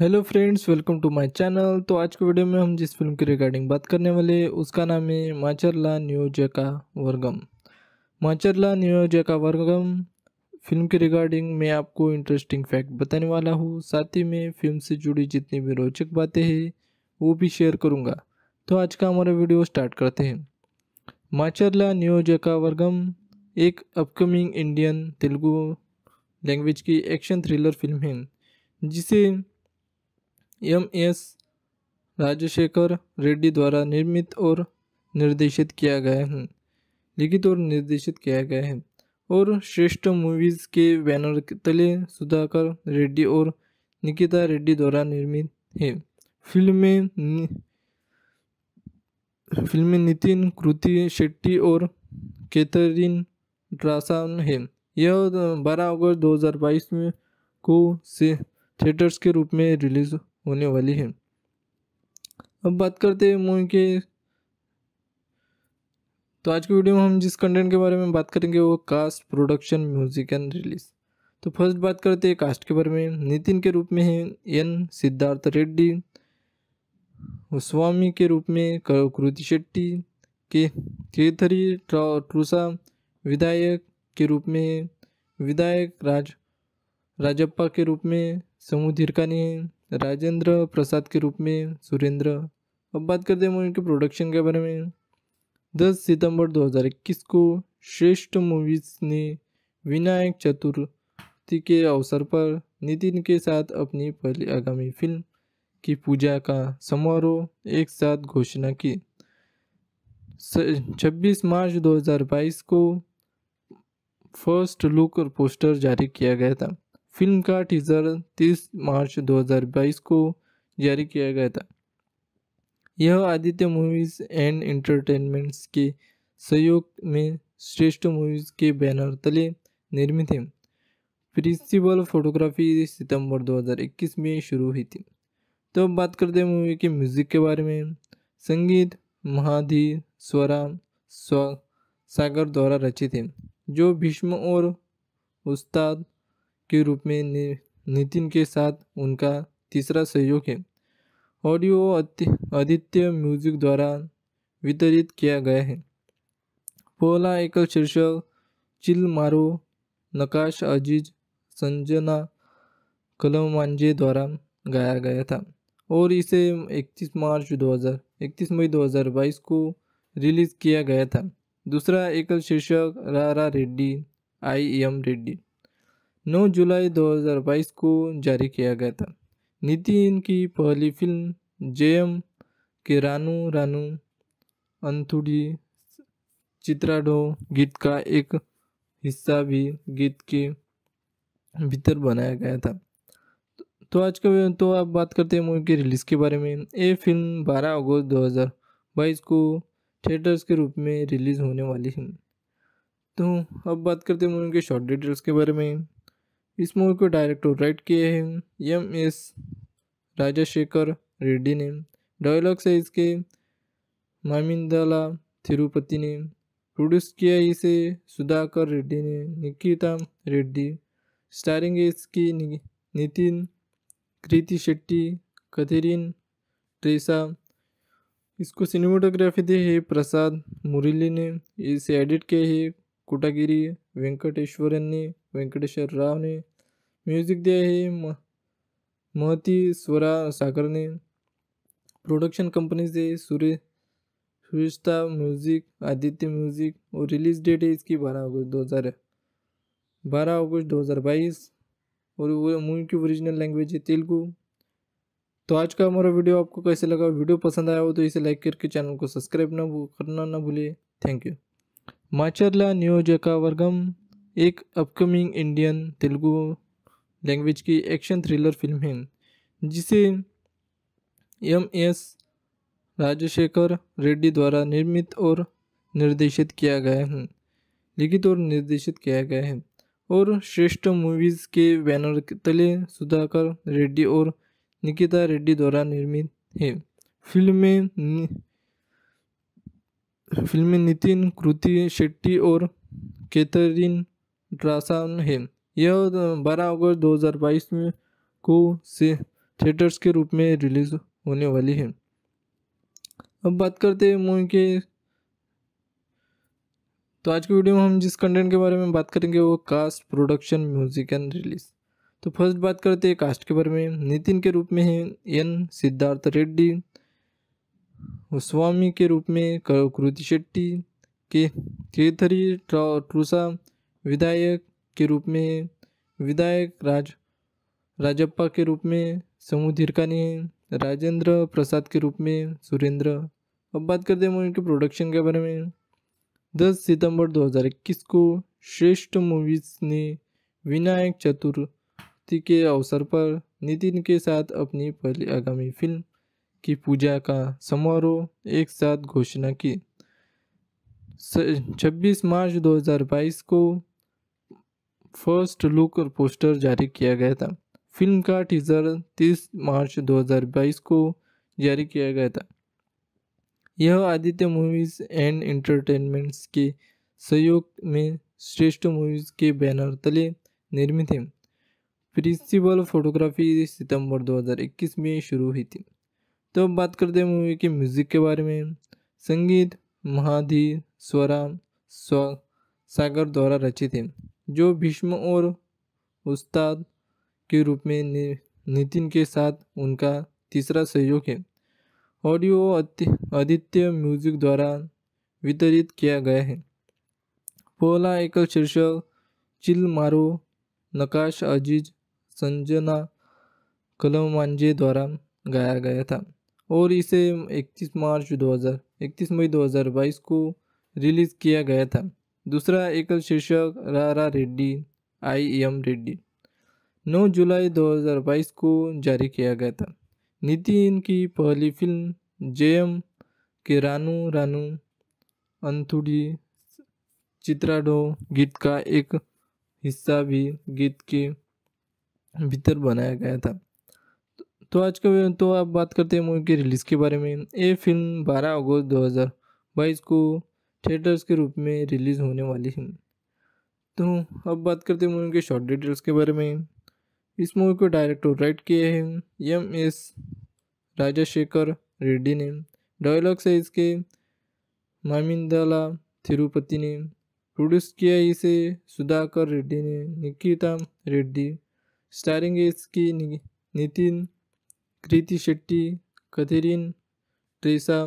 hello friends welcome to my channel तो आज के वीडियो में हम जिस फिल्म की रिगार्डिंग बात करने वाले उसका नाम है माचरला न्योजका वर्गम माचरला नियोजका वर्गम फिल्म के रिगार्डिंग मैं आपको इंटरेस्टिंग फैक्ट बताने वाला हूँ साथ ही में फिल्म से जुड़ी जितनी भी रोचक बातें हैं वो भी शेयर करूँगा तो आज का हमारा वीडियो स्टार्ट करते हैं माचरला नियोजका वर्गम एक अपकमिंग इंडियन तेलुगु लैंग्वेज की एक्शन थ्रिलर फिल्म है जिसे एम एस राजशेखर रेड्डी द्वारा निर्मित और निर्देशित किया गया है लिखित और निर्देशित किया गया है और श्रेष्ठ मूवीज़ के बैनर तले सुधाकर रेड्डी और निकिता रेड्डी द्वारा निर्मित है फिल्म में नि... फिल्म में नितिन कृति शेट्टी और कैथरीन ड्रासान है यह 12 अगस्त 2022 में को से थिएटर्स के रूप में रिलीज़ होने वाली है अब बात करते हैं मूवी के तो आज की वीडियो में हम जिस कंटेंट के बारे में बात करेंगे वो cast production music and release तो फर्स्ट बात करते हैं कास्ट के बारे में नितिन के रूप में है एन सिद्धार्थ रेड्डी स्वामी के रूप में कृति शेट्टी के केथरी ट्रूसा विधायक के रूप में विधायक राज राजप्पा के रूप में समूह धीरकानी है राजेंद्र प्रसाद के रूप में सुरेंद्र अब बात करते हैं मूवी के प्रोडक्शन के बारे में 10 सितंबर 2021 को श्रेष्ठ मूवीज़ ने विनायक चतुर्थी के अवसर पर नितिन के साथ अपनी पहली आगामी फिल्म की पूजा का समारोह एक साथ घोषणा की 26 मार्च 2022 को फर्स्ट लुक और पोस्टर जारी किया गया था फिल्म का टीज़र 30 मार्च 2022 को जारी किया गया था यह आदित्य मूवीज़ एंड एंटरटेनमेंट्स के सहयोग में श्रेष्ठ मूवीज़ के बैनर तले निर्मित है प्रिंसिपल फोटोग्राफी सितंबर 2021 में शुरू हुई थी तो बात करते हैं मूवी के म्यूज़िक के बारे में संगीत महाधीर स्वरा स्व सागर द्वारा रचित है जो भीष्म और उस्ताद के रूप में नितिन के साथ उनका तीसरा सहयोग है ऑडियो आदित्य म्यूजिक द्वारा वितरित किया गया है पहला एकल शीर्षक चिल मारो नकाश अजीज संजना कलमांजे द्वारा गाया गया था और इसे 31 मार्च 2000 31 मई 2022 को रिलीज़ किया गया था दूसरा एकल शीर्षक रारा रेड्डी आई एम रेड्डी 9 जुलाई 2022 को जारी किया गया था नितिन की पहली फिल्म एम के रानू रानू अंथुड़ी चित्राडो गीत का एक हिस्सा भी गीत के भीतर बनाया गया था तो आज का तो आप बात करते हैं मूवी के रिलीज़ के बारे में ये फिल्म 12 अगस्त 2022 को थिएटर्स के रूप में रिलीज़ होने वाली है तो अब बात करते हैं मूवी के शॉर्ट डिटेल्स के बारे में इस मूवी को डायरेक्ट और राइट किए हैं एम एस राजाशेखर रेड्डी ने डायलॉग्स है इसके मामिंदाला तिरुपति ने प्रोड्यूस किया इसे सुधाकर रेड्डी ने निकिता रेड्डी स्टारिंग है इसकी नितिन कृति शेट्टी कथेरिन ट्रेसा इसको सिनेमाटोग्राफी दी है प्रसाद मुरली ने इसे एडिट किया है कोटागिरी वेंकटेश्वरन ने वेंकटेश्वर राव ने म्यूजिक दिया है महती स्वरा सागर ने प्रोडक्शन कंपनी से सूर्य सुरिश्ता म्यूज़िक आदित्य म्यूज़िक और रिलीज़ डेट है इसकी बारह अगस्त दो हज़ार बारह अगस्त दो हज़ार बाईस और वो मूवी की ओरिजिनल लैंग्वेज है तेलुगू तो आज का हमारा वीडियो आपको कैसे लगा वीडियो पसंद आया हो तो इसे लाइक करके चैनल को सब्सक्राइब ना करना ना भूलिए थैंक यू माचरला नियोजक वर्गम एक अपकमिंग इंडियन तेलुगु लैंग्वेज की एक्शन थ्रिलर फिल्म है जिसे एम एस राजशेखर रेड्डी द्वारा निर्मित और निर्देशित किया गया है लिखित और निर्देशित किया गया है और श्रेष्ठ मूवीज़ के बैनर तले सुधाकर रेड्डी और निकिता रेड्डी द्वारा निर्मित है फिल्म में फिल्म में नितिन कृति शेट्टी और कैथरीन ड्रासन है यह बारह अगस्त 2022 में को से थिएटर्स के रूप में रिलीज होने वाली है अब बात करते हैं मूवी के तो आज के वीडियो में हम जिस कंटेंट के बारे में बात करेंगे वो cast production music and release तो फर्स्ट बात करते हैं कास्ट के बारे में नितिन के रूप में है एन सिद्धार्थ रेड्डी स्वामी के रूप में कृति शेट्टी के केथरी ट्रूसा विधायक के रूप में विधायक राज राजप्पा के रूप में समूह धीरका ने राजेंद्र प्रसाद के रूप में सुरेंद्र अब बात करते हैं मूवी के प्रोडक्शन के बारे में 10 सितंबर 2021 को श्रेष्ठ मूवीज़ ने विनायक चतुर्थी के अवसर पर नितिन के साथ अपनी पहली आगामी फिल्म की पूजा का समारोह एक साथ घोषणा की 26 मार्च 2022 को फर्स्ट लुक और पोस्टर जारी किया गया था फिल्म का टीज़र 30 मार्च 2022 को जारी किया गया था यह आदित्य मूवीज़ एंड एंटरटेनमेंट्स के सहयोग में श्रेष्ठ मूवीज़ के बैनर तले निर्मित है प्रिंसिपल फोटोग्राफी सितंबर 2021 में शुरू हुई थी तो बात करते हैं मूवी के म्यूज़िक के बारे में संगीत महाधी स्वरा स्व सागर द्वारा रचित है जो भीष्म और उस्ताद के रूप में नितिन के साथ उनका तीसरा सहयोग है ऑडियो आदित्य म्यूजिक द्वारा वितरित किया गया है पोला एकल शीर्षक चिल मारो नकाश अजीज संजना कलमांजे द्वारा गाया गया था और इसे 31 मार्च 2000 31 मई 2022 को रिलीज़ किया गया था दूसरा एकल शीर्षक रारा रेड्डी आई एम रेड्डी 9 जुलाई 2022 को जारी किया गया था नितिन की पहली फिल्म जे एम के रानू रानू अंथुड़ी चित्राडो गीत का एक हिस्सा भी गीत के भीतर बनाया गया था तो आज का तो आप बात करते हैं मूवी के रिलीज़ के बारे में ये फिल्म 12 अगस्त 2022 को थिएटर्स के रूप में रिलीज़ होने वाली है तो अब बात करते हैं मूवी के शॉर्ट डिटेल्स के बारे में इस मूवी को डायरेक्ट और राइट किए हैं एम एस राजाशेखर रेड्डी ने डायलॉग्स है इसके मामिंदाला थिरुपति ने प्रोड्यूस किया इसे सुधाकर रेड्डी ने निकिता रेड्डी स्टारिंग है इसकी नितिन कृति शेट्टी कथेरिन ट्रेसा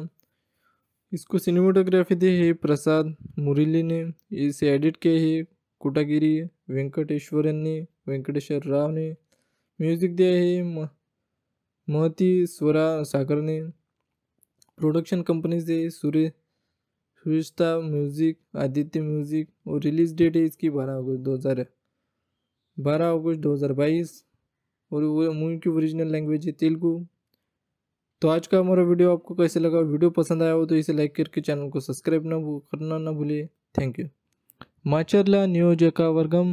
इसको सिनेमाटोग्राफी दी है प्रसाद मुरली ने इसे एडिट किया है कोटागिरी वेंकटेश्वरन ने वेंकटेश्वर राव ने म्यूज़िक दिया है महती स्वरा सागर ने प्रोडक्शन कंपनी से सूर्य सुरिश्ता म्यूज़िक आदित्य म्यूज़िक और रिलीज़ डेट है इसकी बारह अगस्त दो हज़ार बारह अगस्त दो हज़ार बाईस और मूवी की ओरिजिनल लैंग्वेज है तेलुगू तो आज का हमारा वीडियो आपको कैसे लगा वीडियो पसंद आया हो तो इसे लाइक करके चैनल को सब्सक्राइब ना करना ना भूलिए थैंक यू माचरला नियोजका वर्गम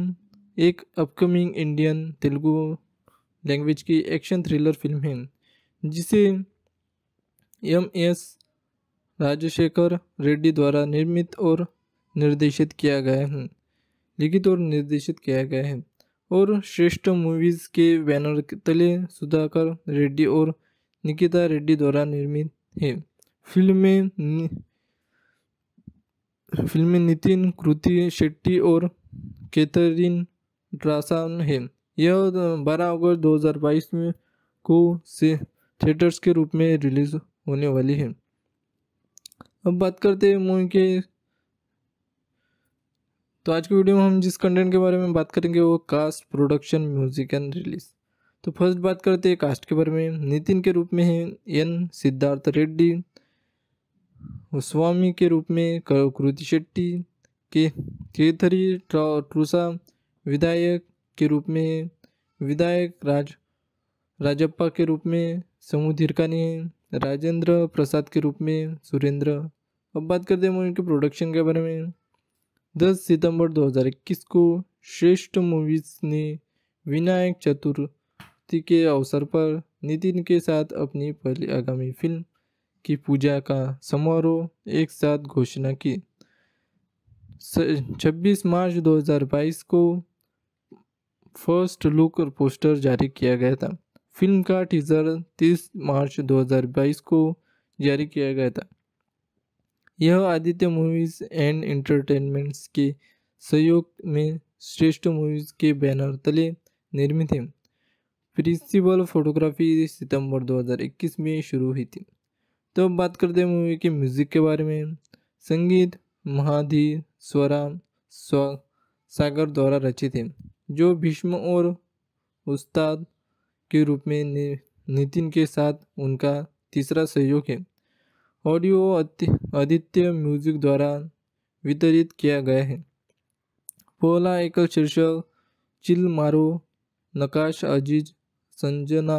एक अपकमिंग इंडियन तेलुगु लैंग्वेज की एक्शन थ्रिलर फिल्म है जिसे एम एस राजशेखर रेड्डी द्वारा निर्मित और निर्देशित किया गया है लिखित और निर्देशित किया गया है और श्रेष्ठ मूवीज़ के बैनर तले सुधाकर रेड्डी और निकिता रेड्डी द्वारा निर्मित है फिल्म में फिल्म में नितिन कृति शेट्टी और कैथरीन ड्रासान है यह 12 अगस्त 2022 में को से थिएटर्स के रूप में रिलीज होने वाली है अब बात करते हैं मूवी के तो आज की वीडियो में हम जिस कंटेंट के बारे में बात करेंगे वो cast production music and release तो फर्स्ट बात करते हैं कास्ट के बारे में नितिन के रूप में है एन सिद्धार्थ रेड्डी स्वामी के रूप में कृति शेट्टी के केथरी ट्रूसा विधायक के रूप में है विधायक राज राजप्पा के रूप में समूह धीरकानी है राजेंद्र प्रसाद के रूप में सुरेंद्र अब बात करते हैं मूवी के प्रोडक्शन के बारे में 10 सितंबर 2021 को श्रेष्ठ मूवीज़ ने विनायक चतुर जयंती के अवसर पर नितिन के साथ अपनी पहली आगामी फिल्म की पूजा का समारोह एक साथ घोषणा की 26 मार्च 2022 को फर्स्ट लुक और पोस्टर जारी किया गया था फिल्म का टीज़र 30 मार्च 2022 को जारी किया गया था यह आदित्य मूवीज़ एंड एंटरटेनमेंट्स के सहयोग में श्रेष्ठ मूवीज़ के बैनर तले निर्मित है फेस्टिवल फोटोग्राफी सितंबर 2021 में शुरू हुई थी तो अब बात करते हैं मूवी के म्यूज़िक के बारे में संगीत महाधी स्वरा स्व सागर द्वारा रचित है जो भीष्म और उस्ताद के रूप में नितिन के साथ उनका तीसरा सहयोग है ऑडियो आदित्य म्यूजिक द्वारा वितरित किया गया है पोला एकल शीर्षक चिल मारो नकाश अजीज संजना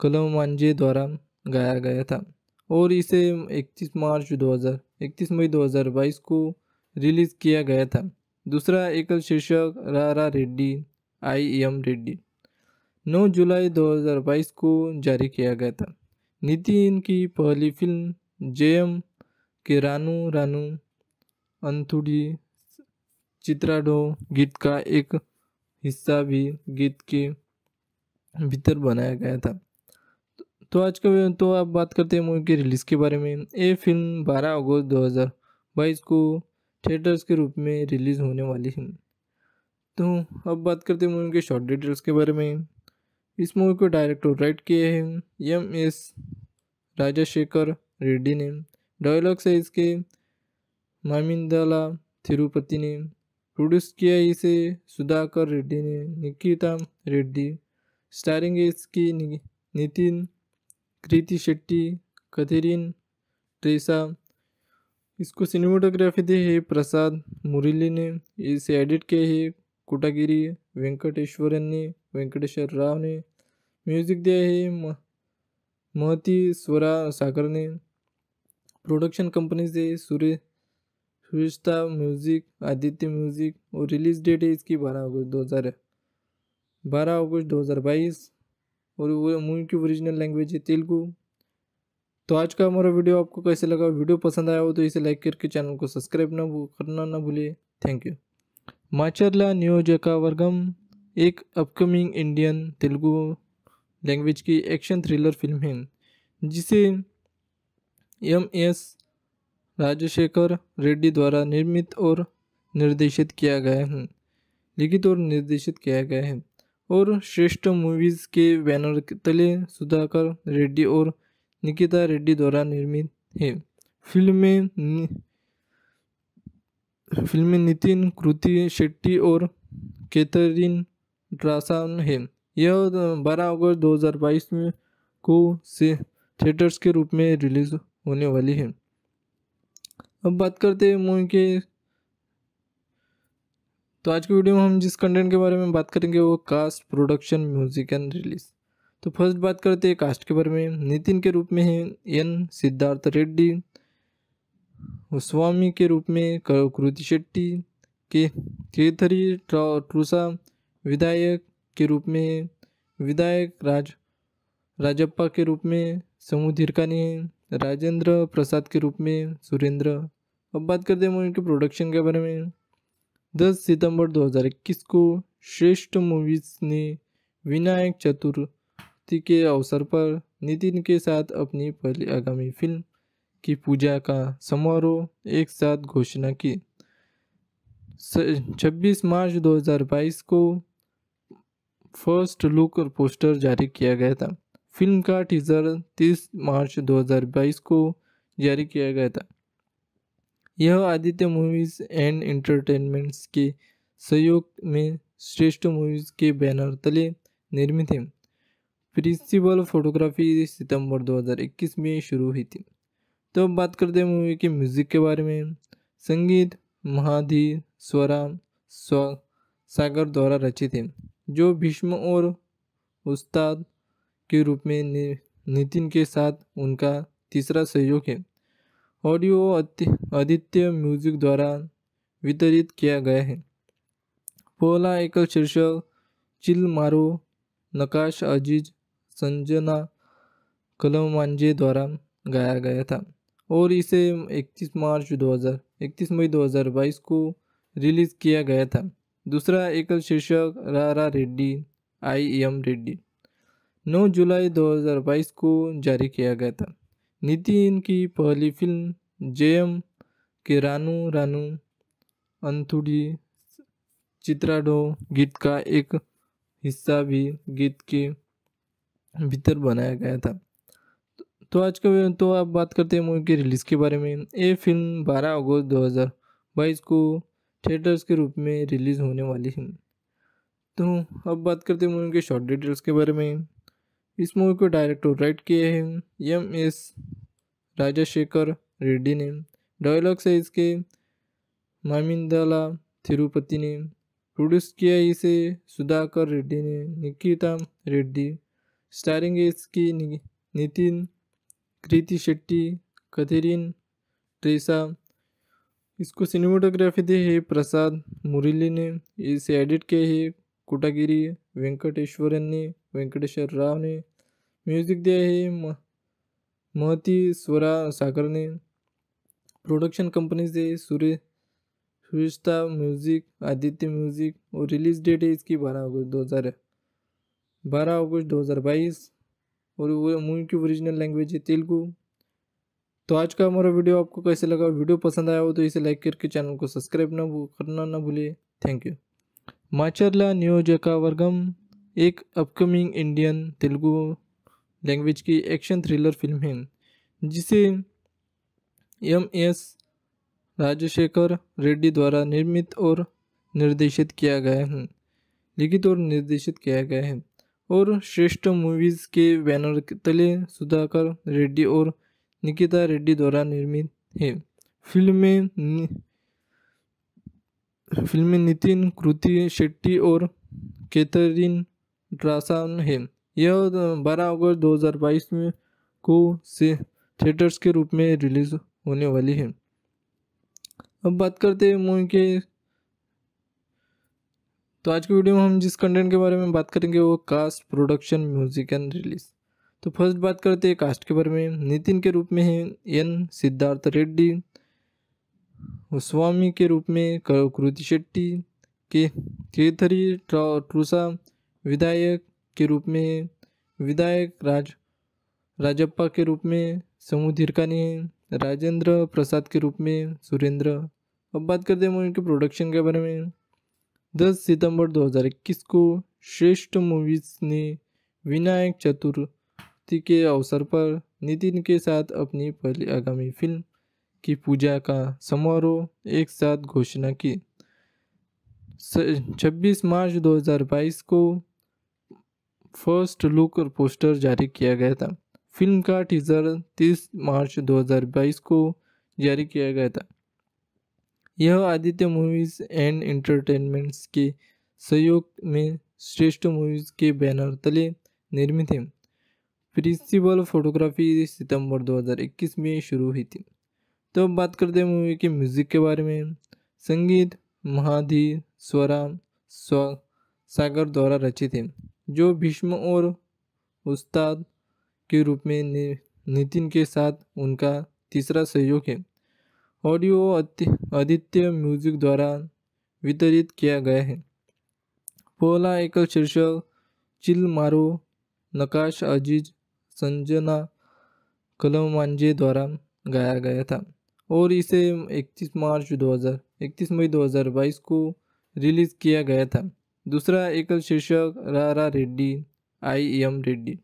कलमांजे द्वारा गाया गया था और इसे 31 मार्च 2000 31 मई 2022 को रिलीज़ किया गया था दूसरा एकल शीर्षक रारा रेड्डी आई एम रेड्डी 9 जुलाई 2022 को जारी किया गया था नितिन की पहली फिल्म एम के रानू रानू अंथुड़ी चित्राडो गीत का एक हिस्सा भी गीत के भीतर बनाया गया था तो आज का तो आप बात करते हैं मूवी के रिलीज़ के बारे में ये फिल्म 12 अगस्त 2022 को थिएटर्स के रूप में रिलीज़ होने वाली है तो अब बात करते हैं मूवी के शॉर्ट डिटेल्स के बारे में इस मूवी को डायरेक्टर राइट किए हैं एम एस राजाशेखर रेड्डी ने डायलॉग्स है इसके मामिंदाला थिरुपति ने प्रोड्यूस किया इसे सुधाकर रेड्डी ने निकिता रेड्डी स्टारिंग है इसकी नितिन कृति शेट्टी कथेरिन ट्रेसा इसको सिनेमाटोग्राफी दी है प्रसाद मुरली ने इसे एडिट किया है कोटागिरी वेंकटेश्वरन ने वेंकटेश्वर राव ने म्यूजिक दिया है महती स्वरा सागर ने प्रोडक्शन कंपनी से सूर्य सुरिश्ता म्यूज़िक आदित्य म्यूज़िक और रिलीज़ डेट है इसकी बारह अगस्त दो हज़ार बारह अगस्त दो हज़ार बाईस और मूवी की ओरिजिनल लैंग्वेज है तेलुगू तो आज का हमारा वीडियो आपको कैसे लगा वीडियो पसंद आया हो तो इसे लाइक करके चैनल को सब्सक्राइब ना करना ना भूलिए थैंक यू माचरला नियोजका वर्गम एक अपकमिंग इंडियन तेलुगु लैंग्वेज की एक्शन थ्रिलर फिल्म है जिसे एम एस राजशेखर रेड्डी द्वारा निर्मित और निर्देशित किया गया है लिखित और निर्देशित किया गया है और श्रेष्ठ मूवीज़ के बैनर तले सुधाकर रेड्डी और निकिता रेड्डी द्वारा निर्मित है फिल्म में फिल्म में नितिन कृति शेट्टी और केतरीन ड्रासान है यह 12 अगस्त 2022 में को से थिएटर्स के रूप में रिलीज होने वाली है अब बात करते हैं मूवी के तो आज के वीडियो में हम जिस कंटेंट के बारे में बात करेंगे वो cast production music and release तो फर्स्ट बात करते हैं कास्ट के बारे में नितिन के रूप में है एन सिद्धार्थ रेड्डी स्वामी के रूप में कृति शेट्टी के केथरी ट्रूसा विधायक के रूप में विधायक राज राजप्पा के रूप में समूह धीरकानी है राजेंद्र प्रसाद के रूप में सुरेंद्र अब बात करते हैं मूवी के प्रोडक्शन के बारे में दस सितंबर 2021 को श्रेष्ठ मूवीज ने विनायक चतुर्थी के अवसर पर नितिन के साथ अपनी पहली आगामी फिल्म की पूजा का समारोह एक साथ घोषणा की 26 मार्च 2022 को फर्स्ट लुक और पोस्टर जारी किया गया था फिल्म का टीज़र 30 मार्च 2022 को जारी किया गया था यह आदित्य मूवीज़ एंड एंटरटेनमेंट्स के सहयोग में श्रेष्ठ मूवीज़ के बैनर तले निर्मित है प्रिंसिपल फोटोग्राफी सितंबर 2021 में शुरू हुई थी तो अब बात करते हैं मूवी के म्यूज़िक के बारे में संगीत महाधी स्वरा स्व सागर द्वारा रचित है जो भीष्म और उस्ताद के रूप में नितिन के साथ उनका तीसरा सहयोग है ऑडियो आदित्य म्यूजिक द्वारा वितरित किया गया है पहला एकल शीर्षक चिल मारो नकाश अजीज संजना कलमांजे द्वारा गाया गया था और इसे 31 मार्च 2000 31 मई 2022 को रिलीज़ किया गया था दूसरा एकल शीर्षक रारा रेड्डी आई एम रेड्डी 9 जुलाई 2022 को जारी किया गया था नितिन की पहली फिल्म जयम के रानू रानू अंथुड़ी चित्राडो गीत का एक हिस्सा भी गीत के भीतर बनाया गया था तो आज का तो आप बात करते हैं मूवी के रिलीज़ के बारे में ये फिल्म 12 अगस्त 2022 को थिएटर्स के रूप में रिलीज़ होने वाली है तो अब बात करते हैं मूवी के शॉर्ट डिटेल्स के बारे में इस मूवी को डायरेक्ट राइट किए हैं एम एस राजशेखर रेड्डी ने डायलॉग्स है इसके मामिंदाला तिरुपति ने प्रोड्यूस किया इसे सुधाकर रेड्डी ने निकिता रेड्डी स्टारिंग इसकी नितिन कृति शेट्टी कथेरिन ट्रेसा इसको सिनेमाटोग्राफी दी है प्रसाद मुरली ने इसे एडिट किया है कोटागिरी वेंकटेश्वरन ने वेंकटेश्वर राव ने म्यूजिक दिया है महती स्वरा सागर ने प्रोडक्शन कंपनी से सूर्य सुरिश्ता म्यूज़िक आदित्य म्यूज़िक और रिलीज़ डेट है इसकी बारह अगस्त दो हज़ार बारह अगस्त दो हज़ार बाईस और वो मूवी की ओरिजिनल लैंग्वेज है तेलुगू तो आज का हमारा वीडियो आपको कैसे लगा वीडियो पसंद आया हो तो इसे लाइक करके चैनल को सब्सक्राइब ना करना ना भूलिए थैंक यू माचरला नियोजक वर्गम एक अपकमिंग इंडियन तेलुगु लैंग्वेज की एक्शन थ्रिलर फिल्म है जिसे एम एस राजशेखर रेड्डी द्वारा निर्मित और निर्देशित किया गया है लिखित और निर्देशित किया गया है और श्रेष्ठ मूवीज़ के बैनर तले सुधाकर रेड्डी और निकिता रेड्डी द्वारा निर्मित है फिल्म में फिल्म में नितिन कृति शेट्टी और कैथरीन ड्रासन है यह बारह अगस्त बाईस में को से थिएटर्स के रूप में रिलीज होने वाली है अब बात करते हैं मूवी के तो आज की वीडियो में हम जिस कंटेंट के बारे में बात करेंगे वो cast production music and release तो फर्स्ट बात करते हैं कास्ट के बारे में नितिन के रूप में है एन सिद्धार्थ रेड्डी स्वामी के रूप में कृति शेट्टी के केथरी ट्रूसा विधायक के रूप में विधायक राज राजप्पा के रूप में समूह धिरका ने राजेंद्र प्रसाद के रूप में सुरेंद्र अब बात करते हैं मूवी के प्रोडक्शन के बारे में 10 सितंबर 2021 को श्रेष्ठ मूवीज़ ने विनायक चतुर्थी के अवसर पर नितिन के साथ अपनी पहली आगामी फिल्म की पूजा का समारोह एक साथ घोषणा की 26 मार्च 2022 को फर्स्ट लुक और पोस्टर जारी किया गया था फिल्म का टीज़र 30 मार्च 2022 को जारी किया गया था यह आदित्य मूवीज़ एंड एंटरटेनमेंट्स के सहयोग में श्रेष्ठ मूवीज़ के बैनर तले निर्मित है प्रिंसिपल फोटोग्राफी सितंबर 2021 में शुरू हुई थी तो बात करते हैं मूवी के म्यूज़िक के बारे में संगीत महाधी स्वरा स्व सागर द्वारा रचित है जो भीष्म और उस्ताद के रूप में नितिन के साथ उनका तीसरा सहयोग है ऑडियो आदित्य म्यूजिक द्वारा वितरित किया गया है पोला एकल शीर्षक चिल मारो नकाश अजीज संजना कलमांजे द्वारा गाया गया था और इसे 31 मार्च 2000 31 मई 2022 को रिलीज़ किया गया था दूसरा एकल शीर्षक रारा रेड्डी आई एम रेड्डी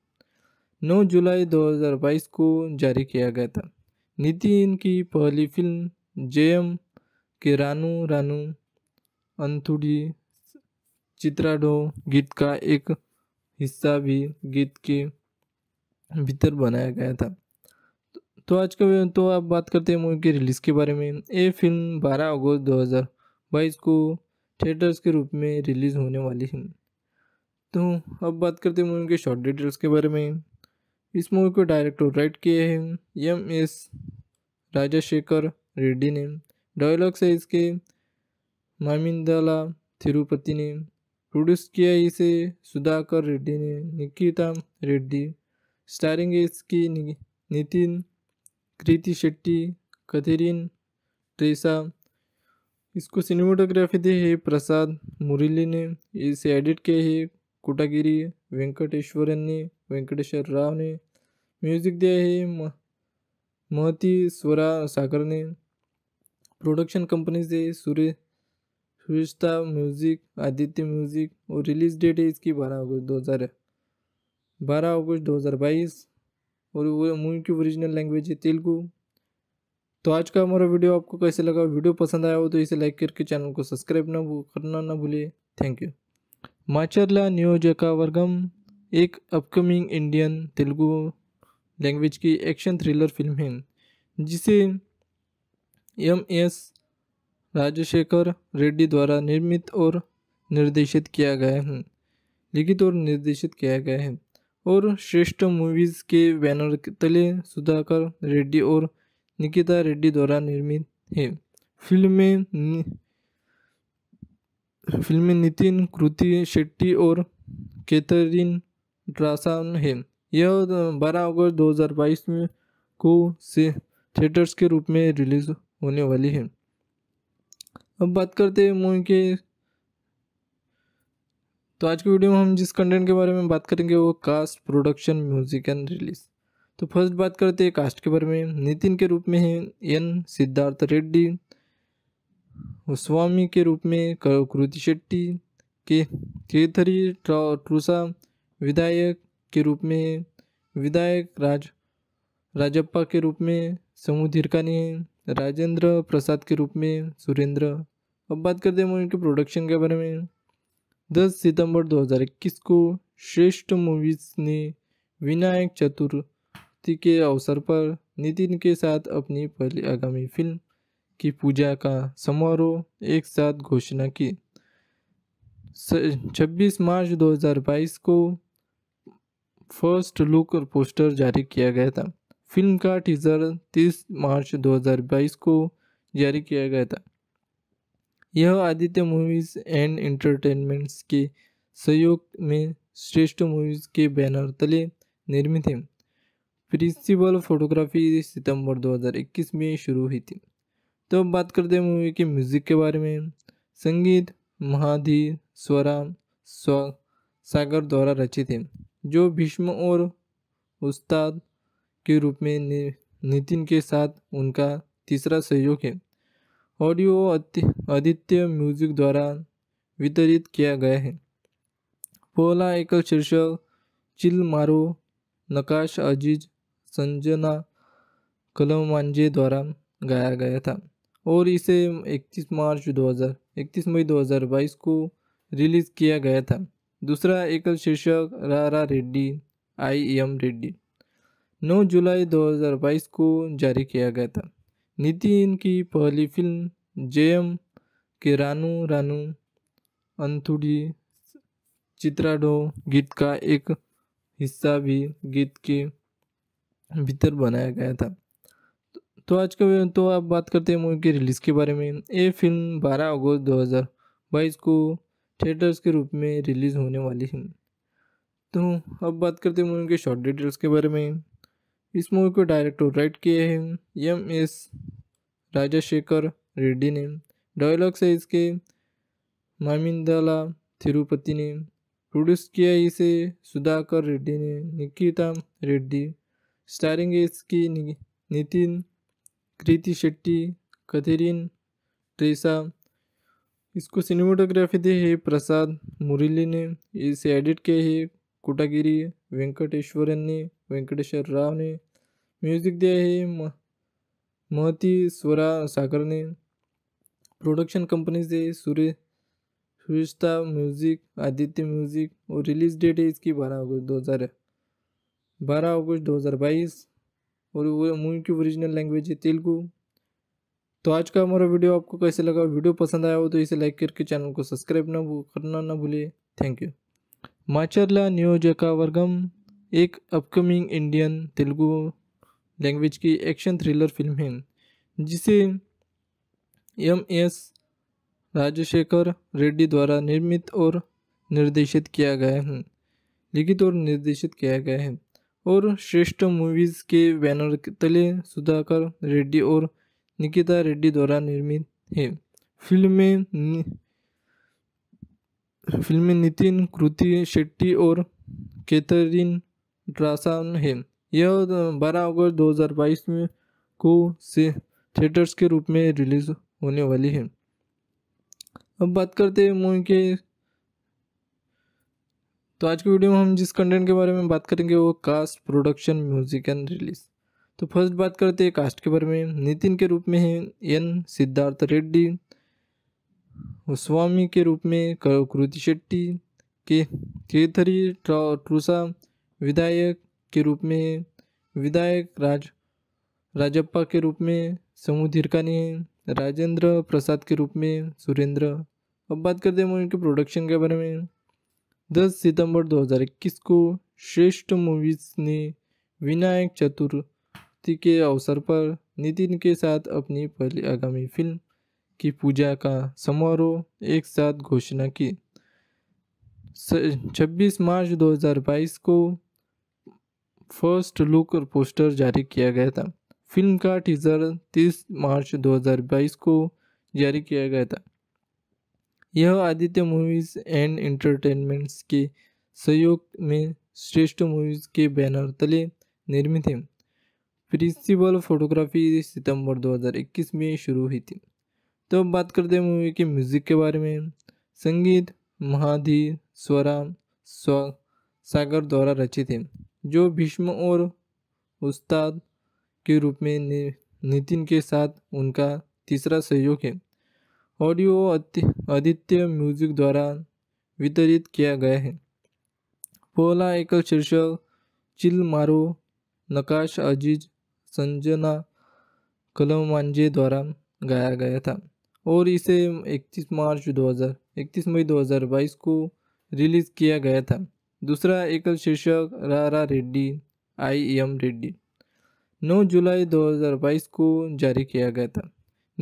9 जुलाई 2022 को जारी किया गया था नितिन की पहली फिल्म जे एम के रानू रानू अंथुड़ी चित्राडो गीत का एक हिस्सा भी गीत के भीतर बनाया गया था तो आज का तो आप बात करते हैं मूवी के रिलीज़ के बारे में ये फिल्म 12 अगस्त 2022 को थिएटर्स के रूप में रिलीज़ होने वाली हैं तो अब बात करते हैं मूवी के शॉर्ट डिटेल्स के बारे में इस मूवी को डायरेक्ट और राइट किए हैं एम एस राजाशेखर रेड्डी ने डायलॉग्स है इसके मामिंदाला थिरुपति ने प्रोड्यूस किया इसे सुधाकर रेड्डी ने निकिता रेड्डी स्टारिंग है इसकी नितिन कृति शेट्टी कथेरिन ट्रेसा इसको सिनेमाटोग्राफी दी है प्रसाद मुरली ने इसे एडिट किया है कोटागिरी वेंकटेश्वरन ने वेंकटेश्वर राव ने म्यूज़िक दिया है महती स्वरा सागर ने प्रोडक्शन कंपनी से सूर्य सुरिश्ता म्यूज़िक आदित्य म्यूज़िक और रिलीज़ डेट है इसकी बारह अगस्त दो हज़ार बारह अगस्त दो हज़ार बाईस और वो मूवी की ओरिजिनल लैंग्वेज है तेलुगू तो आज का हमारा वीडियो आपको कैसे लगा वीडियो पसंद आया हो तो इसे लाइक करके चैनल को सब्सक्राइब ना करना ना भूलिए थैंक यू माचरला नियोजका वर्गम एक अपकमिंग इंडियन तेलुगु लैंग्वेज की एक्शन थ्रिलर फिल्म है जिसे एम एस राजशेखर रेड्डी द्वारा निर्मित और निर्देशित किया गया है लिखित और निर्देशित किया गया है और श्रेष्ठ मूवीज़ के बैनर तले सुधाकर रेड्डी और निकिता रेड्डी द्वारा निर्मित है फिल्म में फिल्म में नितिन कृति शेट्टी और कैथरीन ड्रासान है यह 12 अगस्त 2022 में को से थिएटर्स के रूप में रिलीज होने वाली है अब बात करते हैं मूवी के तो आज की वीडियो में हम जिस कंटेंट के बारे में बात करेंगे वो cast production music and release तो फर्स्ट बात करते तो हैं कास्ट के बारे में नितिन के रूप में है एन सिद्धार्थ रेड्डी स्वामी के रूप में कृति शेट्टी के केथरी ट्रूसा विधायक के रूप में विधायक राज राजप्पा के रूप में समूह धीरकानी है राजेंद्र प्रसाद के रूप में सुरेंद्र अब बात करते हैं मूवी के प्रोडक्शन के बारे में 10 सितंबर 2021 को श्रेष्ठ मूवीज़ ने विनायक चतुर जयंती के अवसर पर नितिन के साथ अपनी पहली आगामी फिल्म की पूजा का समारोह एक साथ घोषणा की 26 मार्च 2022 को फर्स्ट लुक और पोस्टर जारी किया गया था फिल्म का टीज़र 30 मार्च 2022 को जारी किया गया था यह आदित्य मूवीज़ एंड एंटरटेनमेंट्स के सहयोग में श्रेष्ठ मूवीज़ के बैनर तले निर्मित है फेस्टिवल फोटोग्राफी सितंबर 2021 में शुरू हुई थी तो अब बात करते हैं मूवी के म्यूज़िक के बारे में संगीत महाधी स्वरा स्व सागर द्वारा रचित है जो भीष्म और उस्ताद के रूप में नितिन के साथ उनका तीसरा सहयोग है ऑडियो आदित्य म्यूजिक द्वारा वितरित किया गया है पोला एकल शीर्षक चिल मारो नकाश अजीज संजना कलमांजे द्वारा गाया गया था और इसे 31 मार्च 2000 31 मई 2022 को रिलीज़ किया गया था दूसरा एकल शीर्षक रारा रेड्डी आई एम रेड्डी 9 जुलाई 2022 को जारी किया गया था नितिन की पहली फिल्म एम के रानू रानू अंथुड़ी चित्राडो गीत का एक हिस्सा भी गीत के भीतर बनाया गया था तो आज का तो आप बात करते हैं मूवी की रिलीज़ के बारे में ये फिल्म 12 अगस्त 2022 को थिएटर्स के रूप में रिलीज़ होने वाली है तो अब बात करते हैं मूवी के शॉर्ट डिटेल्स के बारे में इस मूवी को डायरेक्ट और राइट किए हैं एम एस राजाशेखर रेड्डी ने डायलॉग्स है इसके मामिंदाला थिरुपति ने प्रोड्यूस किया इसे सुधाकर रेड्डी ने निकिता रेड्डी स्टारिंग इसकी नितिन कृति शेट्टी कथेरिन ट्रेसा इसको सिनेमाटोग्राफी दी है प्रसाद मुरली ने इसे एडिट किया है कोटागिरी वेंकटेश्वरन ने वेंकटेश्वर राव ने म्यूजिक दिया है महती स्वरा सागर ने प्रोडक्शन कंपनी से सूर्य सुरिश्ता म्यूज़िक आदित्य म्यूज़िक और रिलीज़ डेट है इसकी बारह अगस्त दो हज़ार बारह अगस्त दो हज़ार बाईस और मूवी की ओरिजिनल लैंग्वेज है तेलुगू तो आज का हमारा वीडियो आपको कैसे लगा वीडियो पसंद आया हो तो इसे लाइक करके चैनल को सब्सक्राइब ना करना ना भूलिए थैंक यू माचरला नियोजका वर्गम एक अपकमिंग इंडियन तेलुगु लैंग्वेज की एक्शन थ्रिलर फिल्म है जिसे एम एस राजशेखर रेड्डी द्वारा निर्मित और निर्देशित किया गया है लिखित और निर्देशित किया गया है और श्रेष्ठ मूवीज़ के बैनर तले सुधाकर रेड्डी और निकिता रेड्डी द्वारा निर्मित है फिल्म में फिल्म में नितिन कृति शेट्टी और कैथरीन ड्रासान है यह 12 अगस्त 2022 में को से थिएटर्स के रूप में रिलीज होने वाली है अब बात करते हैं मूवी के तो आज के वीडियो में हम जिस कंटेंट के बारे में बात करेंगे वो cast production music and release तो फर्स्ट बात करते हैं कास्ट के बारे में नितिन के रूप में है एन सिद्धार्थ रेड्डी स्वामी के रूप में कृति शेट्टी के केथरी ट्रूसा विधायक के रूप में विधायक राज राजप्पा के रूप में समूह धीरकानी है राजेंद्र प्रसाद के रूप में सुरेंद्र अब बात करते हैं मूवी के प्रोडक्शन के बारे में दस सितंबर 2021 को श्रेष्ठ मूवीज ने विनायक चतुर्थी के अवसर पर नितिन के साथ अपनी पहली आगामी फिल्म की पूजा का समारोह एक साथ घोषणा की 26 मार्च 2022 को फर्स्ट लुक और पोस्टर जारी किया गया था फिल्म का टीज़र 30 मार्च 2022 को जारी किया गया था यह आदित्य मूवीज़ एंड एंटरटेनमेंट्स के सहयोग में श्रेष्ठ मूवीज़ के बैनर तले निर्मित है प्रिंसिपल फोटोग्राफी सितंबर 2021 में शुरू हुई थी तो अब बात करते हैं मूवी के म्यूज़िक के बारे में संगीत महाधी स्वरा स्व सागर द्वारा रचित है जो भीष्म और उस्ताद के रूप में नितिन के साथ उनका तीसरा सहयोग है ऑडियो आदित्य म्यूजिक द्वारा वितरित किया गया है पहला एकल शीर्षक चिल मारो नकाश अजीज संजना कलमांजे द्वारा गाया गया था और इसे 31 मार्च 2000 31 मई 2022 को रिलीज़ किया गया था दूसरा एकल शीर्षक रारा रेड्डी आई एम रेड्डी 9 जुलाई 2022 को जारी किया गया था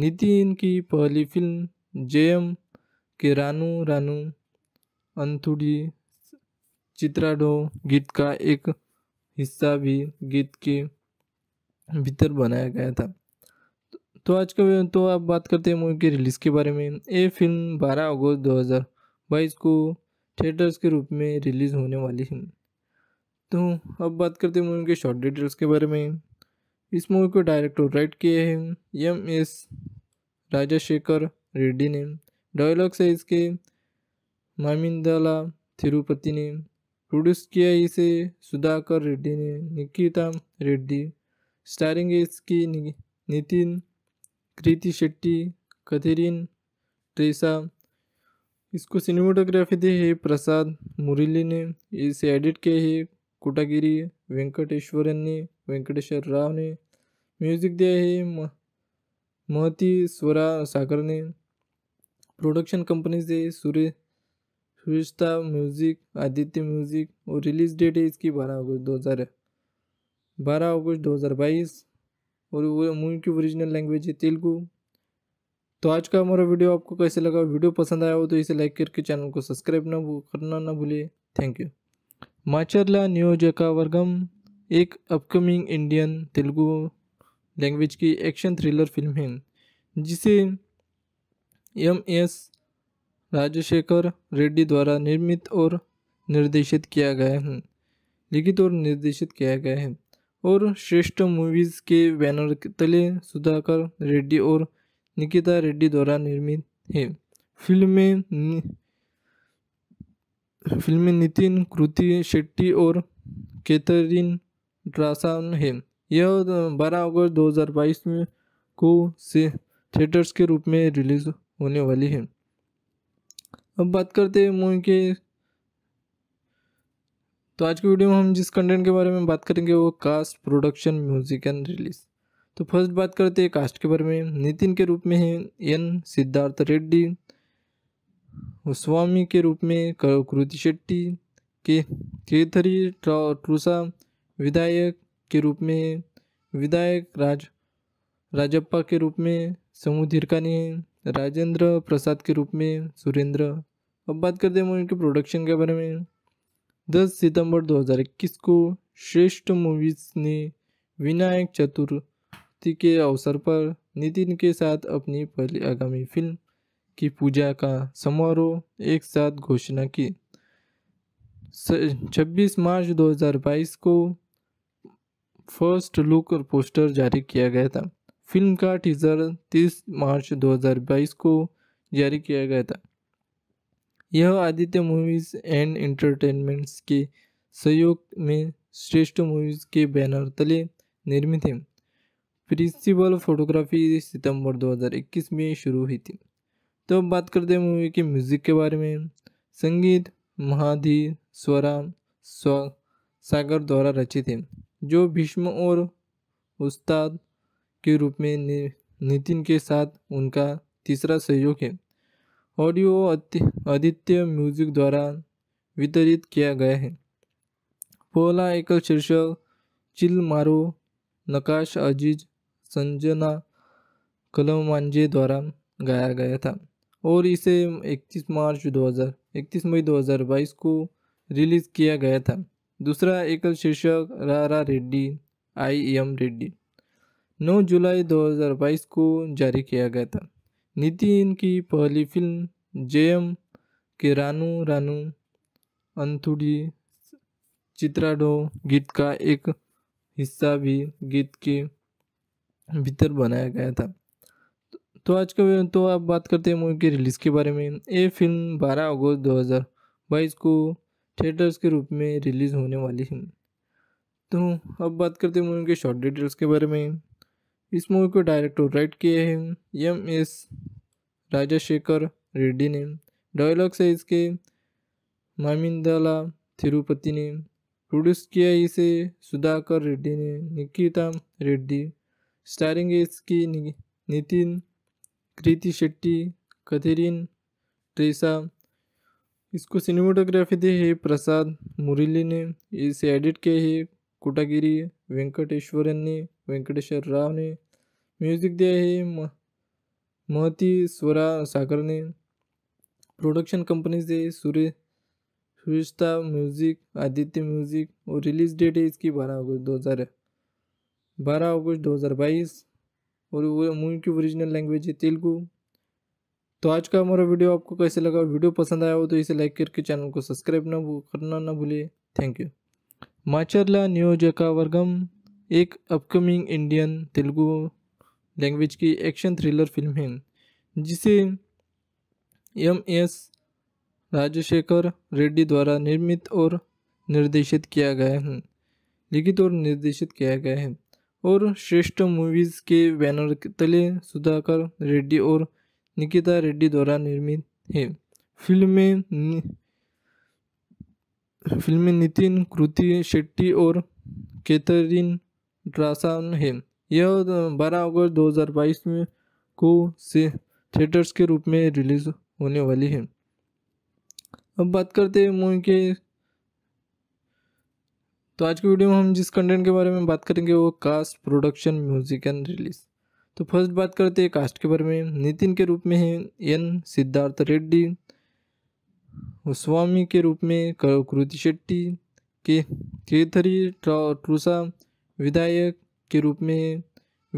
नितिन की पहली फिल्म जयम के रानू रानू अंथुड़ी चित्राडो गीत का एक हिस्सा भी गीत के भीतर बनाया गया था तो आज का तो आप बात करते हैं मूवी के रिलीज़ के बारे में ये फिल्म 12 अगस्त 2022 को थिएटर्स के रूप में रिलीज़ होने वाली है तो अब बात करते हैं मूवी के शॉर्ट डिटेल्स के बारे में इस मूवी को डायरेक्ट राइट किए हैं एम एस राजाशेखर रेड्डी ने डायलॉग्स है इसके मामिंदाला तिरुपति ने प्रोड्यूस किया इसे सुधाकर रेड्डी ने निकिता रेड्डी स्टारिंग है इसकी नितिन कृति शेट्टी कथेरिन ट्रेसा इसको सिनेमाटोग्राफी दी है प्रसाद मुरली ने इसे एडिट किया है कोटागिरी वेंकटेश्वरन ने वेंकटेश्वर राव ने म्यूज़िक दिया है महती स्वरा सागर ने प्रोडक्शन कंपनी से सूर्य सुरिश्ता म्यूज़िक आदित्य म्यूज़िक और रिलीज़ डेट है इसकी बारह अगस्त दो हज़ार बारह अगस्त दो हज़ार बाईस और वो मूवी की ओरिजिनल लैंग्वेज है तेलुगू तो आज का हमारा वीडियो आपको कैसे लगा वीडियो पसंद आया हो तो इसे लाइक करके चैनल को सब्सक्राइब ना करना ना भूलिए थैंक यू माचरला नियोजक वर्गम एक अपकमिंग इंडियन तेलुगु लैंग्वेज की एक्शन थ्रिलर फिल्म है जिसे एम एस राजशेखर रेड्डी द्वारा निर्मित और निर्देशित किया गया है लिखित और निर्देशित किया गया है और श्रेष्ठ मूवीज़ के बैनर तले सुधाकर रेड्डी और निकिता रेड्डी द्वारा निर्मित है फिल्म में फिल्म में नितिन कृति शेट्टी और कैथरीन ड्रासन है यह बारह अगस्त 2022 में को से थिएटर्स के रूप में रिलीज होने वाली है अब बात करते हैं मूवी के तो आज के वीडियो में हम जिस कंटेंट के बारे में बात करेंगे वो cast production music and release तो फर्स्ट बात करते हैं कास्ट के बारे में नितिन के रूप में है एन सिद्धार्थ रेड्डी स्वामी के रूप में कृति शेट्टी के केथरी ट्रूसा विधायक के रूप में विधायक राज राजप्पा के रूप में समूह धिरका ने राजेंद्र प्रसाद के रूप में सुरेंद्र अब बात करते हैं मूवी के प्रोडक्शन के बारे में 10 सितंबर 2021 को श्रेष्ठ मूवीज़ ने विनायक चतुर्थी के अवसर पर नितिन के साथ अपनी पहली आगामी फिल्म की पूजा का समारोह एक साथ घोषणा की 26 मार्च 2022 को फर्स्ट लुक और पोस्टर जारी किया गया था फिल्म का टीज़र 30 मार्च 2022 को जारी किया गया था यह आदित्य मूवीज़ एंड एंटरटेनमेंट्स के सहयोग में श्रेष्ठ मूवीज़ के बैनर तले निर्मित है प्रिंसिपल फोटोग्राफी सितंबर 2021 में शुरू हुई थी तो बात करते हैं मूवी के म्यूज़िक के बारे में संगीत महाधी स्वरा स्व सागर द्वारा रचित है जो भीष्म और उस्ताद के रूप में नितिन के साथ उनका तीसरा सहयोग है ऑडियो आदित्य म्यूजिक द्वारा वितरित किया गया है पोला एकल शीर्षक चिल मारो नकाश अजीज संजना कलमांजे द्वारा गाया गया था और इसे 31 मार्च 2000 31 मई 2022 को रिलीज़ किया गया था दूसरा एकल शीर्षक रारा रेड्डी आई एम रेड्डी 9 जुलाई 2022 को जारी किया गया था नितिन की पहली फिल्म जे एम के रानू रानू अंथुड़ी चित्राडो गीत का एक हिस्सा भी गीत के भीतर बनाया गया था तो आज का तो आप बात करते हैं मूवी के रिलीज़ के बारे में ये फिल्म 12 अगस्त 2022 को थिएटर्स के रूप में रिलीज़ होने वाली है तो अब बात करते हैं मूवी के शॉर्ट डिटेल्स के बारे में इस मूवी को डायरेक्ट और राइट किए हैं एम एस राजाशेखर रेड्डी ने डायलॉग्स है इसके मामिंदाला थिरुपति ने प्रोड्यूस किया इसे सुधाकर रेड्डी ने निकिता रेड्डी स्टारिंग है इसकी नितिन कृति शेट्टी कथेरिन ट्रेसा इसको सिनेमाटोग्राफी दी है प्रसाद मुरली ने इसे एडिट किया है कोटागिरी वेंकटेश्वरन ने वेंकटेश्वर राव ने म्यूज़िक दिया है महती स्वरा सागर ने प्रोडक्शन कंपनी से सूर्य सुरिश्ता म्यूज़िक आदित्य म्यूज़िक और रिलीज़ डेट है इसकी बारह अगस्त दो हज़ार बारह अगस्त दो हज़ार बाईस और मूवी की ओरिजिनल लैंग्वेज है तेलुगू तो आज का हमारा वीडियो आपको कैसे लगा वीडियो पसंद आया हो तो इसे लाइक करके चैनल को सब्सक्राइब ना करना ना भूलिए थैंक यू माचरला नियोजका वर्गम एक अपकमिंग इंडियन तेलुगु लैंग्वेज की एक्शन थ्रिलर फिल्म है जिसे एम एस राजशेखर रेड्डी द्वारा निर्मित और निर्देशित किया गया है लिखित और निर्देशित किया गया है और श्रेष्ठ मूवीज़ के बैनर तले सुधाकर रेड्डी और निकिता रेड्डी द्वारा निर्मित है फिल्म में फिल्म में नितिन कृति शेट्टी और कैथरीन ड्रासान है यह 12 अगस्त 2022 में को से थिएटर्स के रूप में रिलीज होने वाली है अब बात करते हैं मूवी के तो आज की वीडियो में हम जिस कंटेंट के बारे में बात करेंगे वो cast production music and release तो फर्स्ट बात करते हैं कास्ट के बारे में नितिन के रूप में है एन सिद्धार्थ रेड्डी स्वामी के रूप में कृति शेट्टी के केथरी ट्रूसा विधायक के रूप में है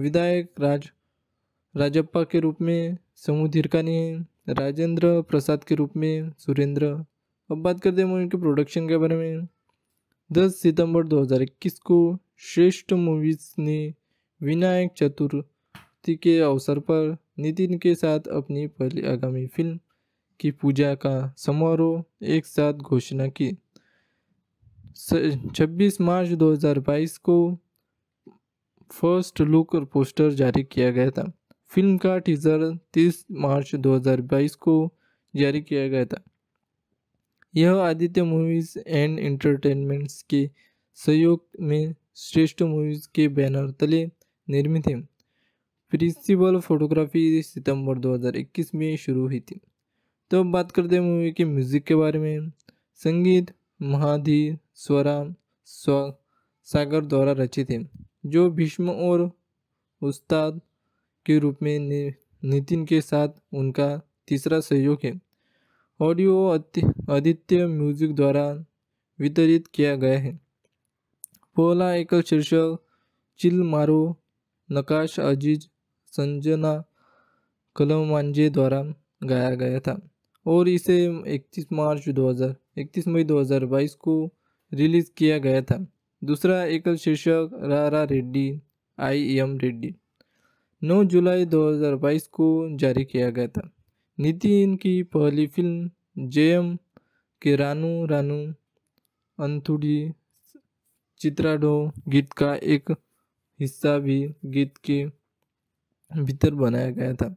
विधायक राज राजप्पा के रूप में समूह धीरकानी है राजेंद्र प्रसाद के रूप में सुरेंद्र अब बात करते हैं मूवी के प्रोडक्शन के बारे में 10 सितंबर 2021 को श्रेष्ठ मूवीज़ ने विनायक चतुर जयंती के अवसर पर नितिन के साथ अपनी पहली आगामी फिल्म की पूजा का समारोह एक साथ घोषणा की 26 मार्च 2022 को फर्स्ट लुक और पोस्टर जारी किया गया था फिल्म का टीज़र 30 मार्च 2022 को जारी किया गया था यह आदित्य मूवीज़ एंड एंटरटेनमेंट्स के सहयोग में श्रेष्ठ मूवीज़ के बैनर तले निर्मित है फेस्टिवल फोटोग्राफी सितंबर 2021 में शुरू हुई थी तो अब बात करते हैं मूवी के म्यूज़िक के बारे में संगीत महाधी स्वरा स्व सागर द्वारा रचित है जो भीष्म और उस्ताद के रूप में नितिन के साथ उनका तीसरा सहयोग है ऑडियो आदित्य म्यूजिक द्वारा वितरित किया गया है पोला एकल शीर्षक चिल मारो नकाश अजीज संजना कलमांजे द्वारा गाया गया था और इसे 31 मार्च 2000 31 मई 2022 को रिलीज़ किया गया था दूसरा एकल शीर्षक रारा रेड्डी आई एम रेड्डी 9 जुलाई 2022 को जारी किया गया था नितिन की पहली फिल्म एम के रानू रानू अंथुड़ी चित्राडो गीत का एक हिस्सा भी गीत के भीतर बनाया गया था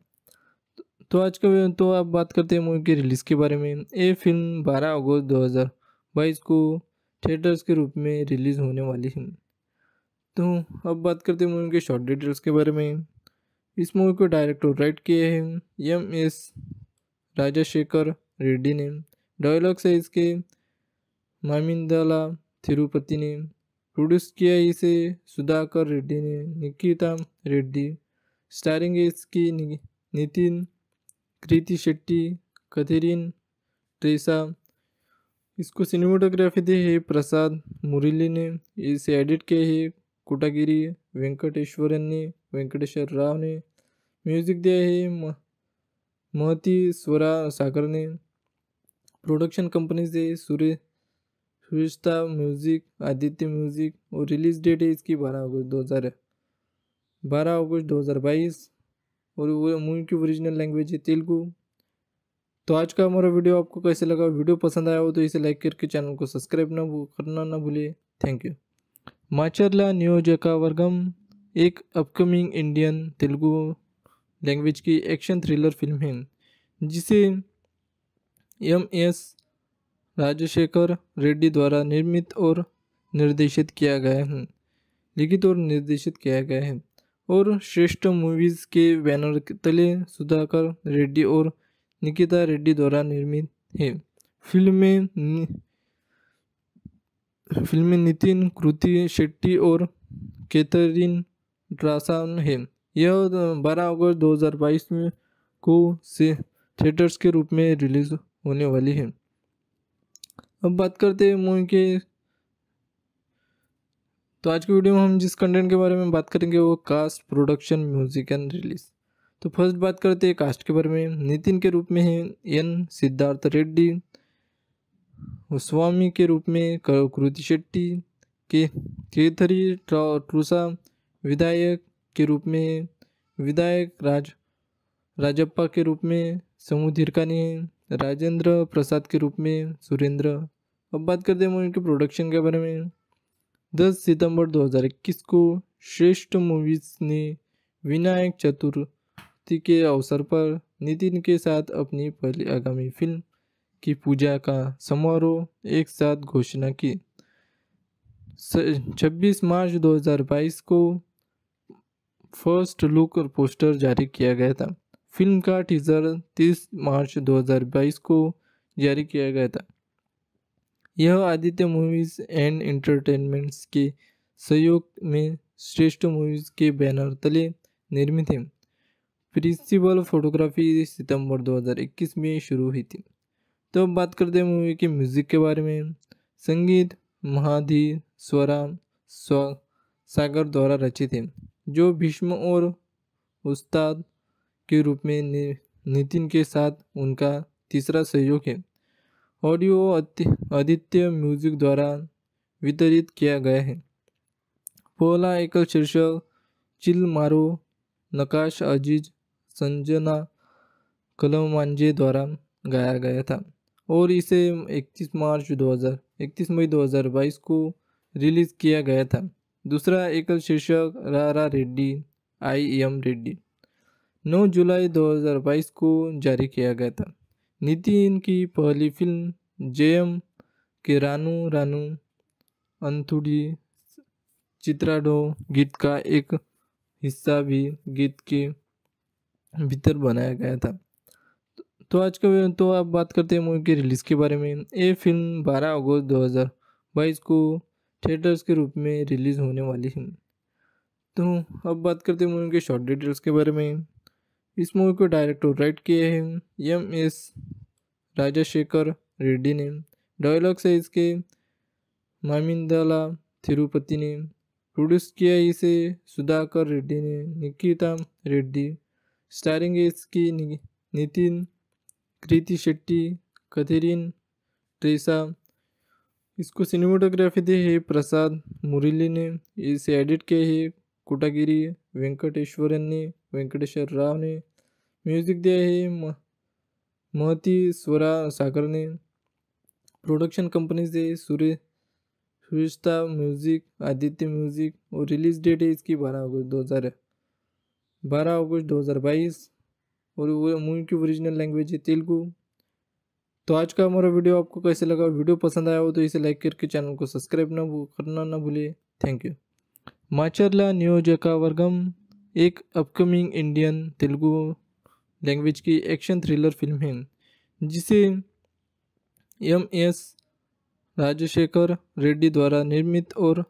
तो आज का तो आप बात करते हैं मूवी के रिलीज़ के बारे में ये फिल्म 12 अगस्त 2022 को थिएटर्स के रूप में रिलीज़ होने वाली है तो अब बात करते हैं मूवी के शॉर्ट डिटेल्स के बारे में इस मूवी को डायरेक्टर राइट किए हैं एम एस राजाशेखर रेड्डी ने डायलॉग्स है इसके मामिंदाला थिरुपति ने प्रोड्यूस किया इसे सुधाकर रेड्डी ने निकिता रेड्डी स्टारिंग है इसकी नितिन कृति शेट्टी कथेरिन ट्रेसा इसको सिनेमाटोग्राफी दी है प्रसाद मुरली ने इसे एडिट किया है कोटागिरी वेंकटेश्वरन ने वेंकटेश्वर राव ने म्यूजिक दिया है महती स्वरा सागर ने प्रोडक्शन कंपनी से सूर्य सुरिश्ता म्यूज़िक आदित्य म्यूज़िक और रिलीज़ डेट है इसकी बारह अगस्त दो हज़ार बारह अगस्त दो हज़ार बाईस और वो मूवी की ओरिजिनल लैंग्वेज है तेलुगू तो आज का हमारा वीडियो आपको कैसे लगा वीडियो पसंद आया हो तो इसे लाइक करके चैनल को सब्सक्राइब ना करना ना भूलिए थैंक यू माचरला नियोजका वर्गम एक अपकमिंग इंडियन तेलुगु लैंग्वेज की एक्शन थ्रिलर फिल्म है जिसे एम एस राजशेखर रेड्डी द्वारा निर्मित और निर्देशित किया गया है लिखित और निर्देशित किया गया है और श्रेष्ठ मूवीज़ के बैनर तले सुधाकर रेड्डी और निकिता रेड्डी द्वारा निर्मित है फिल्म में फिल्म में नितिन कृति शेट्टी और केतरीन ड्रासान है यह 12 अगस्त 2022 में को से थिएटर्स के रूप में रिलीज होने वाली है अब बात करते हैं मूवी के तो आज के वीडियो में हम जिस कंटेंट के बारे में बात करेंगे वो cast production music and release तो फर्स्ट बात करते हैं कास्ट के बारे में नितिन के रूप में है एन सिद्धार्थ रेड्डी स्वामी के रूप में कृति शेट्टी के केथरी ट्रूसा विधायक के रूप में विधायक राज राजप्पा के रूप में समूह धीरकानी है राजेंद्र प्रसाद के रूप में सुरेंद्र अब बात करते हैं मूवी के प्रोडक्शन के बारे में दस सितंबर 2021 को श्रेष्ठ मूवीज ने विनायक चतुर्थी के अवसर पर नितिन के साथ अपनी पहली आगामी फिल्म की पूजा का समारोह एक साथ घोषणा की 26 मार्च 2022 को फर्स्ट लुक और पोस्टर जारी किया गया था फिल्म का टीज़र 30 मार्च 2022 को जारी किया गया था यह आदित्य मूवीज़ एंड एंटरटेनमेंट्स के सहयोग में श्रेष्ठ मूवीज़ के बैनर तले निर्मित है प्रिंसिपल फोटोग्राफी सितंबर 2021 में शुरू हुई थी तो अब बात करते हैं मूवी के म्यूज़िक के बारे में संगीत महाधी स्वरा स्व सागर द्वारा रचित है जो भीष्म और उस्ताद के रूप में नितिन के साथ उनका तीसरा सहयोग है ऑडियो आदित्य म्यूजिक द्वारा वितरित किया गया है पहला एकल शीर्षक चिल मारो नकाश अजीज संजना कलमांजे द्वारा गाया गया था और इसे 31 मार्च 2000 31 मई 2022 को रिलीज़ किया गया था दूसरा एकल शीर्षक रारा रेड्डी आई एम रेड्डी 9 जुलाई 2022 को जारी किया गया था नितिन की पहली फिल्म जयम के रानू रानू अंथुड़ी चित्राडो गीत का एक हिस्सा भी गीत के भीतर बनाया गया था तो आज का तो आप बात करते हैं मूवी के रिलीज़ के बारे में ये फिल्म 12 अगस्त 2022 को थिएटर्स के रूप में रिलीज़ होने वाली है तो अब बात करते हैं मूवी के शॉर्ट डिटेल्स के बारे में इस मूवी को डायरेक्ट और राइट किए हैं एम एस राजशेखर रेड्डी ने डायलॉग्स है इसके मामिंदाला तिरुपति ने प्रोड्यूस किया इसे सुधाकर रेड्डी ने निकिता रेड्डी स्टारिंग इसकी नितिन कृति शेट्टी कथेरिन ट्रेसा इसको सिनेमाटोग्राफी दी है प्रसाद मुरली ने इसे एडिट किया है कोटागिरी वेंकटेश्वरन ने वेंकटेश्वर राव ने म्यूजिक दिया है महती स्वरा सागर ने प्रोडक्शन कंपनी से सूर्य सुरिश्ता म्यूज़िक आदित्य म्यूज़िक और रिलीज़ डेट है इसकी बारह अगस्त दो हज़ार बारह अगस्त दो हज़ार बाईस और वो मूवी की ओरिजिनल लैंग्वेज है तेलुगू तो आज का हमारा वीडियो आपको कैसे लगा वीडियो पसंद आया हो तो इसे लाइक करके चैनल को सब्सक्राइब ना करना ना भूलिए थैंक यू माचरला नियोजक वर्गम एक अपकमिंग इंडियन तेलुगु लैंग्वेज की एक्शन थ्रिलर फिल्म है जिसे एम एस राजशेखर रेड्डी द्वारा निर्मित और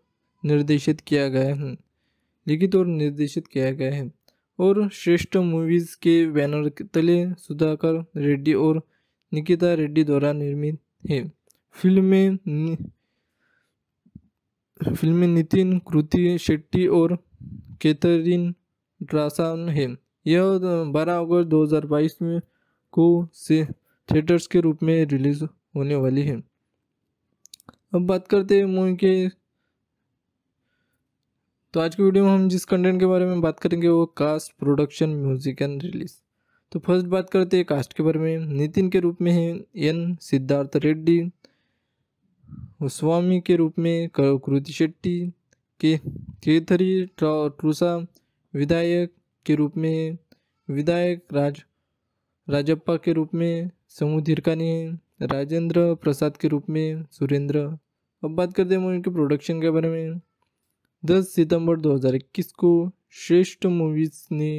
निर्देशित किया गया है लिखित और निर्देशित किया गया है और श्रेष्ठ मूवीज़ के बैनर तले सुधाकर रेड्डी और निकिता रेड्डी द्वारा निर्मित है फिल्म में फिल्म में नितिन कृति शेट्टी और कैथरीन ड्रासन है यह बारह अगस्त बाईस में को से थिएटर्स के रूप में रिलीज होने वाली है अब बात करते हैं मूवी के तो आज की वीडियो में हम जिस कंटेंट के बारे में बात करेंगे वो cast production music and release तो फर्स्ट बात करते हैं कास्ट के बारे में नितिन के रूप में है एन सिद्धार्थ रेड्डी स्वामी के रूप में कृति शेट्टी के केथरी ट्रूसा विधायक के रूप में विधायक राज राजप्पा के रूप में समूह धिरका ने राजेंद्र प्रसाद के रूप में सुरेंद्र अब बात करते हैं मूवी के प्रोडक्शन के बारे में 10 सितंबर 2021 को श्रेष्ठ मूवीज़ ने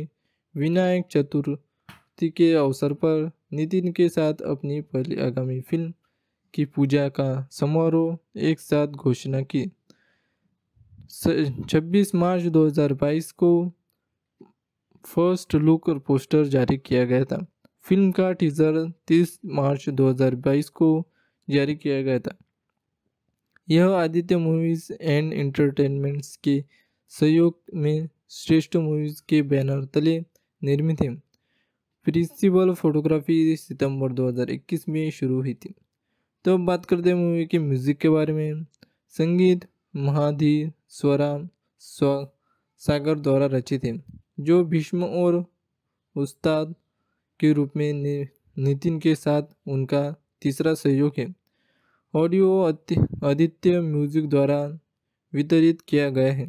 विनायक चतुर्थी के अवसर पर नितिन के साथ अपनी पहली आगामी फिल्म की पूजा का समारोह एक साथ घोषणा की 26 मार्च 2022 को फर्स्ट लुक और पोस्टर जारी किया गया था फिल्म का टीज़र 30 मार्च 2022 को जारी किया गया था यह आदित्य मूवीज़ एंड एंटरटेनमेंट्स के सहयोग में श्रेष्ठ मूवीज़ के बैनर तले निर्मित है प्रिंसिपल फोटोग्राफी सितंबर 2021 में शुरू हुई थी तो बात करते हैं मूवी के म्यूज़िक के बारे में संगीत महाधी स्वरा स्व सागर द्वारा रचित है जो भीष्म और उस्ताद के रूप में नितिन के साथ उनका तीसरा सहयोग है ऑडियो आदित्य म्यूजिक द्वारा वितरित किया गया है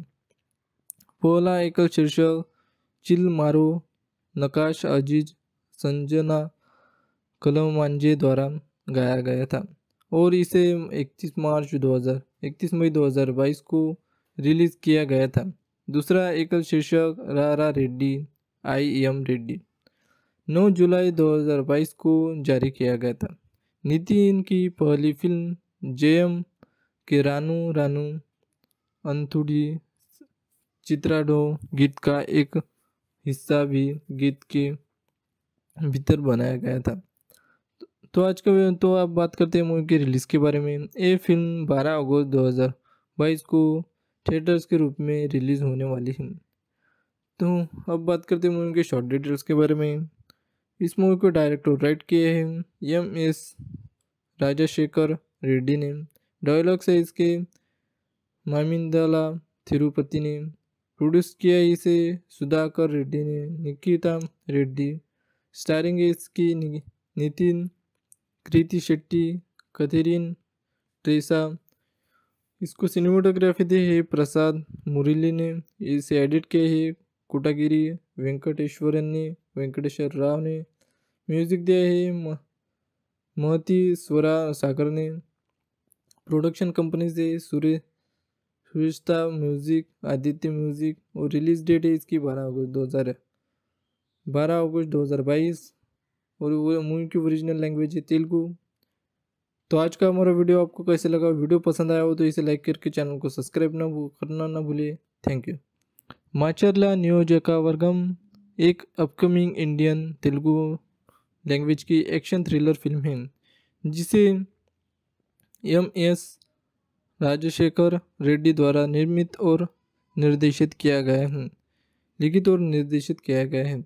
पोला एकल शीर्षक चिल मारो नकाश अजीज संजना कलमांजे द्वारा गाया गया था और इसे 31 मार्च 2000 31 मई 2022 को रिलीज़ किया गया था दूसरा एकल शीर्षक रारा रेड्डी आई एम रेड्डी 9 जुलाई 2022 को जारी किया गया था नितिन की पहली फिल्म जे एम के रानू रानू अंथुड़ी चित्राडो गीत का एक हिस्सा भी गीत के भीतर बनाया गया था तो आज का तो आप बात करते हैं मूवी के रिलीज़ के बारे में ये फिल्म 12 अगस्त 2022 को थिएटर्स के रूप में रिलीज़ होने वाली हैं तो अब बात करते हैं मूवी के शॉर्ट डिटेल्स के बारे में इस मूवी को डायरेक्ट और राइट किए हैं एम एस राजाशेखर रेड्डी ने डायलॉग्स है इसके मामिंदाला थिरुपति ने प्रोड्यूस किया इसे सुधाकर रेड्डी ने निकिता रेड्डी स्टारिंग है इसकी नितिन कृति शेट्टी कथेरिन ट्रेसा इसको सिनेमाटोग्राफी दी है प्रसाद मुरली ने इसे एडिट किया है कोटागिरी वेंकटेश्वरन ने वेंकटेश्वर राव ने म्यूज़िक दिया है महती स्वरा सागर ने प्रोडक्शन कंपनी से सूर्य सुरिश्ता म्यूज़िक आदित्य म्यूज़िक और रिलीज़ डेट है इसकी बारह अगस्त दो हज़ार बारह अगस्त दो हज़ार बाईस और वो मूवी की ओरिजिनल लैंग्वेज है तेलुगू तो आज का हमारा वीडियो आपको कैसे लगा वीडियो पसंद आया हो तो इसे लाइक करके चैनल को सब्सक्राइब ना करना ना भूलिए थैंक यू माचरला नियोजका वर्गम एक अपकमिंग इंडियन तेलुगु लैंग्वेज की एक्शन थ्रिलर फिल्म है जिसे एम एस राजशेखर रेड्डी द्वारा निर्मित और निर्देशित किया गया है लिखित और निर्देशित किया गया है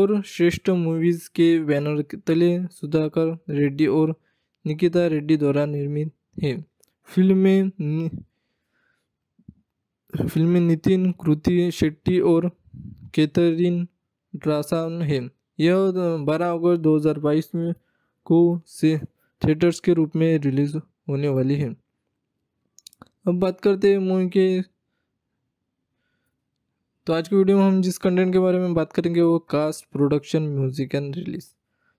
और श्रेष्ठ मूवीज़ के बैनर तले सुधाकर रेड्डी और निकिता रेड्डी द्वारा निर्मित है फिल्म में फिल्म में नितिन कृति शेट्टी और कैथरीन ड्रासान है यह 12 अगस्त 2022 में को से थिएटर्स के रूप में रिलीज होने वाली है अब बात करते हैं मूवी के तो आज की वीडियो में हम जिस कंटेंट के बारे में बात करेंगे वो cast production music and release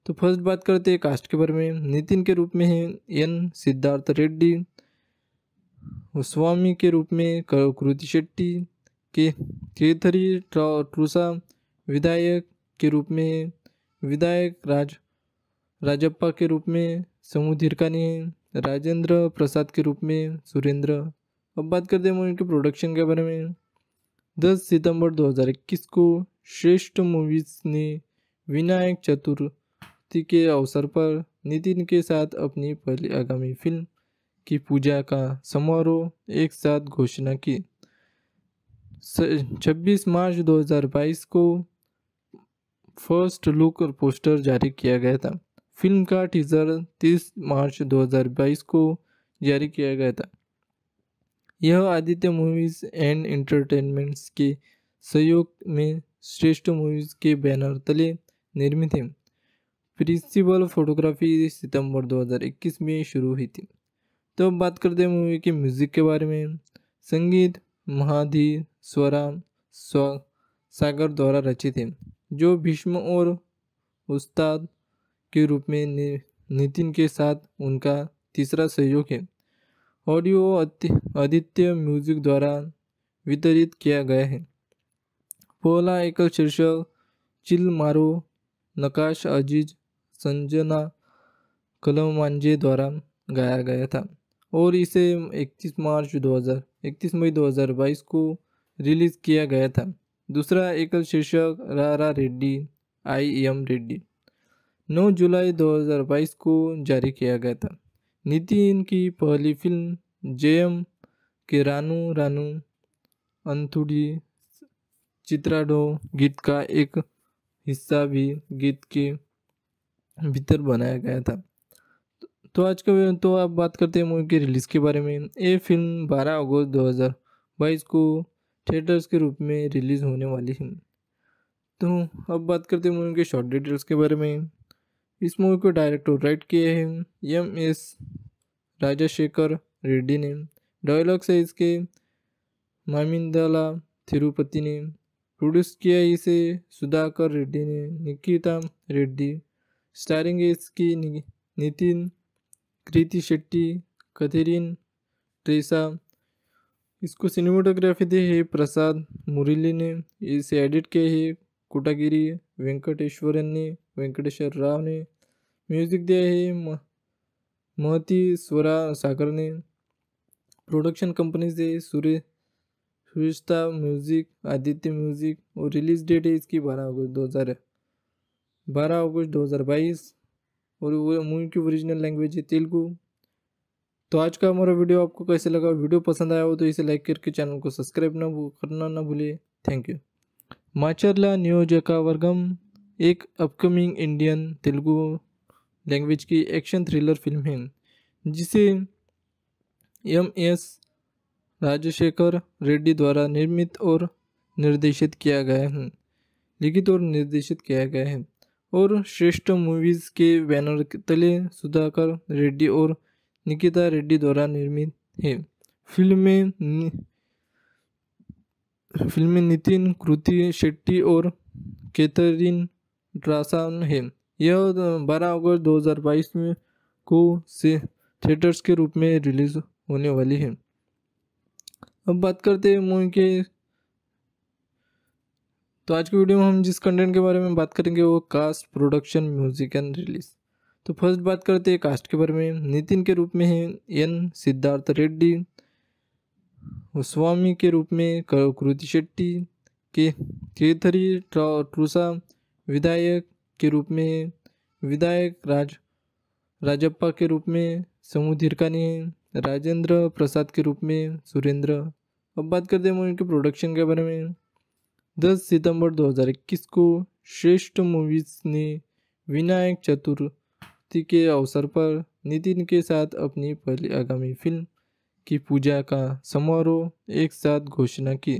तो फर्स्ट बात करते हैं कास्ट के बारे में नितिन के रूप में है एन सिद्धार्थ रेड्डी स्वामी के रूप में कृति शेट्टी के केथरी ट्रूसा विधायक के रूप में विधायक राज राजप्पा के रूप में समूह धीरकानी है राजेंद्र प्रसाद के रूप में सुरेंद्र अब बात करते हैं मूवी के प्रोडक्शन के बारे में 10 सितंबर 2021 को श्रेष्ठ मूवीज़ ने विनायक चतुर जयंती के अवसर पर नितिन के साथ अपनी पहली आगामी फिल्म की पूजा का समारोह एक साथ घोषणा की 26 मार्च 2022 को फर्स्ट लुक और पोस्टर जारी किया गया था फिल्म का टीज़र 30 मार्च 2022 को जारी किया गया था यह आदित्य मूवीज़ एंड एंटरटेनमेंट्स के सहयोग में श्रेष्ठ मूवीज़ के बैनर तले निर्मित है फेस्टिवल फोटोग्राफी सितंबर 2021 में शुरू हुई थी तो अब बात करते हैं मूवी के म्यूज़िक के बारे में संगीत महाधी स्वरा स्व सागर द्वारा रचित है जो भीष्म और उस्ताद के रूप में नितिन के साथ उनका तीसरा सहयोग है ऑडियो आदित्य म्यूजिक द्वारा वितरित किया गया है पोला एकल शीर्षक चिल मारो नकाश अजीज संजना मांझे द्वारा गाया गया था और इसे 31 मार्च 2000 31 मई 2022 को रिलीज़ किया गया था दूसरा एकल शीर्षक रारा रेड्डी आई एम रेड्डी 9 जुलाई 2022 को जारी किया गया था नितिन की पहली फिल्म एम के रानू रानू अंथुड़ी चित्राडो गीत का एक हिस्सा भी गीत के भीतर बनाया गया था तो आज का तो आप बात करते हैं मूवी की रिलीज़ के बारे में ये फिल्म 12 अगस्त 2022 को थिएटर्स के रूप में रिलीज़ होने वाली है तो अब बात करते हैं मूवी के शॉर्ट डिटेल्स के बारे में इस मूवी को डायरेक्ट और राइट किए हैं एम एस राजाशेखर रेड्डी ने डायलॉग्स है इसके मामिंदाला थिरुपति ने प्रोड्यूस किया इसे सुधाकर रेड्डी ने निकिता रेड्डी स्टारिंग इसकी नितिन कृति शेट्टी कथेरिन ट्रेसा इसको सिनेमाटोग्राफी दी है प्रसाद मुरली ने इसे एडिट किया है कोटागिरी वेंकटेश्वरन ने वेंकटेश्वर राव ने म्यूजिक दिया है महती स्वरा सागर ने प्रोडक्शन कंपनी से सूर्य सुरिश्ता म्यूज़िक आदित्य म्यूज़िक और रिलीज़ डेट है इसकी बारह अगस्त दो हज़ार बारह अगस्त दो हज़ार बाईस और मूवी की ओरिजिनल लैंग्वेज है तेलुगू तो आज का हमारा वीडियो आपको कैसे लगा वीडियो पसंद आया हो तो इसे लाइक करके चैनल को सब्सक्राइब ना करना ना भूलिए थैंक यू माचरला नियोजका वर्गम एक अपकमिंग इंडियन तेलुगु लैंग्वेज की एक्शन थ्रिलर फिल्म है जिसे एम एस राजशेखर रेड्डी द्वारा निर्मित और निर्देशित किया गया है लिखित और निर्देशित किया गया है और श्रेष्ठ मूवीज़ के बैनर तले सुधाकर रेड्डी और निकिता रेड्डी द्वारा निर्मित है फिल्म में फिल्म में नितिन कृति शेट्टी और कैथरीन ड्रासान है यह 12 अगस्त 2022 में को से थिएटर्स के रूप में रिलीज होने वाली है अब बात करते हैं मूवी के तो आज के वीडियो में हम जिस कंटेंट के बारे में बात करेंगे वो cast production music and release तो फर्स्ट बात करते हैं कास्ट के बारे में नितिन के रूप में है एन सिद्धार्थ रेड्डी स्वामी के रूप में कृति शेट्टी के केथरी ट्रूसा विधायक के रूप में विधायक राज राजप्पा के रूप में समूह धीरकानी है राजेंद्र प्रसाद के रूप में सुरेंद्र अब बात करते हैं मूवी के प्रोडक्शन के बारे में दस सितंबर 2021 को श्रेष्ठ मूवीज ने विनायक चतुर्थी के अवसर पर नितिन के साथ अपनी पहली आगामी फिल्म की पूजा का समारोह एक साथ घोषणा की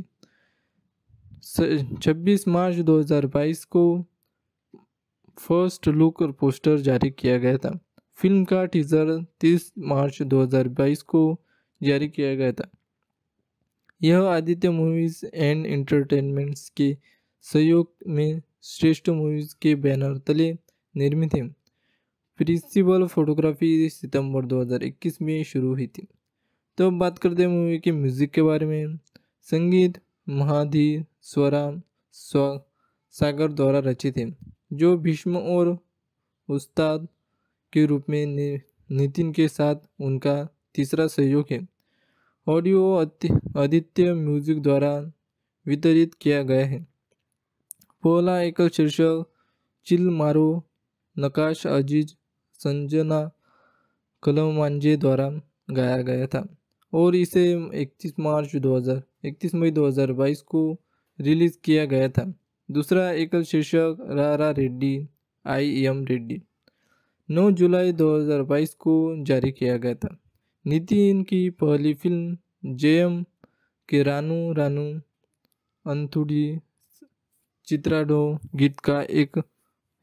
26 मार्च 2022 को फर्स्ट लुक और पोस्टर जारी किया गया था फिल्म का टीज़र 30 मार्च 2022 को जारी किया गया था यह आदित्य मूवीज़ एंड एंटरटेनमेंट्स के सहयोग में श्रेष्ठ मूवीज़ के बैनर तले निर्मित है प्रिंसिपल फोटोग्राफी सितंबर 2021 में शुरू हुई थी तो अब बात करते हैं मूवी के म्यूज़िक के बारे में संगीत महाधी स्वरा स्व सागर द्वारा रचित है जो भीष्म और उस्ताद के रूप में नितिन के साथ उनका तीसरा सहयोग है ऑडियो आदित्य म्यूजिक द्वारा वितरित किया गया है पहला एकल शीर्षक चिल मारो नकाश अजीज संजना कलमांजे द्वारा गाया गया था और इसे 31 मार्च 2000 31 मई 2022 को रिलीज़ किया गया था दूसरा एकल शीर्षक रारा रेड्डी आई एम रेड्डी 9 जुलाई 2022 को जारी किया गया था नितिन की पहली फिल्म जयम के रानू रानू अंथुड़ी चित्राडो गीत का एक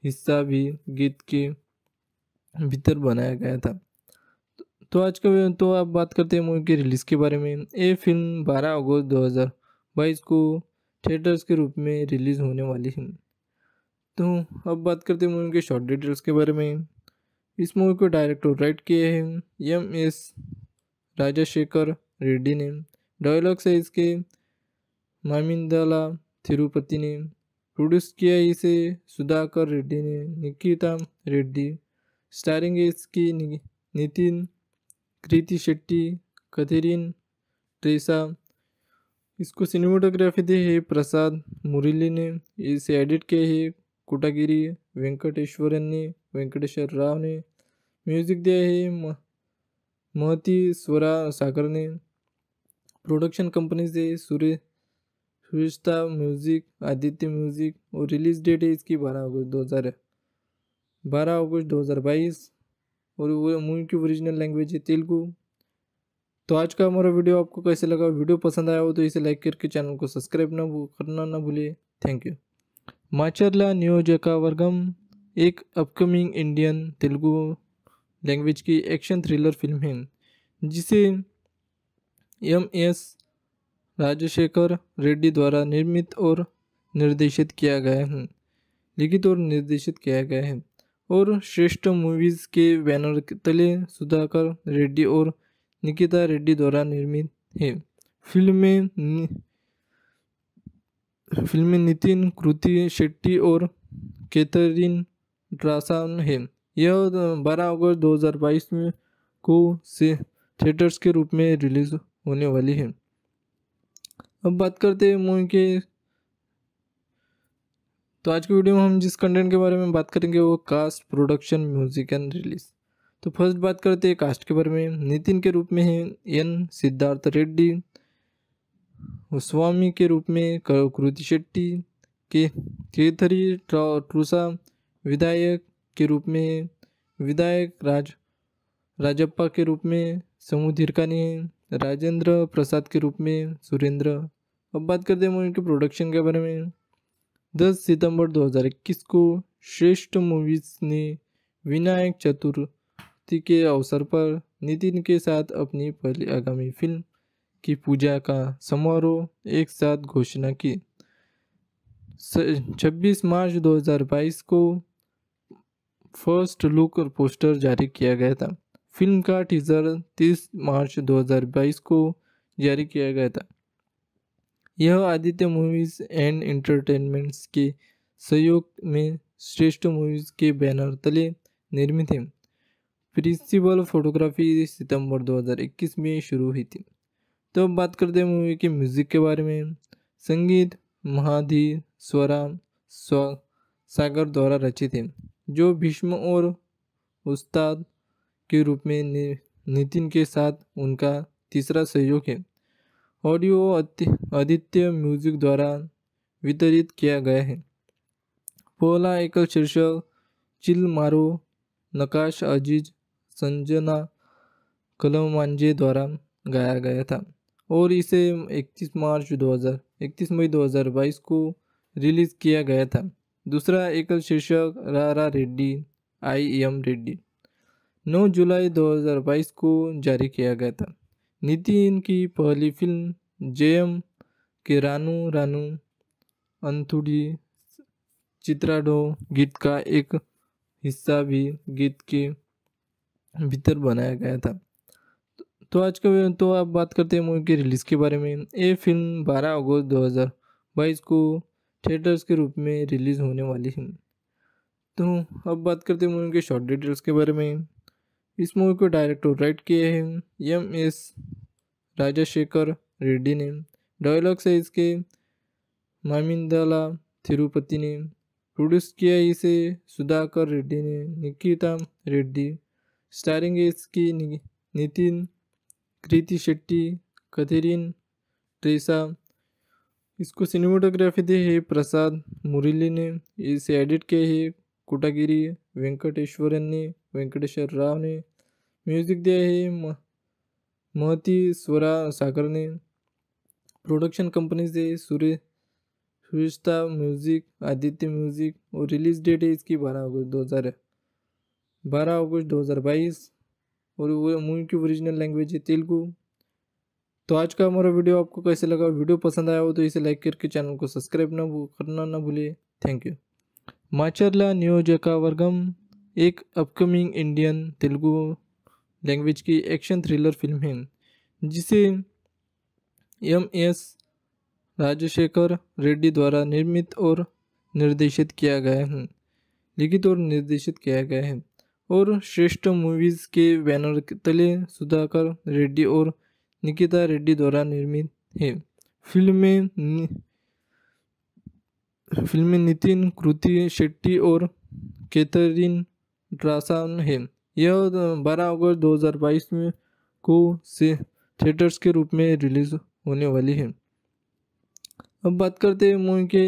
हिस्सा भी गीत के भीतर बनाया गया था तो आज का तो आप बात करते हैं मूवी के रिलीज़ के बारे में ये फिल्म 12 अगस्त 2022 को थिएटर्स के रूप में रिलीज़ होने वाली है तो अब बात करते हैं मूवी के शॉर्ट डिटेल्स के बारे में इस मूवी को डायरेक्ट राइट किए हैं एम एस राजाशेखर रेड्डी ने डायलॉग्स है इसके मामिंदाला तिरुपति ने प्रोड्यूस किया इसे सुधाकर रेड्डी ने निकिता रेड्डी स्टारिंग है इसकी नितिन कृति शेट्टी कथेरिन ट्रेसा इसको सिनेमाटोग्राफी दी है प्रसाद मुरली ने इसे एडिट किया है कोटागिरी वेंकटेश्वरन ने वेंकटेश्वर राव ने म्यूज़िक दिया है महती स्वरा सागर ने प्रोडक्शन कंपनी से सूर्य सुरिश्ता म्यूज़िक आदित्य म्यूज़िक और रिलीज़ डेट है इसकी बारह अगस्त दो हज़ार बारह अगस्त दो हज़ार बाईस और वो मूवी की ओरिजिनल लैंग्वेज है तेलुगू तो आज का हमारा वीडियो आपको कैसे लगा वीडियो पसंद आया हो तो इसे लाइक करके चैनल को सब्सक्राइब ना करना ना भूलिए थैंक यू माचरला नियोजक वर्गम एक अपकमिंग इंडियन तेलुगु लैंग्वेज की एक्शन थ्रिलर फिल्म है जिसे एम एस राजशेखर रेड्डी द्वारा निर्मित और निर्देशित किया गया है लिखित और निर्देशित किया गया है और श्रेष्ठ मूवीज़ के बैनर तले सुधाकर रेड्डी और निकिता रेड्डी द्वारा निर्मित है फिल्म में फिल्म में नितिन कृति शेट्टी और कैथरीन ड्रासन है यह बारह अगस्त 2022 में को से थिएटर्स के रूप में रिलीज होने वाली है अब बात करते हैं मूवी के तो आज के वीडियो में हम जिस कंटेंट के बारे में बात करेंगे वो cast production music and release तो फर्स्ट बात करते हैं कास्ट के बारे में नितिन के रूप में है एन सिद्धार्थ रेड्डी स्वामी के रूप में कृति शेट्टी के केथरी ट्रूसा विधायक के रूप में विधायक राज राजप्पा के रूप में समूह धीरका ने राजेंद्र प्रसाद के रूप में सुरेंद्र अब बात करते हैं मूवी के प्रोडक्शन के बारे में 10 सितंबर 2021 को श्रेष्ठ मूवीज़ ने विनायक चतुर्थी के अवसर पर नितिन के साथ अपनी पहली आगामी फिल्म की पूजा का समारोह एक साथ घोषणा की 26 मार्च 2022 को फर्स्ट लुक और पोस्टर जारी किया गया था फिल्म का टीज़र 30 मार्च 2022 को जारी किया गया था यह आदित्य मूवीज़ एंड एंटरटेनमेंट्स के सहयोग में श्रेष्ठ मूवीज़ के बैनर तले निर्मित है प्रिंसिपल फोटोग्राफी सितंबर 2021 में शुरू हुई थी तो बात करते हैं मूवी के म्यूज़िक के बारे में संगीत महाधी स्वरा स्व सागर द्वारा रचित है जो भीष्म और उस्ताद के रूप में नितिन के साथ उनका तीसरा सहयोग है ऑडियो आदित्य म्यूजिक द्वारा वितरित किया गया है पोला एकल शीर्षक चिल मारो नकाश अजीज संजना कलमांजे द्वारा गाया गया था और इसे 31 मार्च 2000 31 मई 2022 को रिलीज़ किया गया था दूसरा एकल शीर्षक रारा रेड्डी आई एम रेड्डी 9 जुलाई 2022 को जारी किया गया था नितिन की पहली फिल्म जेएम के रानू रानू अंथुड़ी चित्राडो गीत का एक हिस्सा भी गीत के भीतर बनाया गया था तो आज का तो आप बात करते हैं मूवी के रिलीज़ के बारे में ये फिल्म 12 अगस्त 2022 को थिएटर्स के रूप में रिलीज़ होने वाली है तो अब बात करते हैं मूवी के शॉर्ट डिटेल्स के बारे में इस मूवी को डायरेक्ट और राइट किए हैं एम एस राजाशेखर रेड्डी ने डायलॉग्स है इसके मामिंदाला थिरुपति ने प्रोड्यूस किया इसे सुधाकर रेड्डी ने निकिता रेड्डी स्टारिंग है इसकी नितिन कृति शेट्टी कथेरिन ट्रेसा इसको सिनेमाटोग्राफी दी है प्रसाद मुरली ने इसे एडिट किया है कोटागिरी वेंकटेश्वरन ने वेंकटेश्वर राव ने म्यूज़िक दिया है महती स्वरा सागर ने प्रोडक्शन कंपनी से सूर्य सुरिश्ता म्यूज़िक आदित्य म्यूज़िक और रिलीज़ डेट है इसकी बारह अगस्त दो हज़ार बारह अगस्त दो हज़ार बाईस और मूवी की ओरिजिनल लैंग्वेज है तेलुगू तो आज का हमारा वीडियो आपको कैसे लगा वीडियो पसंद आया हो तो इसे लाइक करके चैनल को सब्सक्राइब ना करना ना भूलिए थैंक यू माचरला नियोजका वर्गम एक अपकमिंग इंडियन तेलुगु लैंग्वेज की एक्शन थ्रिलर फिल्म है जिसे एम एस राजशेखर रेड्डी द्वारा निर्मित और निर्देशित किया गया है लिखित और निर्देशित किया गया है और श्रेष्ठ मूवीज़ के बैनर तले सुधाकर रेड्डी और निकिता रेड्डी द्वारा निर्मित है फिल्म में फिल्म में नितिन कृति शेट्टी और कैथरीन ड्रासान है यह 12 अगस्त 2022 में को से थिएटर्स के रूप में रिलीज होने वाली है अब बात करते हैं मूवी के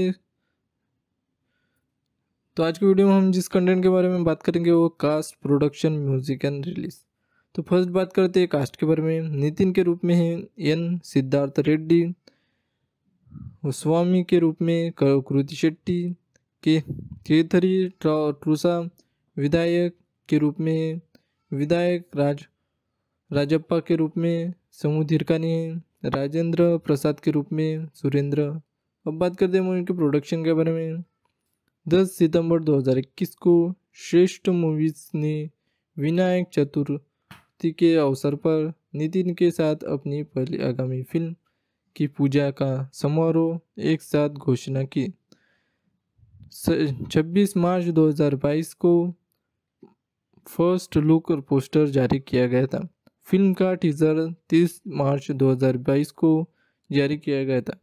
तो आज की वीडियो में हम जिस कंटेंट के बारे में बात करेंगे वो cast production music and release तो फर्स्ट बात करते हैं कास्ट के बारे में नितिन के रूप में है एन सिद्धार्थ रेड्डी स्वामी के रूप में कृति शेट्टी के केथरी ट्रूसा विधायक के रूप में है विधायक राज राजप्पा के रूप में समूह धीरकानी है राजेंद्र प्रसाद के रूप में सुरेंद्र अब बात करते हैं मूवी के प्रोडक्शन के बारे में 10 सितंबर 2021 को श्रेष्ठ मूवीज़ ने विनायक चतुर जयंती के अवसर पर नितिन के साथ अपनी पहली आगामी फिल्म की पूजा का समारोह एक साथ घोषणा की 26 मार्च 2022 को फर्स्ट लुक और पोस्टर जारी किया गया था फिल्म का टीज़र 30 मार्च 2022 को जारी किया गया था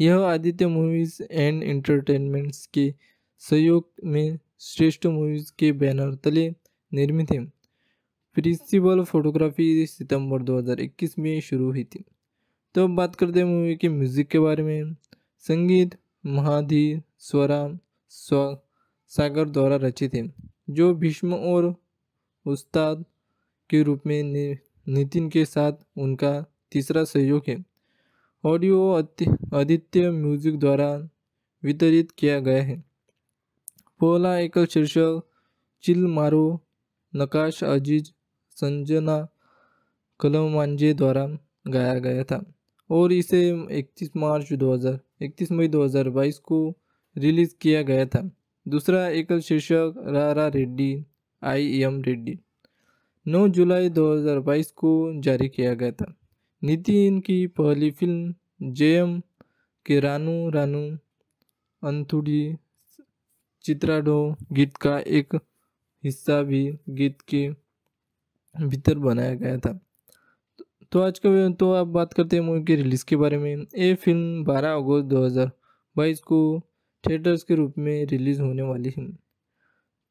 यह आदित्य मूवीज़ एंड एंटरटेनमेंट्स के सहयोग में श्रेष्ठ मूवीज़ के बैनर तले निर्मित है फेस्टिवल फोटोग्राफी सितंबर 2021 में शुरू हुई थी तो अब बात करते हैं मूवी के म्यूज़िक के बारे में संगीत महाधी स्वरा स्व सागर द्वारा रचित है जो भीष्म और उस्ताद के रूप में नितिन के साथ उनका तीसरा सहयोग है ऑडियो आदित्य म्यूजिक द्वारा वितरित किया गया है पोला एकल शीर्षक चिल मारो नकाश अजीज संजना कलमांजे द्वारा गाया गया था और इसे 31 मार्च 2000 31 मई 2022 को रिलीज़ किया गया था दूसरा एकल शीर्षक रारा रेड्डी आई एम रेड्डी 9 जुलाई 2022 को जारी किया गया था नितिन की पहली फिल्म एम के रानू रानू अंथुड़ी चित्राडो गीत का एक हिस्सा भी गीत के भीतर बनाया गया था तो आज का तो आप बात करते हैं मूवी के रिलीज़ के बारे में ये फिल्म 12 अगस्त 2022 को थिएटर्स के रूप में रिलीज़ होने वाली है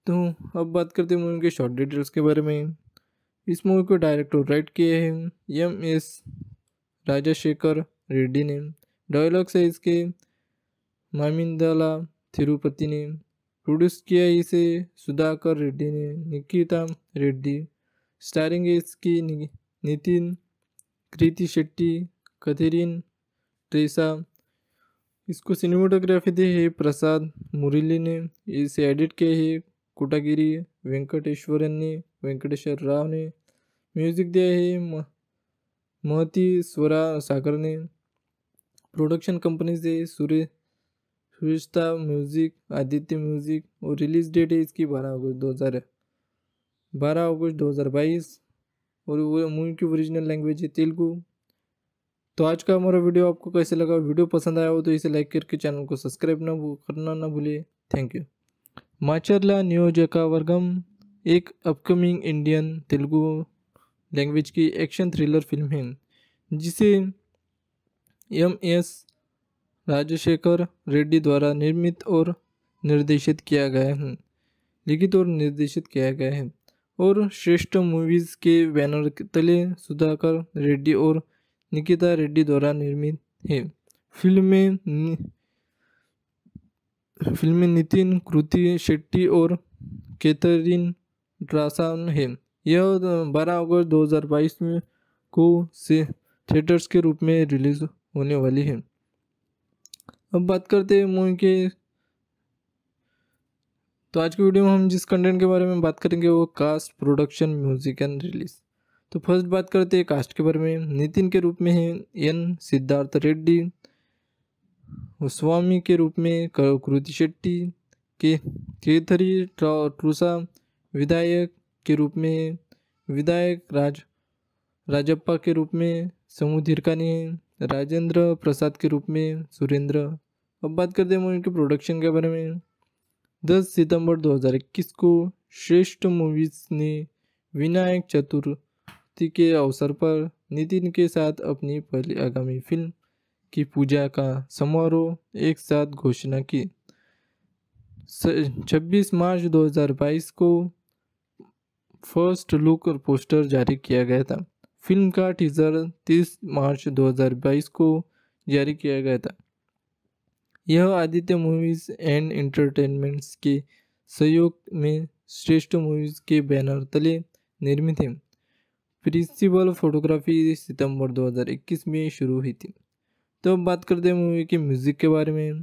तो अब बात करते हैं मूवी के शॉर्ट डिटेल्स के बारे में इस मूवी को डायरेक्टर राइट किए हैं एम एस राजाशेखर रेड्डी ने डायलॉग्स है इसके मामिंदाला थिरुपति ने प्रोड्यूस किया इसे सुधाकर रेड्डी ने निकिता रेड्डी स्टारिंग है इसकी नितिन कृति शेट्टी कथेरिन ट्रेसा इसको सिनेमाटोग्राफी दी है प्रसाद मुरली ने इसे एडिट किया है कोटागिरी वेंकटेश्वरन ने वेंकटेश्वर राव ने म्यूजिक दिया है महती स्वरा सागर ने प्रोडक्शन कंपनी से सूर्य सुरिश्ता म्यूज़िक आदित्य म्यूज़िक और रिलीज़ डेट है इसकी बारह अगस्त दो हज़ार बारह अगस्त दो हज़ार बाईस और वो मूवी की ओरिजिनल लैंग्वेज है तेलुगू तो आज का हमारा वीडियो आपको कैसे लगा वीडियो पसंद आया हो तो इसे लाइक करके चैनल को सब्सक्राइब ना करना ना भूलिए थैंक यू माचरला नियोजका वर्गम एक अपकमिंग इंडियन तेलुगु लैंग्वेज की एक्शन थ्रिलर फिल्म है जिसे एम एस राजशेखर रेड्डी द्वारा निर्मित और निर्देशित किया गया है लिखित और निर्देशित किया गया है और श्रेष्ठ मूवीज़ के बैनर तले सुधाकर रेड्डी और निकिता रेड्डी द्वारा निर्मित है फिल्म में फिल्म में नितिन कृति शेट्टी और केतरीन ड्रासान है यह 12 अगस्त 2022 में को से थिएटर्स के रूप में रिलीज होने वाली है अब बात करते हैं मूवी के तो आज के वीडियो में हम जिस कंटेंट के बारे में बात करेंगे वो cast production music and release तो फर्स्ट बात करते हैं कास्ट के बारे में नितिन के रूप में है एन सिद्धार्थ रेड्डी स्वामी के रूप में कृति शेट्टी के केथरी ट्रूसा विधायक के रूप में विधायक राज राजप्पा के रूप में समूह धीरकानी है राजेंद्र प्रसाद के रूप में सुरेंद्र अब बात करते हैं मूवी के प्रोडक्शन के बारे में दस सितंबर 2021 को श्रेष्ठ मूवीज ने विनायक चतुर्थी के अवसर पर नितिन के साथ अपनी पहली आगामी फिल्म की पूजा का समारोह एक साथ घोषणा की 26 मार्च 2022 को फर्स्ट लुक और पोस्टर जारी किया गया था फिल्म का टीज़र 30 मार्च 2022 को जारी किया गया था यह आदित्य मूवीज़ एंड एंटरटेनमेंट्स के सहयोग में श्रेष्ठ मूवीज़ के बैनर तले निर्मित है प्रिंसिपल फोटोग्राफी सितंबर 2021 में शुरू हुई थी तो अब बात करते हैं मूवी के म्यूज़िक के बारे में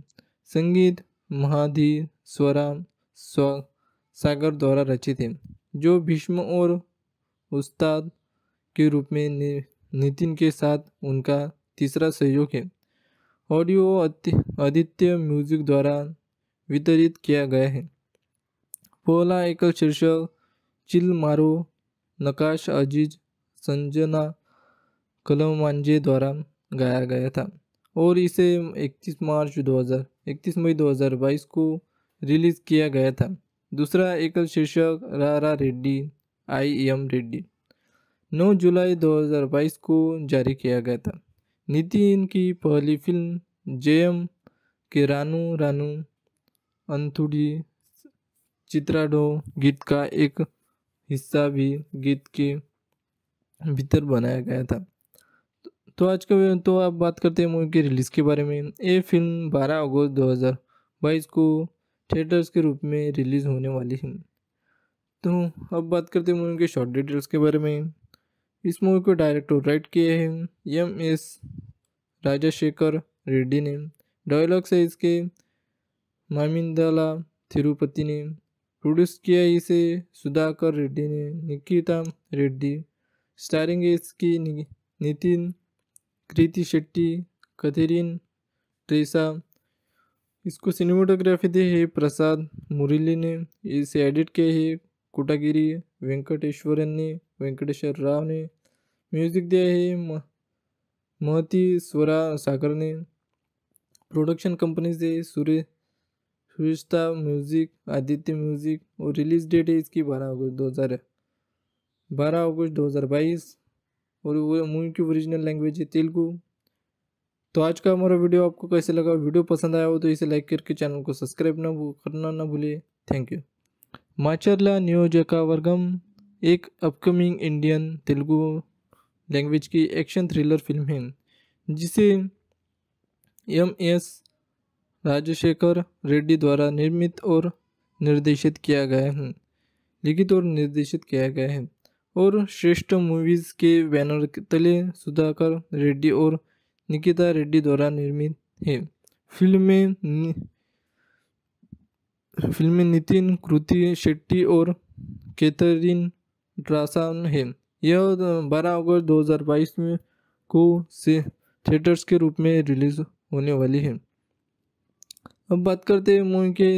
संगीत महाधी स्वरा स्व सागर द्वारा रचित है जो भीष्म और उस्ताद के रूप में नितिन के साथ उनका तीसरा सहयोग है ऑडियो आदित्य म्यूजिक द्वारा वितरित किया गया है पहला एकल शीर्षक चिल मारो नकाश अजीज संजना कलमांजे द्वारा गाया गया था और इसे 31 मार्च 2000 31 मई 2022 को रिलीज़ किया गया था दूसरा एकल शीर्षक रारा रेड्डी आई एम रेड्डी 9 जुलाई 2022 को जारी किया गया था नितिन की पहली फिल्म जयम के रानू रानू अंथुड़ी चित्राडो गीत का एक हिस्सा भी गीत के भीतर बनाया गया था तो आज का तो आप बात करते हैं मूवी के रिलीज़ के बारे में ये फिल्म 12 अगस्त 2022 को थिएटर्स के रूप में रिलीज़ होने वाली है तो अब बात करते हैं मूवी के शॉर्ट डिटेल्स के बारे में इस मूवी को डायरेक्ट और राइट किए हैं एम एस राजशेखर रेड्डी ने डायलॉग्स है इसके मामिंदाला तिरुपति ने प्रोड्यूस किया इसे सुधाकर रेड्डी ने निकिता रेड्डी स्टारिंग है इसकी नितिन कृति शेट्टी कथेरिन ट्रेसा इसको सिनेमाटोग्राफी दी है प्रसाद मुरली ने इसे एडिट किया है कोटागिरी वेंकटेश्वरन ने वेंकटेश्वर राव ने म्यूजिक दिया है महती स्वरा सागर ने प्रोडक्शन कंपनी से सूर्य सुरिश्ता म्यूज़िक आदित्य म्यूज़िक और रिलीज़ डेट है इसकी बारह अगस्त दो हज़ार बारह अगस्त दो हज़ार बाईस और वो मूवी की ओरिजिनल लैंग्वेज है तेलुगू तो आज का हमारा वीडियो आपको कैसे लगा वीडियो पसंद आया हो तो इसे लाइक करके चैनल को सब्सक्राइब ना करना ना भूलिए थैंक यू माचरला नियोजक वर्गम एक अपकमिंग इंडियन तेलुगु लैंग्वेज की एक्शन थ्रिलर फिल्म है जिसे एम एस राजशेखर रेड्डी द्वारा निर्मित और निर्देशित किया गया है लिखित और निर्देशित किया गया है और श्रेष्ठ मूवीज़ के बैनर तले सुधाकर रेड्डी और निकिता रेड्डी द्वारा निर्मित है फिल्म में फिल्म में नितिन कृति शेट्टी और कैथरीन ड्रासन है यह बारह अगस्त बाईस में को से थिएटर्स के रूप में रिलीज होने वाली है अब बात करते हैं मूवी के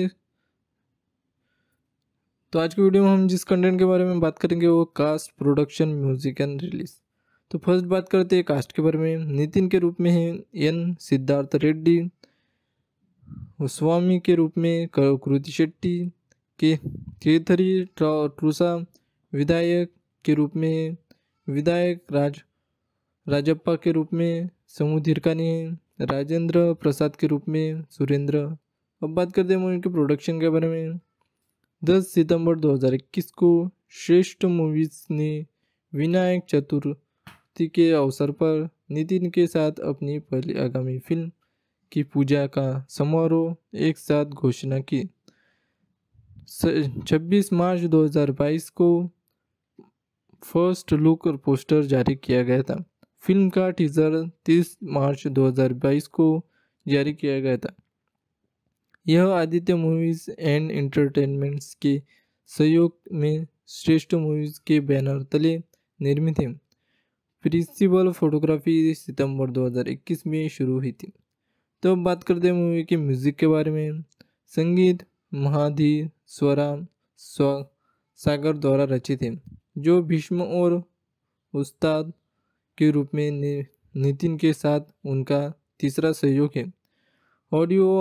तो आज के वीडियो में हम जिस कंटेंट के बारे में बात करेंगे वो cast production music and release तो फर्स्ट बात करते हैं कास्ट के बारे में नितिन के रूप में है एन सिद्धार्थ रेड्डी स्वामी के रूप में कृति शेट्टी के केथरी ट्रूसा विधायक के रूप में विधायक राज राजप्पा के रूप में समूह धिरका ने राजेंद्र प्रसाद के रूप में सुरेंद्र अब बात करते हैं मूवी के प्रोडक्शन के बारे में 10 सितंबर 2021 को श्रेष्ठ मूवीज़ ने विनायक चतुर्थी के अवसर पर नितिन के साथ अपनी पहली आगामी फिल्म की पूजा का समारोह एक साथ घोषणा की 26 मार्च 2022 को फर्स्ट लुक और पोस्टर जारी किया गया था फिल्म का टीज़र 30 मार्च 2022 को जारी किया गया था यह आदित्य मूवीज़ एंड एंटरटेनमेंट्स के सहयोग में श्रेष्ठ मूवीज़ के बैनर तले निर्मित है प्रिंसिपल फोटोग्राफी सितंबर 2021 में शुरू हुई थी तो बात करते हैं मूवी के म्यूज़िक के बारे में संगीत महाधी स्वरा स्व सागर द्वारा रचित है जो भीष्म और उस्ताद के रूप में नितिन के साथ उनका तीसरा सहयोग है ऑडियो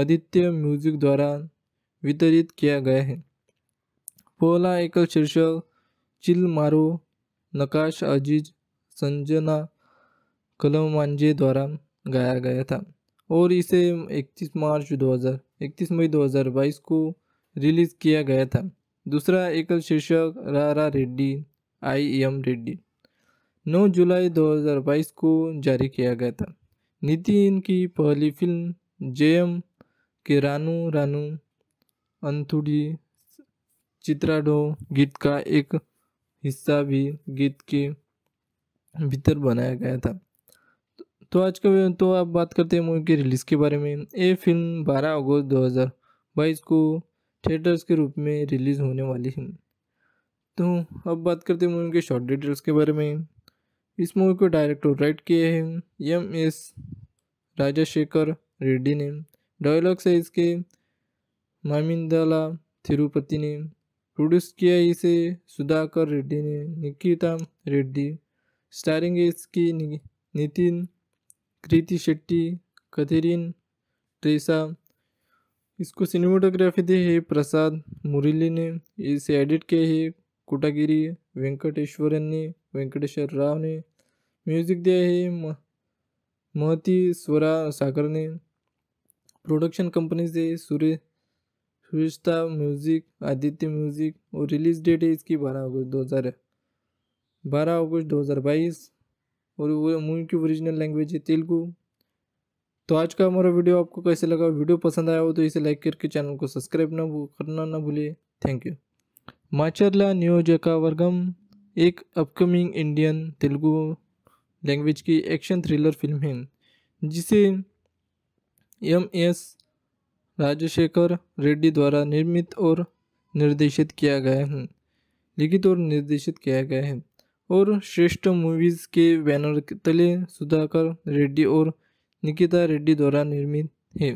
आदित्य म्यूजिक द्वारा वितरित किया गया है पोला एकल शीर्षक चिल मारो नकाश अजीज संजना कलमांजे द्वारा गाया गया था और इसे 31 मार्च 2000 31 मई 2022 को रिलीज़ किया गया था दूसरा एकल शीर्षक रारा रेड्डी आई एम रेड्डी 9 जुलाई 2022 को जारी किया गया था नितिन की पहली फिल्म जे एम के रानू रानू अंथुड़ी चित्राडो गीत का एक हिस्सा भी गीत के भीतर बनाया गया था तो आज का तो आप बात करते हैं मूवी के रिलीज़ के बारे में ये फिल्म 12 अगस्त 2022 को थिएटर्स के रूप में रिलीज़ होने वाली हैं तो अब बात करते हैं मूवी के शॉर्ट डिटेल्स के बारे में इस मूवी को डायरेक्ट और राइट किए हैं एम एस राजाशेखर रेड्डी ने डायलॉग्स है इसके मामिंदाला थिरुपति ने प्रोड्यूस किया इसे सुधाकर रेड्डी ने निकिता रेड्डी स्टारिंग है इसकी नितिन कृति शेट्टी कथेरिन ट्रेसा इसको सिनेमाटोग्राफी दी है प्रसाद मुरली ने इसे एडिट किया है कोटागिरी वेंकटेश्वरन ने वेंकटेश्वर राव ने म्यूज़िक दिया है महती स्वरा सागर ने प्रोडक्शन कंपनी से सूर्य सुरिश्ता म्यूज़िक आदित्य म्यूज़िक और रिलीज़ डेट है इसकी बारह अगस्त दो हज़ार बारह अगस्त दो हज़ार बाईस और मूवी की ओरिजिनल लैंग्वेज है तेलुगू तो आज का हमारा वीडियो आपको कैसे लगा वीडियो पसंद आया हो तो इसे लाइक करके चैनल को सब्सक्राइब ना करना ना भूलिए थैंक यू माचरला नियोजका वर्गम एक अपकमिंग इंडियन तेलुगु लैंग्वेज की एक्शन थ्रिलर फिल्म है जिसे एम एस राजशेखर रेड्डी द्वारा निर्मित और निर्देशित किया गया है लिखित और निर्देशित किया गया है और श्रेष्ठ मूवीज़ के बैनर तले सुधाकर रेड्डी और निकिता रेड्डी द्वारा निर्मित है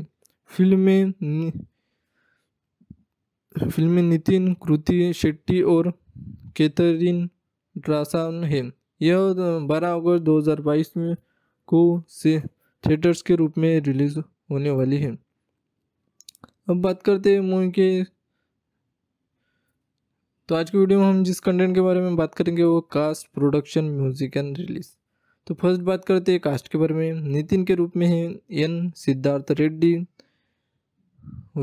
फिल्म में फिल्म में नितिन कृति शेट्टी और कैथरीन ड्रासान है यह 12 अगस्त 2022 में को से थिएटर्स के रूप में रिलीज होने वाली है अब बात करते हैं मूवी के तो आज की वीडियो में हम जिस कंटेंट के बारे में बात करेंगे वो cast production music and release तो फर्स्ट बात करते हैं कास्ट के बारे में नितिन के रूप में है एन सिद्धार्थ रेड्डी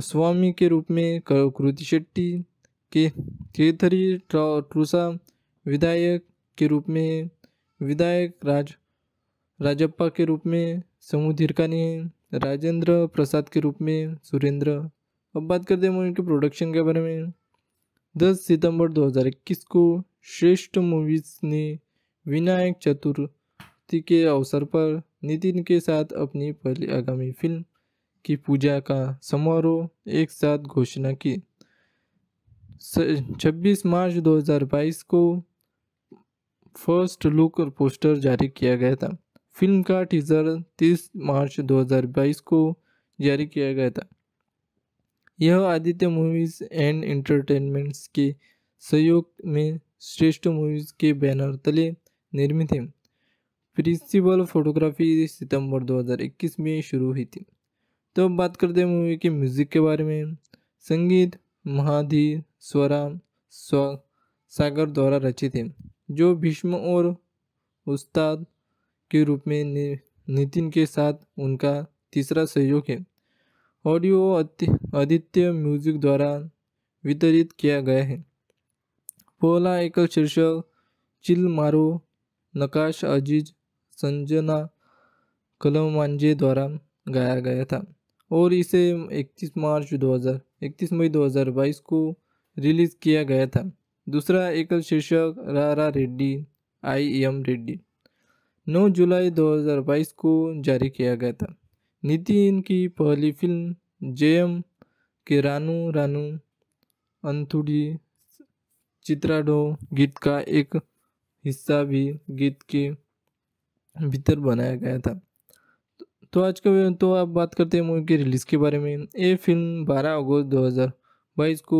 स्वामी के रूप में कृति शेट्टी के केथरी ट्रूसा विधायक के रूप में विधायक राज राजप्पा के रूप में समूह धीरकानी है राजेंद्र प्रसाद के रूप में सुरेंद्र अब बात करते हैं मूवी के प्रोडक्शन के बारे में 10 सितंबर 2021 को श्रेष्ठ मूवीज़ ने विनायक चतुर जयंती के अवसर पर नितिन के साथ अपनी पहली आगामी फिल्म की पूजा का समारोह एक साथ घोषणा की 26 मार्च 2022 को फर्स्ट लुक और पोस्टर जारी किया गया था फिल्म का टीज़र 30 मार्च 2022 को जारी किया गया था यह आदित्य मूवीज़ एंड एंटरटेनमेंट्स के सहयोग में श्रेष्ठ मूवीज़ के बैनर तले निर्मित है फेस्टिवल फोटोग्राफी सितंबर 2021 में शुरू हुई थी तो अब बात करते हैं मूवी के म्यूज़िक के बारे में संगीत महाधी स्वरा स्व सागर द्वारा रचित है जो भीष्म और उस्ताद के रूप में नितिन के साथ उनका तीसरा सहयोग है ऑडियो आदित्य म्यूजिक द्वारा वितरित किया गया है पोला एकल शीर्षक चिल मारो नकाश अजीज संजना कलमांजे द्वारा गाया गया था और इसे 31 मार्च 2000 31 मई 2022 को रिलीज़ किया गया था दूसरा एकल शीर्षक रारा रेड्डी आई एम रेड्डी 9 जुलाई 2022 को जारी किया गया था नितिन की पहली फिल्म एम के रानू रानू अंथुड़ी चित्राडो गीत का एक हिस्सा भी गीत के भीतर बनाया गया था तो आज का तो आप बात करते हैं मूवी के रिलीज़ के बारे में ये फिल्म 12 अगस्त 2022 को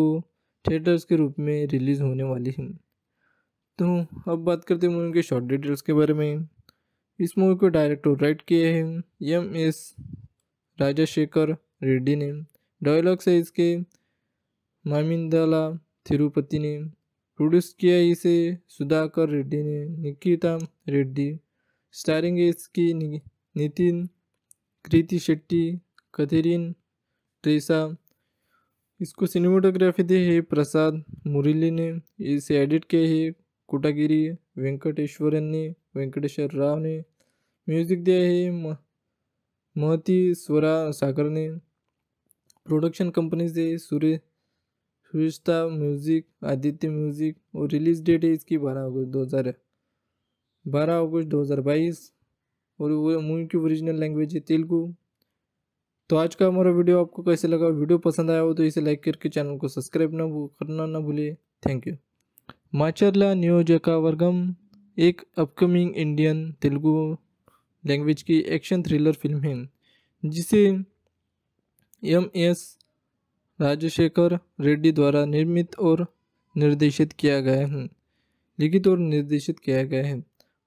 थिएटर्स के रूप में रिलीज़ होने वाली है तो अब बात करते हैं मूवी के शॉर्ट डिटेल्स के बारे में इस मूवी को डायरेक्ट और राइट किए हैं एम एस राजाशेखर रेड्डी ने डायलॉग्स है इसके मामिंदाला थिरुपति ने प्रोड्यूस किया इसे सुधाकर रेड्डी ने निकिता रेड्डी स्टारिंग है इसकी नितिन कृति शेट्टी कथेरिन ट्रेसा इसको सिनेमाटोग्राफी दी है प्रसाद मुरली ने इसे एडिट किया है कोटागिरी वेंकटेश्वरन ने वेंकटेश्वर राव ने म्यूजिक दिया है महती स्वरा सागर ने प्रोडक्शन कंपनी से सूर्य सुरिश्ता म्यूज़िक आदित्य म्यूज़िक और रिलीज़ डेट है इसकी बारह अगस्त दो हज़ार बारह अगस्त दो हज़ार बाईस और मूवी की ओरिजिनल लैंग्वेज है तेलुगू तो आज का हमारा वीडियो आपको कैसे लगा वीडियो पसंद आया हो तो इसे लाइक करके चैनल को सब्सक्राइब ना करना ना भूलिए थैंक यू माचरला नियोजका वर्गम एक अपकमिंग इंडियन तेलुगु लैंग्वेज की एक्शन थ्रिलर फिल्म है जिसे एम एस राजशेखर रेड्डी द्वारा निर्मित और निर्देशित किया गया है लिखित और निर्देशित किया गया है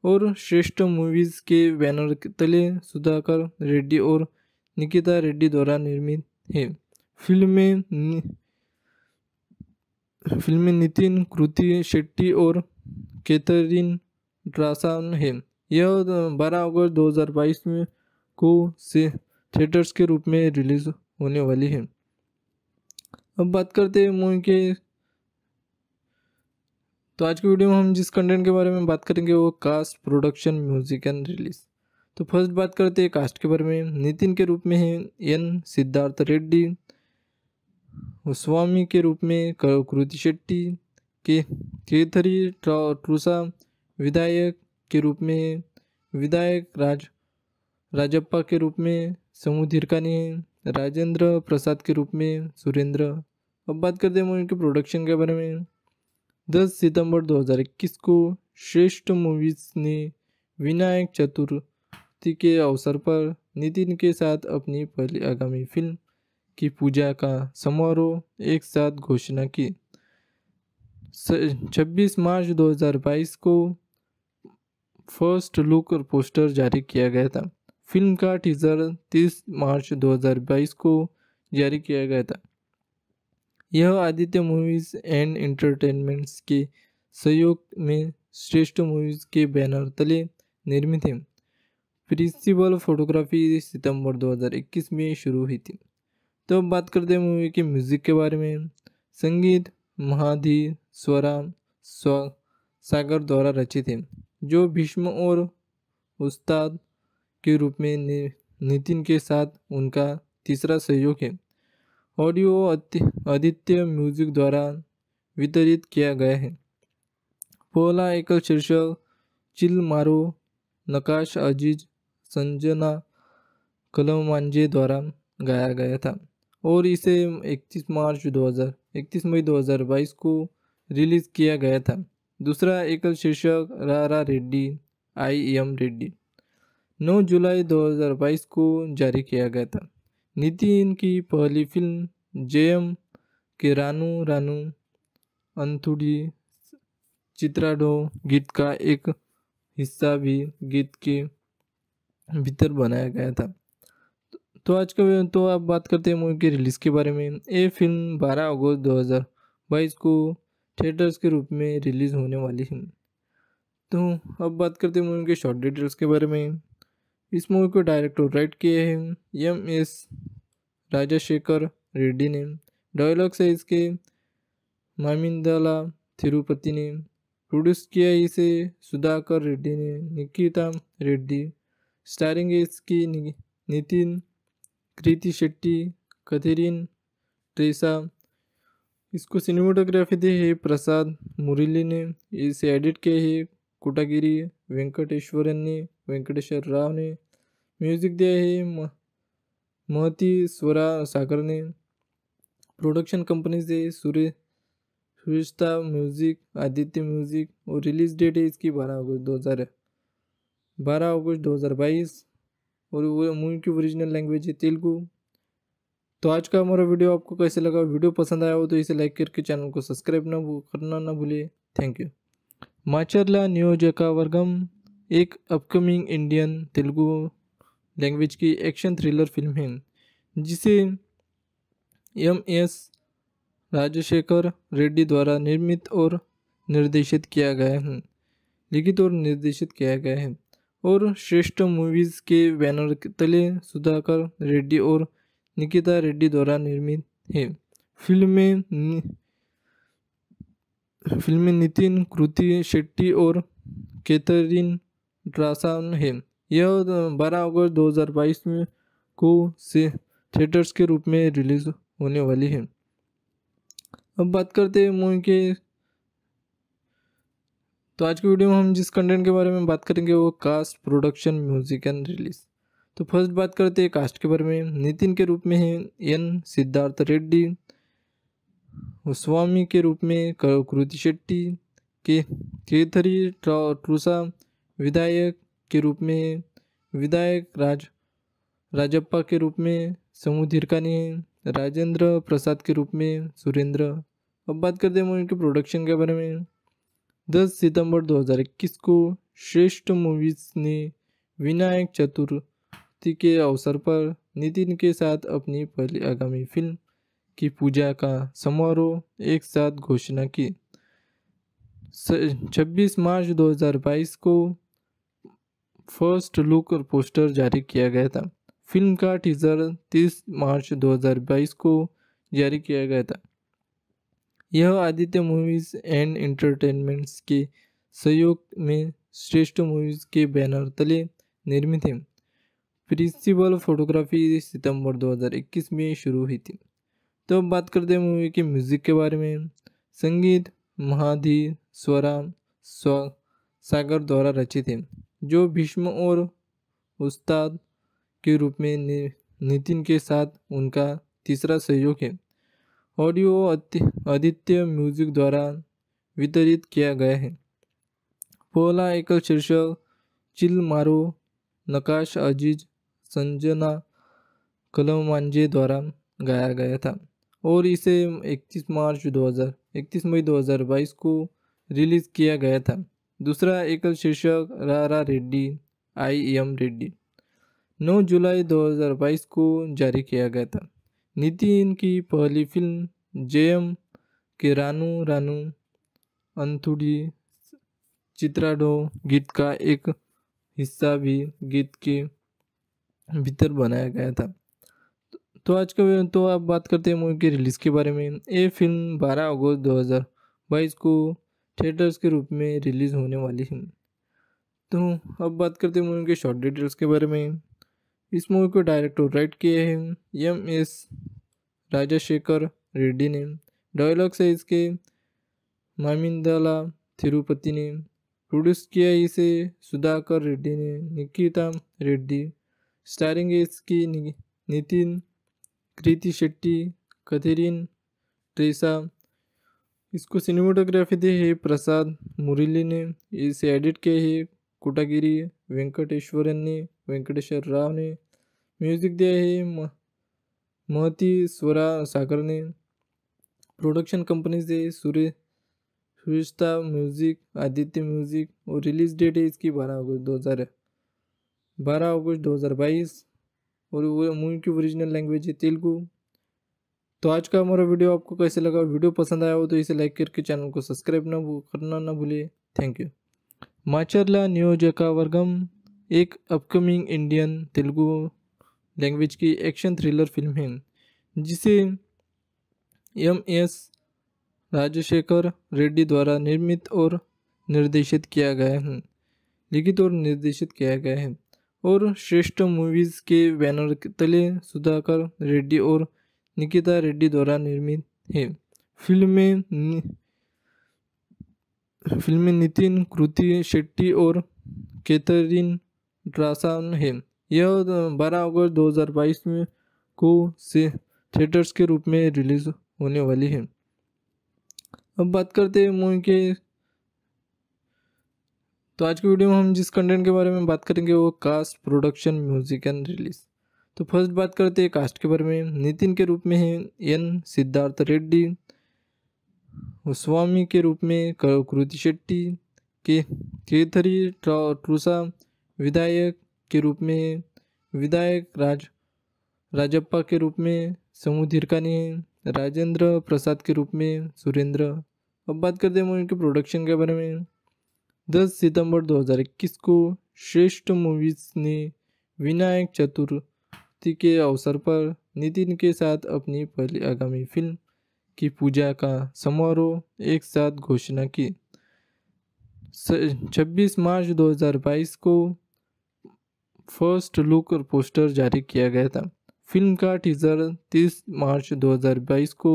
और श्रेष्ठ मूवीज़ के बैनर तले सुधाकर रेड्डी और निकिता रेड्डी द्वारा निर्मित है फिल्म में फिल्म में नितिन कृति शेट्टी और कैथरीन ड्रासान है यह 12 अगस्त 2022 में को से थिएटर्स के रूप में रिलीज होने वाली है अब बात करते हैं मूवी के तो आज के वीडियो में हम जिस कंटेंट के बारे में बात करेंगे वो cast production music and release तो फर्स्ट बात करते हैं कास्ट के बारे में नितिन के रूप में है एन सिद्धार्थ रेड्डी स्वामी के रूप में कृति शेट्टी के केथरी ट्रूसा विधायक के रूप में विधायक राज राजप्पा के रूप में समूह धीरकानी है राजेंद्र प्रसाद के रूप में सुरेंद्र अब बात करते हैं मूवी के प्रोडक्शन के बारे में दस सितंबर 2021 को श्रेष्ठ मूवीज ने विनायक चतुर्थी के अवसर पर नितिन के साथ अपनी पहली आगामी फिल्म की पूजा का समारोह एक साथ घोषणा की 26 मार्च 2022 को फर्स्ट लुक और पोस्टर जारी किया गया था फिल्म का टीज़र 30 मार्च 2022 को जारी किया गया था यह आदित्य मूवीज़ एंड एंटरटेनमेंट्स के सहयोग में श्रेष्ठ मूवीज़ के बैनर तले निर्मित है प्रिंसिपल फोटोग्राफी सितंबर 2021 में शुरू हुई थी तो अब बात करते हैं मूवी के म्यूज़िक के बारे में संगीत महाधी स्वरा स्व सागर द्वारा रचित है जो भीष्म और उस्ताद के रूप में नितिन के साथ उनका तीसरा सहयोग है ऑडियो आदित्य म्यूजिक द्वारा वितरित किया गया है पहला एकल शीर्षक चिल मारो नकाश अजीज संजना कलमांजे द्वारा गाया गया था और इसे 31 मार्च 2000 31 मई 2022 को रिलीज़ किया गया था दूसरा एकल शीर्षक रारा रेड्डी आई एम रेड्डी 9 जुलाई 2022 को जारी किया गया था नितिन की पहली फिल्म जयम के रानू रानू अंथुड़ी चित्राडो गीत का एक हिस्सा भी गीत के भीतर बनाया गया था तो आज का तो आप बात करते हैं मूवी के रिलीज़ के बारे में ये फिल्म 12 अगस्त 2022 को थिएटर्स के रूप में रिलीज़ होने वाली है तो अब बात करते हैं मूवी के शॉर्ट डिटेल्स के बारे में इस मूवी को डायरेक्ट राइट किए हैं एम एस राजाशेखर रेड्डी ने डायलॉग्स है इसके मामिंदाला तिरुपति ने प्रोड्यूस किया इसे सुधाकर रेड्डी ने निकिता रेड्डी स्टारिंग है इसकी नितिन कृति शेट्टी कथेरिन ट्रेसा इसको सिनेमाटोग्राफी दी है प्रसाद मुरली ने इसे एडिट किया है कोटागिरी वेंकटेश्वरन ने वेंकटेश्वर राव ने म्यूजिक दिया है महती स्वरा ने प्रोडक्शन कंपनीज है सूर्य सुरिश्ता म्यूज़िक आदित्य म्यूज़िक और रिलीज़ डेट है इसकी बारह अगस्त दो हज़ार बारह अगस्त दो हज़ार बाईस और वो मूवी की ओरिजिनल लैंग्वेज है तेलुगू तो आज का हमारा वीडियो आपको कैसे लगा वीडियो पसंद आया हो तो इसे लाइक करके चैनल को सब्सक्राइब ना करना ना भूलिए थैंक यू माचरला మాచర్ల वर्गम एक अपकमिंग इंडियन तेलुगु लैंग्वेज की एक्शन थ्रिलर फिल्म है जिसे एम एस राजशेखर रेड्डी द्वारा निर्मित और निर्देशित किया गया है लिखित और निर्देशित किया गया है और श्रेष्ठ मूवीज़ के बैनर तले सुधाकर रेड्डी और निकिता रेड्डी द्वारा निर्मित है फिल्म में फिल्म में नितिन कृति शेट्टी और कैथरीन ड्रासन है यह बारह अगस्त 2022 में को से थिएटर्स के रूप में रिलीज होने वाली है अब बात करते हैं मूवी के तो आज के वीडियो में हम जिस कंटेंट के बारे में बात करेंगे वो cast production music and release तो फर्स्ट बात करते हैं कास्ट के बारे में नितिन के रूप में है एन सिद्धार्थ रेड्डी स्वामी के रूप में कृति शेट्टी के केथरी ट्रूसा विधायक के रूप में विधायक राज राजप्पा के रूप में समूह धीरका ने राजेंद्र प्रसाद के रूप में सुरेंद्र अब बात करते हैं मूवी के प्रोडक्शन के बारे में 10 सितंबर 2021 को श्रेष्ठ मूवीज़ ने विनायक चतुर्थी के अवसर पर नितिन के साथ अपनी पहली आगामी फिल्म की पूजा का समारोह एक साथ घोषणा की 26 मार्च 2022 को फर्स्ट लुक और पोस्टर जारी किया गया था फिल्म का टीज़र 30 मार्च 2022 को जारी किया गया था यह आदित्य मूवीज़ एंड एंटरटेनमेंट्स के सहयोग में श्रेष्ठ मूवीज़ के बैनर तले निर्मित है प्रिंसिपल फोटोग्राफी सितंबर 2021 में शुरू हुई थी तो बात करते हैं मूवी के म्यूज़िक के बारे में संगीत महाधी स्वरा स्व सागर द्वारा रचित है जो भीष्म और उस्ताद के रूप में नितिन के साथ उनका तीसरा सहयोग है ऑडियो आदित्य म्यूजिक द्वारा वितरित किया गया है पोला एकल शीर्षक चिल मारो नकाश अजीज संजना कलमांजे द्वारा गाया गया था और इसे 31 मार्च 2000 31 मई 2022 को रिलीज़ किया गया था दूसरा एकल शीर्षक रारा रेड्डी आई एम रेड्डी 9 जुलाई 2022 को जारी किया गया था नितिन की पहली फिल्म जे एम के रानू रानू अंथुड़ी चित्राडो गीत का एक हिस्सा भी गीत के भीतर बनाया गया था तो आज का तो आप बात करते हैं मूवी के रिलीज़ के बारे में ये फिल्म 12 अगस्त 2022 को थिएटर्स के रूप में रिलीज़ होने वाली है तो अब बात करते हैं मूवी के शॉर्ट डिटेल्स के बारे में इस मूवी को डायरेक्ट और राइट किए हैं एम एस राजाशेखर रेड्डी ने डायलॉग्स है इसके मामिंदाला थिरुपति ने प्रोड्यूस किया इसे सुधाकर रेड्डी ने निकिता रेड्डी स्टारिंग है इसकी नितिन कृति शेट्टी कथेरिन ट्रेसा इसको सिनेमाटोग्राफी दी है प्रसाद मुरली ने इसे एडिट किया है कोटागिरी वेंकटेश्वरन ने वेंकटेश्वर राव ने म्यूज़िक दिया है महती स्वरा सागर ने प्रोडक्शन कंपनी से सूर्य सुरिश्ता म्यूज़िक आदित्य म्यूज़िक और रिलीज़ डेट है इसकी बारह अगस्त दो हज़ार बारह अगस्त दो हज़ार बाईस और मूवी की ओरिजिनल लैंग्वेज है तेलुगू तो आज का हमारा वीडियो आपको कैसे लगा वीडियो पसंद आया हो तो इसे लाइक करके चैनल को सब्सक्राइब ना करना ना भूलिए थैंक यू माचरला नियोजका वर्गम एक अपकमिंग इंडियन तेलुगु लैंग्वेज की एक्शन थ्रिलर फिल्म है जिसे एम एस राजशेखर रेड्डी द्वारा निर्मित और निर्देशित किया गया है लिखित और निर्देशित किया गया है और श्रेष्ठ मूवीज़ के बैनर तले सुधाकर रेड्डी और निकिता रेड्डी द्वारा निर्मित है फिल्म में फिल्म में नितिन कृति शेट्टी और कैथरीन ड्रासान है यह 12 अगस्त 2022 में को से थिएटर्स के रूप में रिलीज होने वाली है अब बात करते हैं मूवी के तो आज की वीडियो में हम जिस कंटेंट के बारे में बात करेंगे वो cast production music and release तो फर्स्ट बात करते हैं कास्ट के बारे में नितिन के रूप में है एन सिद्धार्थ रेड्डी स्वामी के रूप में कृति शेट्टी के केथरी ट्रूसा विधायक के रूप में है विधायक राज राजप्पा के रूप में समूह धीरकानी है राजेंद्र प्रसाद के रूप में सुरेंद्र अब बात करते हैं मूवी के प्रोडक्शन के बारे में 10 सितंबर 2021 को श्रेष्ठ मूवीज़ ने विनायक चतुर जयंती के अवसर पर नितिन के साथ अपनी पहली आगामी फिल्म की पूजा का समारोह एक साथ घोषणा की 26 मार्च 2022 को फर्स्ट लुक और पोस्टर जारी किया गया था फिल्म का टीज़र 30 मार्च 2022 को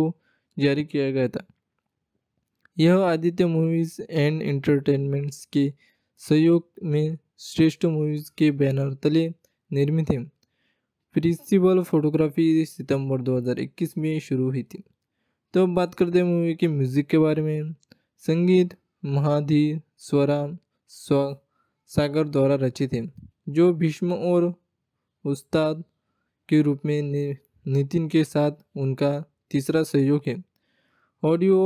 जारी किया गया था यह आदित्य मूवीज़ एंड एंटरटेनमेंट्स के सहयोग में श्रेष्ठ मूवीज़ के बैनर तले निर्मित है प्रिंसिपल फोटोग्राफी सितंबर 2021 में शुरू हुई थी तो अब बात करते हैं मूवी के म्यूज़िक के बारे में संगीत महाधी स्वरा स्व सागर द्वारा रचित है जो भीष्म और उस्ताद के रूप में नितिन के साथ उनका तीसरा सहयोग है ऑडियो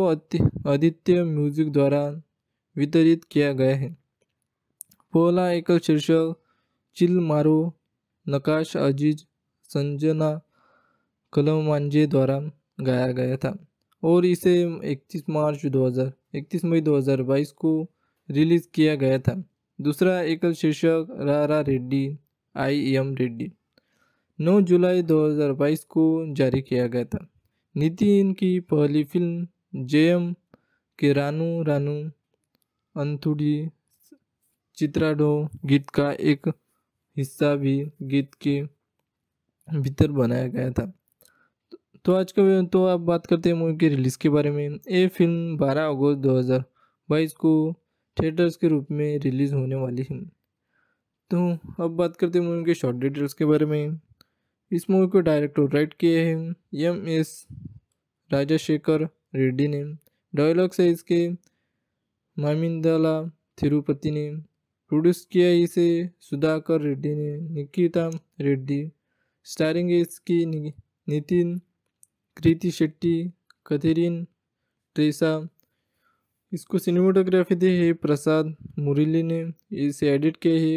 आदित्य म्यूजिक द्वारा वितरित किया गया है पोला एकल शीर्षक चिल मारो नकाश अजीज संजना कलमांजे द्वारा गाया गया था और इसे 31 मार्च 2000 31 मई 2022 को रिलीज़ किया गया था दूसरा एकल शीर्षक रारा रेड्डी आई एम रेड्डी 9 जुलाई 2022 को जारी किया गया था नितिन की पहली फिल्म एम के रानू रानू अंथुड़ी चित्राडो गीत का एक हिस्सा भी गीत के भीतर बनाया गया था तो आज का तो आप बात करते हैं मूवी के रिलीज़ के बारे में ये फिल्म 12 अगस्त 2022 को थिएटर्स के रूप में रिलीज़ होने वाली है तो अब बात करते हैं मूवी के शॉर्ट डिटेल्स के बारे में इस मूवी को डायरेक्टर राइट किए हैं एम एस राजाशेखर रेड्डी ने डायलॉग्स है इसके मामिंदाला थिरुपति ने प्रोड्यूस किया इसे सुधाकर रेड्डी ने निकिता रेड्डी स्टारिंग है इसकी नितिन कृति शेट्टी कथेरिन ट्रेसा इसको सिनेमाटोग्राफी दी है प्रसाद मुरली ने इसे एडिट किया है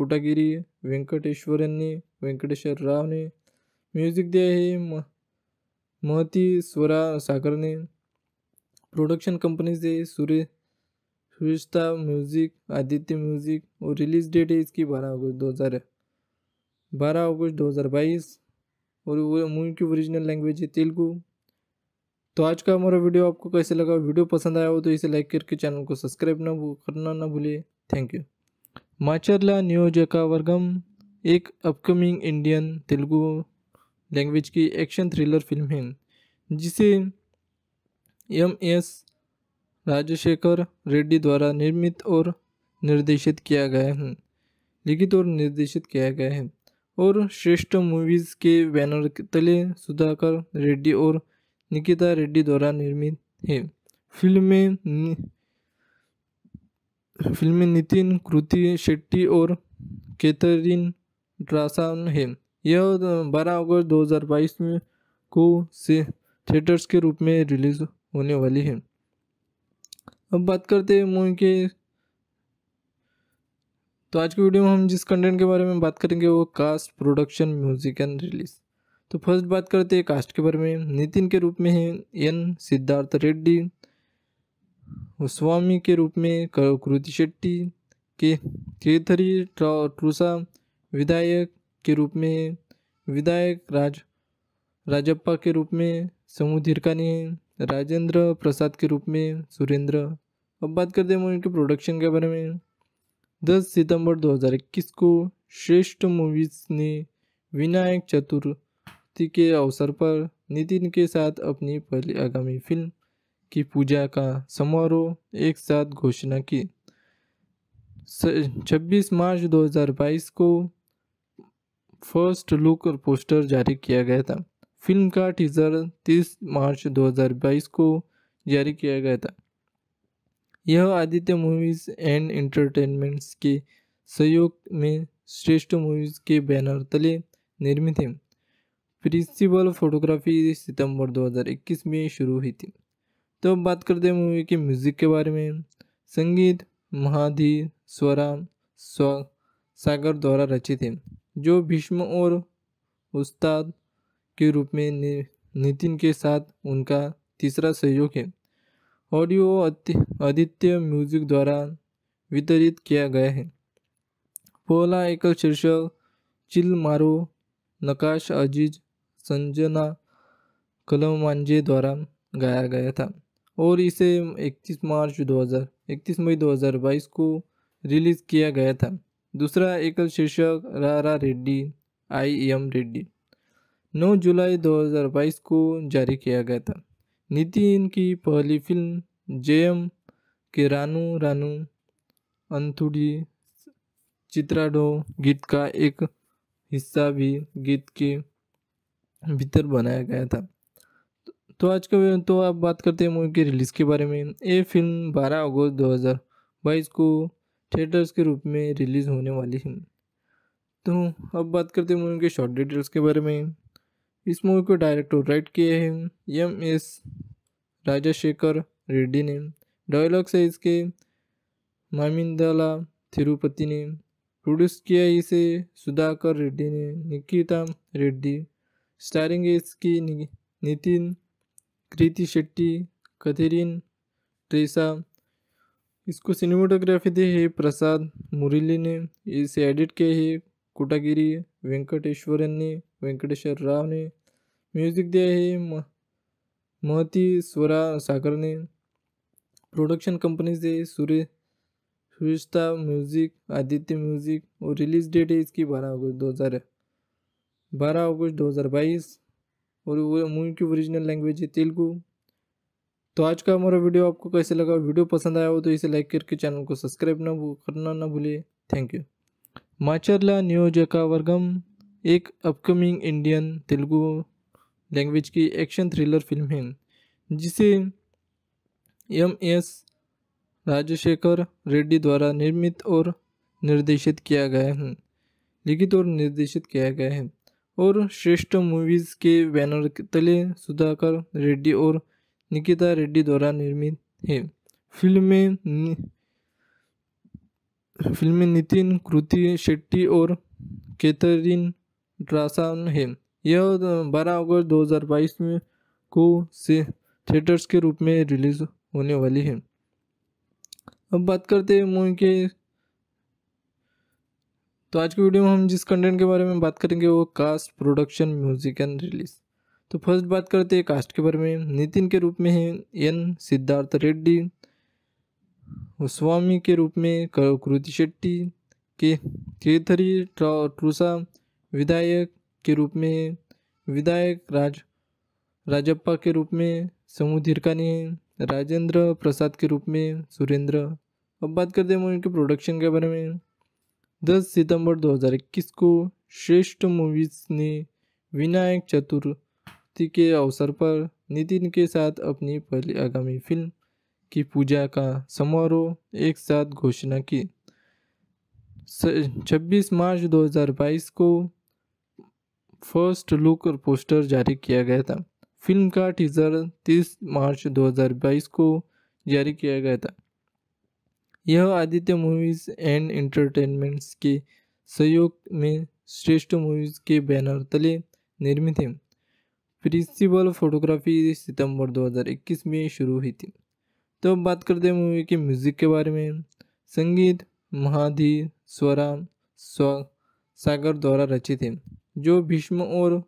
कोटागिरी वेंकटेश्वरन ने वेंकटेश्वर राव ने म्यूजिक दिया है महती स्वरा सागर ने प्रोडक्शन कंपनी से सूर्य सुरिश्ता म्यूज़िक आदित्य म्यूज़िक और रिलीज़ डेट है इसकी बारह अगस्त दो हज़ार बारह अगस्त दो हज़ार बाईस और मूवी की ओरिजिनल लैंग्वेज है तेलुगू तो आज का हमारा वीडियो आपको कैसे लगा वीडियो पसंद आया हो तो इसे लाइक करके चैनल को सब्सक्राइब ना करना ना भूलिए थैंक यू माचरला नियोजका वर्गम एक अपकमिंग इंडियन तेलुगु लैंग्वेज की एक्शन थ्रिलर फिल्म है जिसे एम एस राजशेखर रेड्डी द्वारा निर्मित और निर्देशित किया गया है लिखित और निर्देशित किया गया है और श्रेष्ठ मूवीज़ के बैनर तले सुधाकर रेड्डी और निकिता रेड्डी द्वारा निर्मित है फिल्म में फिल्म में नितिन कृति शेट्टी और कैथरीन ड्रासान है यह 12 अगस्त 2022 में को से थिएटर्स के रूप में रिलीज होने वाली है अब बात करते हैं मूवी के तो आज के वीडियो में हम जिस कंटेंट के बारे में बात करेंगे वो cast production music and release तो फर्स्ट बात करते हैं कास्ट के बारे में नितिन के रूप में है एन सिद्धार्थ रेड्डी स्वामी के रूप में कृति शेट्टी के केथरी ट्रूसा विधायक के रूप में विधायक राज राजप्पा के रूप में समूह धीरकानी है राजेंद्र प्रसाद के रूप में सुरेंद्र अब बात करते हैं मूवी के प्रोडक्शन के बारे में दस सितंबर 2021 को श्रेष्ठ मूवीज ने विनायक चतुर्थी के अवसर पर नितिन के साथ अपनी पहली आगामी फिल्म की पूजा का समारोह एक साथ घोषणा की 26 मार्च 2022 को फर्स्ट लुक और पोस्टर जारी किया गया था फिल्म का टीज़र 30 मार्च 2022 को जारी किया गया था यह आदित्य मूवीज़ एंड एंटरटेनमेंट्स के सहयोग में श्रेष्ठ मूवीज़ के बैनर तले निर्मित है प्रिंसिपल फोटोग्राफी सितंबर 2021 में शुरू हुई थी तो अब बात करते हैं मूवी के म्यूज़िक के बारे में संगीत महाधी स्वरा स्व सागर द्वारा रचित है जो भीष्म और उस्ताद के रूप में नितिन के साथ उनका तीसरा सहयोग है ऑडियो आदित्य म्यूजिक द्वारा वितरित किया गया है पहला एकल शीर्षक चिल मारो नकाश अजीज संजना कलमांजे द्वारा गाया गया था और इसे 31 मार्च 2000 31 मई 2022 को रिलीज़ किया गया था दूसरा एकल शीर्षक रारा रेड्डी आई एम रेड्डी 9 जुलाई 2022 को जारी किया गया था नितिन की पहली फिल्म जयम के रानू रानू अंथुड़ी चित्राडो गीत का एक हिस्सा भी गीत के भीतर बनाया गया था तो आज का तो आप बात करते हैं मूवी के रिलीज़ के बारे में ये फिल्म 12 अगस्त 2022 को थिएटर्स के रूप में रिलीज़ होने वाली है तो अब बात करते हैं मूवी के शॉर्ट डिटेल्स के बारे में इस मूवी को डायरेक्ट राइट किए हैं एम एस राजशेखर रेड्डी ने डायलॉग्स है इसके मामिंदाला तिरुपति ने प्रोड्यूस किया इसे सुधाकर रेड्डी ने निकिता रेड्डी स्टारिंग है इसकी नितिन कृति शेट्टी कथेरिन ट्रेसा इसको सिनेमाटोग्राफी दी है प्रसाद मुरली ने इसे एडिट किया है कोटागिरी वेंकटेश्वरन ने वेंकटेश्वर राव ने म्यूजिक दिया है महती स्वरा सागर ने प्रोडक्शन कंपनी से सूर्य सुरिश्ता म्यूज़िक आदित्य म्यूज़िक और रिलीज़ डेट है इसकी बारह अगस्त दो हज़ार बारह अगस्त दो हज़ार बाईस और वो मूवी की ओरिजिनल लैंग्वेज है तेलुगू तो आज का हमारा वीडियो आपको कैसे लगा वीडियो पसंद आया हो तो इसे लाइक करके चैनल को सब्सक्राइब ना करना ना भूलिए थैंक यू माचरला नियोजक वर्गम एक अपकमिंग इंडियन तेलुगु लैंग्वेज की एक्शन थ्रिलर फिल्म है जिसे एम एस राजशेखर रेड्डी द्वारा निर्मित और निर्देशित किया गया है लिखित और निर्देशित किया गया है और श्रेष्ठ मूवीज़ के बैनर तले सुधाकर रेड्डी और निकिता रेड्डी द्वारा निर्मित है फिल्म में फिल्म में नितिन कृति शेट्टी और कैथरीन ड्रासन है यह बारह अगस्त बाईस में को से थिएटर्स के रूप में रिलीज होने वाली है अब बात करते हैं मूवी के तो आज के वीडियो में हम जिस कंटेंट के बारे में बात करेंगे वो cast production music and release तो फर्स्ट बात करते हैं कास्ट के बारे में नितिन के रूप में है एन सिद्धार्थ रेड्डी स्वामी के रूप में कृति शेट्टी के केथरी ट्रूसा विधायक के रूप में विधायक राज राजप्पा के रूप में समूह धीरका ने राजेंद्र प्रसाद के रूप में सुरेंद्र अब बात करते हैं मूवी के प्रोडक्शन के बारे में 10 सितंबर 2021 को श्रेष्ठ मूवीज़ ने विनायक चतुर्थी के अवसर पर नितिन के साथ अपनी पहली आगामी फिल्म की पूजा का समारोह एक साथ घोषणा की 26 मार्च 2022 को फर्स्ट लुक और पोस्टर जारी किया गया था फिल्म का टीज़र 30 मार्च 2022 को जारी किया गया था यह आदित्य मूवीज़ एंड एंटरटेनमेंट्स के सहयोग में श्रेष्ठ मूवीज़ के बैनर तले निर्मित है प्रिंसिपल फोटोग्राफी सितंबर 2021 में शुरू हुई थी तो बात करते हैं मूवी के म्यूज़िक के बारे में संगीत महाधी स्वरा स्व सागर द्वारा रचित है जो भीष्म और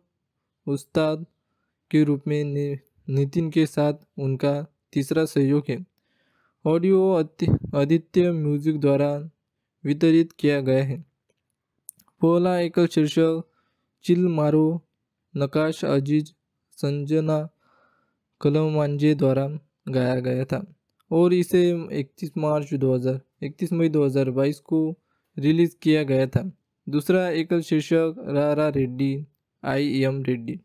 उस्ताद के रूप में नितिन के साथ उनका तीसरा सहयोग है ऑडियो आदित्य म्यूजिक द्वारा वितरित किया गया है पोला एकल शीर्षक चिल मारो नकाश अजीज संजना कलमांजे द्वारा गाया गया था और इसे 31 मार्च 2000 31 मई 2022 को रिलीज़ किया गया था दूसरा एकल शीर्षक रारा रेड्डी आई एम रेड्डी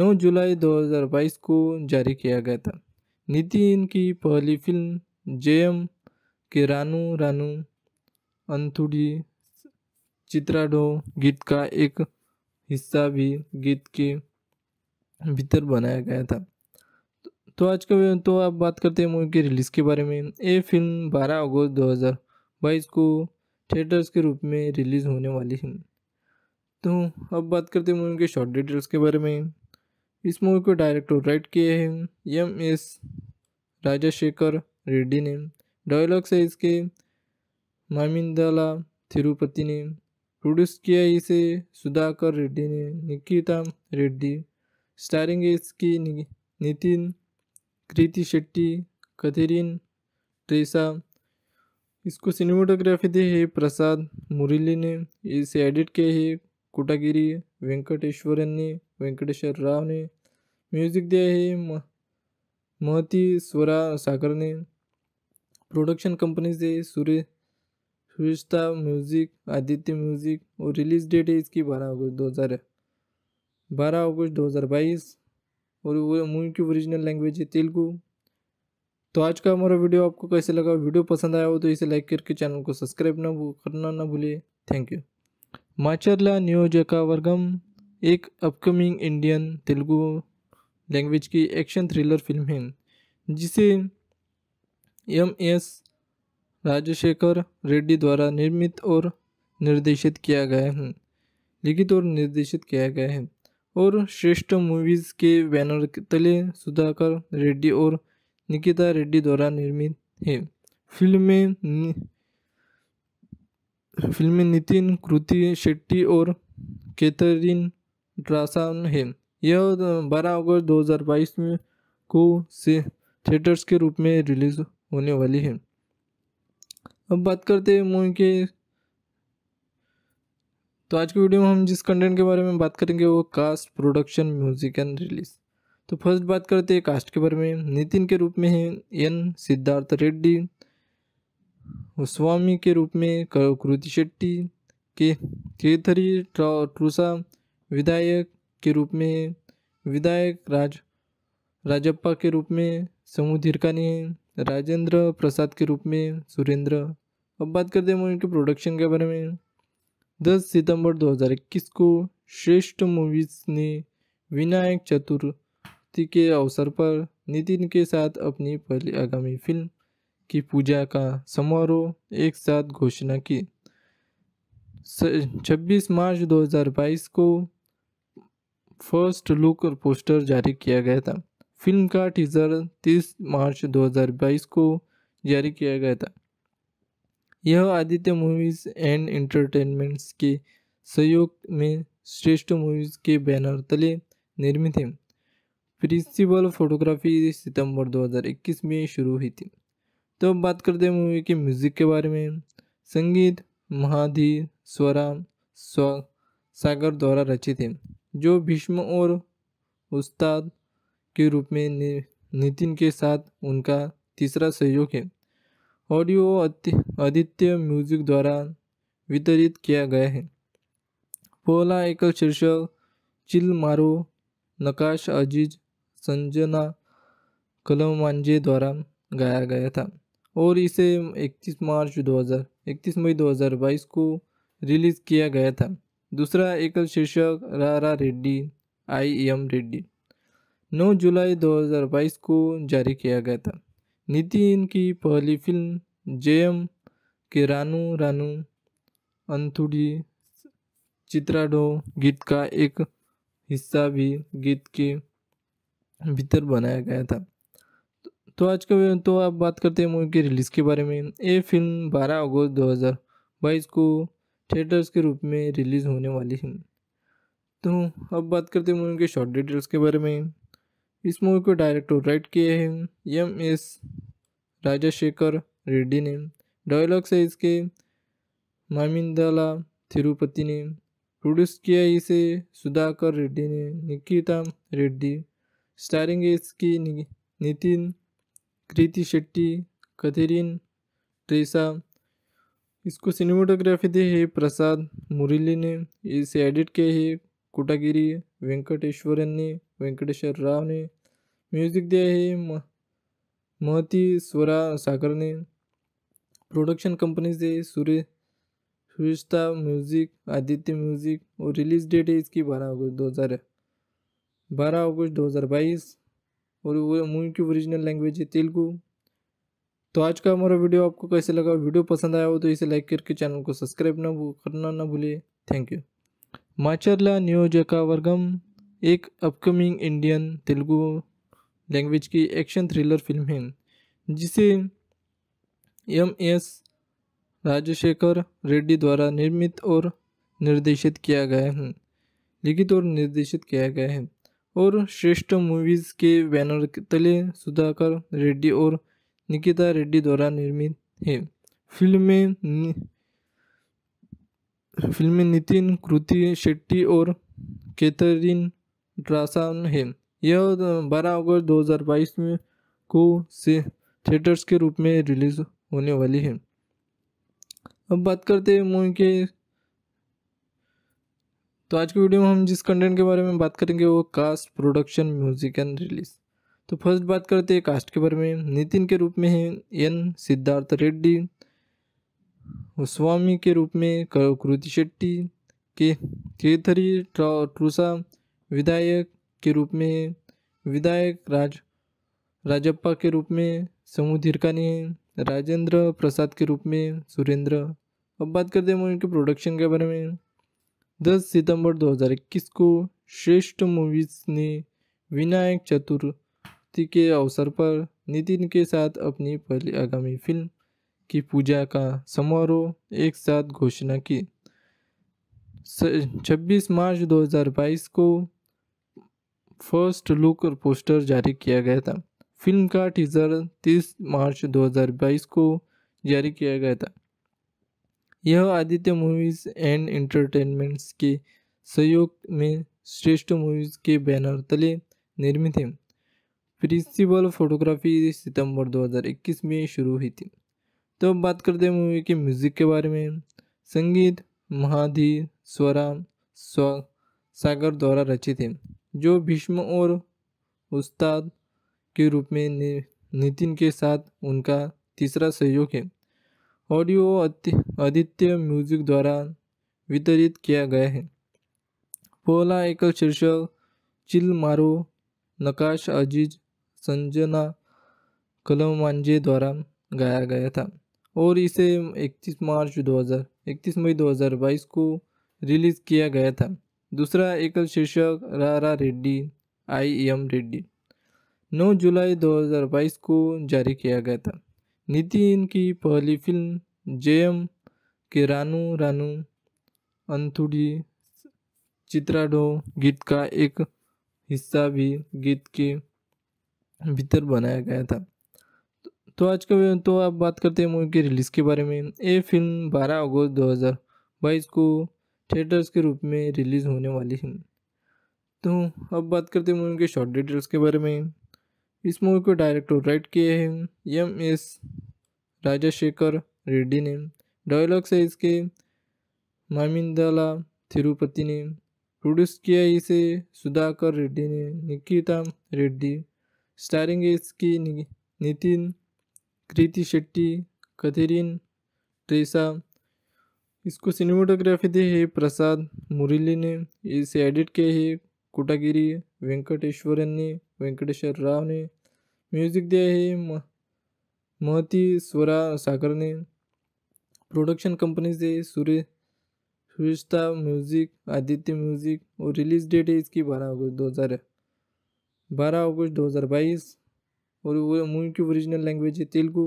9 जुलाई 2022 को जारी किया गया था नितिन की पहली फिल्म जे एम के रानू रानू अंथुड़ी चित्राडो गीत का एक हिस्सा भी गीत के भीतर बनाया गया था तो आज का तो आप बात करते हैं मूवी के रिलीज़ के बारे में ये फिल्म 12 अगस्त 2022 को थिएटर्स के रूप में रिलीज़ होने वाली हैं तो अब बात करते हैं मूवी के शॉर्ट डिटेल्स के बारे में इस मूवी को डायरेक्ट और राइट किए हैं एम एस राजाशेखर रेड्डी ने डायलॉग्स है इसके मामिंदाला थिरुपति ने प्रोड्यूस किया इसे सुधाकर रेड्डी ने निकिता रेड्डी स्टारिंग है इसकी नितिन कृति शेट्टी कथेरिन ट्रेसा इसको सिनेमाटोग्राफी दी है प्रसाद मुरली ने इसे एडिट किया है कोटागिरी वेंकटेश्वरन ने वेंकटेश्वर राव ने म्यूज़िक दिया है महती स्वरा सागर ने प्रोडक्शन कंपनी से सूर्य सुरिश्ता म्यूज़िक आदित्य म्यूज़िक और रिलीज़ डेट है इसकी बारह अगस्त दो हज़ार बारह अगस्त दो हज़ार बाईस और मूवी की ओरिजिनल लैंग्वेज है तेलुगू तो आज का हमारा वीडियो आपको कैसे लगा वीडियो पसंद आया हो तो इसे लाइक करके चैनल को सब्सक्राइब ना करना ना भूलिए थैंक यू माचरला नियोजका वर्गम एक अपकमिंग इंडियन तेलुगु लैंग्वेज की एक्शन थ्रिलर फिल्म है जिसे एम एस राजशेखर रेड्डी द्वारा निर्मित और निर्देशित किया गया है लिखित और निर्देशित किया गया है और श्रेष्ठ मूवीज़ के बैनर तले सुधाकर रेड्डी और निकिता रेड्डी द्वारा निर्मित है फिल्म में फिल्म में नितिन कृति शेट्टी और कैथरीन ड्रासान है यह 12 अगस्त 2022 में को से थिएटर्स के रूप में रिलीज होने वाली है अब बात करते हैं मूवी के तो आज की वीडियो में हम जिस कंटेंट के बारे में बात करेंगे वो cast production music and release तो फर्स्ट बात करते हैं कास्ट के बारे में नितिन के रूप में है एन सिद्धार्थ रेड्डी स्वामी के रूप में कृति शेट्टी के केथरी ट्रूसा विधायक के रूप में विधायक राज राजप्पा के रूप में समूह धीरकानी है राजेंद्र प्रसाद के रूप में सुरेंद्र अब बात करते हैं मूवी के प्रोडक्शन के बारे में 10 सितंबर 2021 को श्रेष्ठ मूवीज़ ने विनायक चतुर जयंती के अवसर पर नितिन के साथ अपनी पहली आगामी फिल्म की पूजा का समारोह एक साथ घोषणा की 26 मार्च 2022 को फर्स्ट लुक और पोस्टर जारी किया गया था फिल्म का टीज़र 30 मार्च 2022 को जारी किया गया था यह आदित्य मूवीज़ एंड एंटरटेनमेंट्स के सहयोग में श्रेष्ठ मूवीज़ के बैनर तले निर्मित है फेस्टिवल फोटोग्राफी सितंबर 2021 में शुरू हुई थी तो अब बात करते हैं मूवी के म्यूज़िक के बारे में संगीत महाधी स्वरा स्व सागर द्वारा रचित है जो भीष्म और उस्ताद के रूप में नि, नितिन के साथ उनका तीसरा सहयोग है ऑडियो आदित्य म्यूजिक द्वारा वितरित किया गया है पोला एकल शीर्षक चिल मारो नकाश अजीज संजना कलमांजे द्वारा गाया गया था और इसे 31 मार्च 2000 31 मई 2022 को रिलीज़ किया गया था दूसरा एकल शीर्षक रारा रेड्डी आई एम रेड्डी 9 जुलाई 2022 को जारी किया गया था नितिन की पहली फिल्म एम के रानू रानू अंथुड़ी चित्राडो गीत का एक हिस्सा भी गीत के भीतर बनाया गया था तो आज का तो आप बात करते हैं मूवी के रिलीज़ के बारे में ये फिल्म 12 अगस्त 2022 को थिएटर्स के रूप में रिलीज़ होने वाली है तो अब बात करते हैं मूवी के शॉर्ट डिटेल्स के बारे में इस मूवी को डायरेक्ट और राइट किए हैं एम एस राजाशेखर रेड्डी ने डायलॉग्स है इसके मामिंदाला थिरुपति ने प्रोड्यूस किया इसे सुधाकर रेड्डी ने निकिता रेड्डी स्टारिंग एज इसकी नितिन कृति शेट्टी कथेरिन ट्रेसा इसको सिनेमाटोग्राफी दी है प्रसाद मुरली ने इसे एडिट किया है कोटागिरी वेंकटेश्वरन ने वेंकटेश्वर राव ने म्यूजिक दिया है महती स्वरा सागर ने प्रोडक्शन कंपनी से सूर्य सुरिश्ता म्यूज़िक आदित्य म्यूज़िक और रिलीज़ डेट है इसकी बारह अगस्त दो हज़ार बारह अगस्त दो हज़ार बाईस और मूवी की ओरिजिनल लैंग्वेज है तेलुगू तो आज का हमारा वीडियो आपको कैसे लगा वीडियो पसंद आया हो तो इसे लाइक करके चैनल को सब्सक्राइब ना करना ना भूलिए थैंक यू माचरला नियोजका वर्गम एक अपकमिंग इंडियन तेलुगु लैंग्वेज की एक्शन थ्रिलर फिल्म है जिसे एम एस राजशेखर रेड्डी द्वारा निर्मित और निर्देशित किया गया है लिखित और निर्देशित किया गया है और श्रेष्ठ मूवीज़ के बैनर तले सुधाकर रेड्डी और निकिता रेड्डी द्वारा निर्मित है फिल्म में फिल्म में नितिन कृति शेट्टी और कैथरीन ड्रासान है यह 12 अगस्त 2022 में को से थिएटर्स के रूप में रिलीज होने वाली है अब बात करते हैं मूवी के तो आज के वीडियो में हम जिस कंटेंट के बारे में बात करेंगे वो cast production music and release तो फर्स्ट बात करते हैं कास्ट के बारे में नितिन के रूप में है एन सिद्धार्थ रेड्डी स्वामी के रूप में कृति शेट्टी के केथरी ट्रूसा विधायक के रूप में विधायक राज राजप्पा के रूप में समूह धीरकानी है राजेंद्र प्रसाद के रूप में सुरेंद्र अब बात करते हैं मूवी के प्रोडक्शन के बारे में दस सितंबर 2021 को श्रेष्ठ मूवीज ने विनायक चतुर्थी के अवसर पर नितिन के साथ अपनी पहली आगामी फिल्म की पूजा का समारोह एक साथ घोषणा की 26 मार्च 2022 को फर्स्ट लुक और पोस्टर जारी किया गया था फिल्म का टीज़र 30 मार्च 2022 को जारी किया गया था यह आदित्य मूवीज़ एंड एंटरटेनमेंट्स के सहयोग में श्रेष्ठ मूवीज़ के बैनर तले निर्मित है प्रिंसिपल फोटोग्राफी सितंबर 2021 में शुरू हुई थी तो अब बात करते हैं मूवी के म्यूज़िक के बारे में संगीत महाधी स्वरा स्व सागर द्वारा रचित है जो भीष्म और उस्ताद के रूप में नितिन के साथ उनका तीसरा सहयोग है ऑडियो आदित्य म्यूजिक द्वारा वितरित किया गया है पहला एकल शीर्षक चिल मारो नकाश अजीज संजना कलमांजे द्वारा गाया गया था और इसे 31 मार्च 2000 31 मई 2022 को रिलीज़ किया गया था दूसरा एकल शीर्षक रारा रेड्डी आई एम रेड्डी 9 जुलाई 2022 को जारी किया गया था नितिन की पहली फिल्म जयम के रानू रानू अंथुड़ी चित्राडो गीत का एक हिस्सा भी गीत के भीतर बनाया गया था तो आज का तो आप बात करते हैं मूवी के रिलीज़ के बारे में ये फिल्म 12 अगस्त 2022 को थिएटर्स के रूप में रिलीज़ होने वाली है तो अब बात करते हैं मूवी के शॉर्ट डिटेल्स के बारे में इस मूवी को डायरेक्ट राइट किए हैं एम एस राजाशेखर रेड्डी ने डायलॉग्स है इसके मामिंदाला तिरुपति ने प्रोड्यूस किया इसे सुधाकर रेड्डी ने निकिता रेड्डी स्टारिंग है इसकी नितिन कृति शेट्टी कथेरिन ट्रेसा इसको सिनेमाटोग्राफी दी है प्रसाद मुरली ने इसे एडिट किया है कोटागिरी वेंकटेश्वरन ने वेंकटेश्वर राव ने म्यूज़िक दिया है महती स्वरा सागर ने प्रोडक्शन कंपनी से सूर्य सुरिश्ता म्यूज़िक आदित्य म्यूज़िक और रिलीज़ डेट है इसकी बारह अगस्त दो हज़ार बारह अगस्त दो हज़ार बाईस और वो मूवी की ओरिजिनल लैंग्वेज है तेलुगू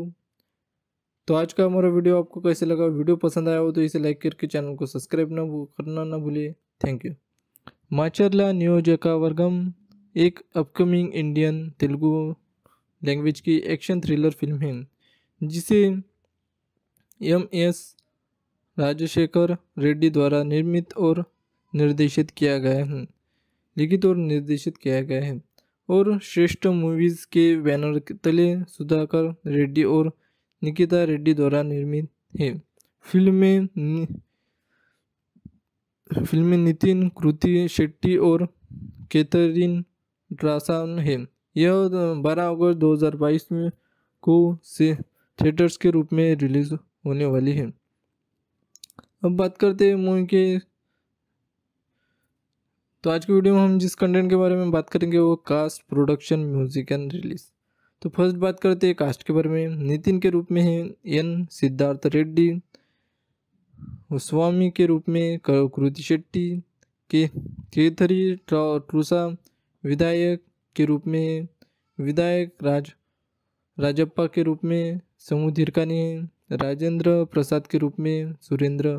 तो आज का हमारा वीडियो आपको कैसे लगा वीडियो पसंद आया हो तो इसे लाइक करके चैनल को सब्सक्राइब ना करना ना भूलिए थैंक यू माचरला नियोजक वर्गम एक अपकमिंग इंडियन तेलुगु लैंग्वेज की एक्शन थ्रिलर फिल्म है जिसे एम एस राजशेखर रेड्डी द्वारा निर्मित और निर्देशित किया गया है लिखित और निर्देशित किया गया है और श्रेष्ठ मूवीज़ के बैनर तले सुधाकर रेड्डी और निकिता रेड्डी द्वारा निर्मित है फिल्म में फिल्म में नितिन कृति शेट्टी और कैथरीन ड्रासन है यह बारह अगस्त बाईस में को से थिएटर्स के रूप में रिलीज होने वाली है अब बात करते हैं मूवी के तो आज के वीडियो में हम जिस कंटेंट के बारे में बात करेंगे वो cast production music and release तो फर्स्ट बात करते हैं कास्ट के बारे में नितिन के रूप में है एन सिद्धार्थ रेड्डी स्वामी के रूप में कृति शेट्टी के केथरी ट्रूसा विधायक के रूप में विधायक राज राजप्पा के रूप में समूह धीरका ने राजेंद्र प्रसाद के रूप में सुरेंद्र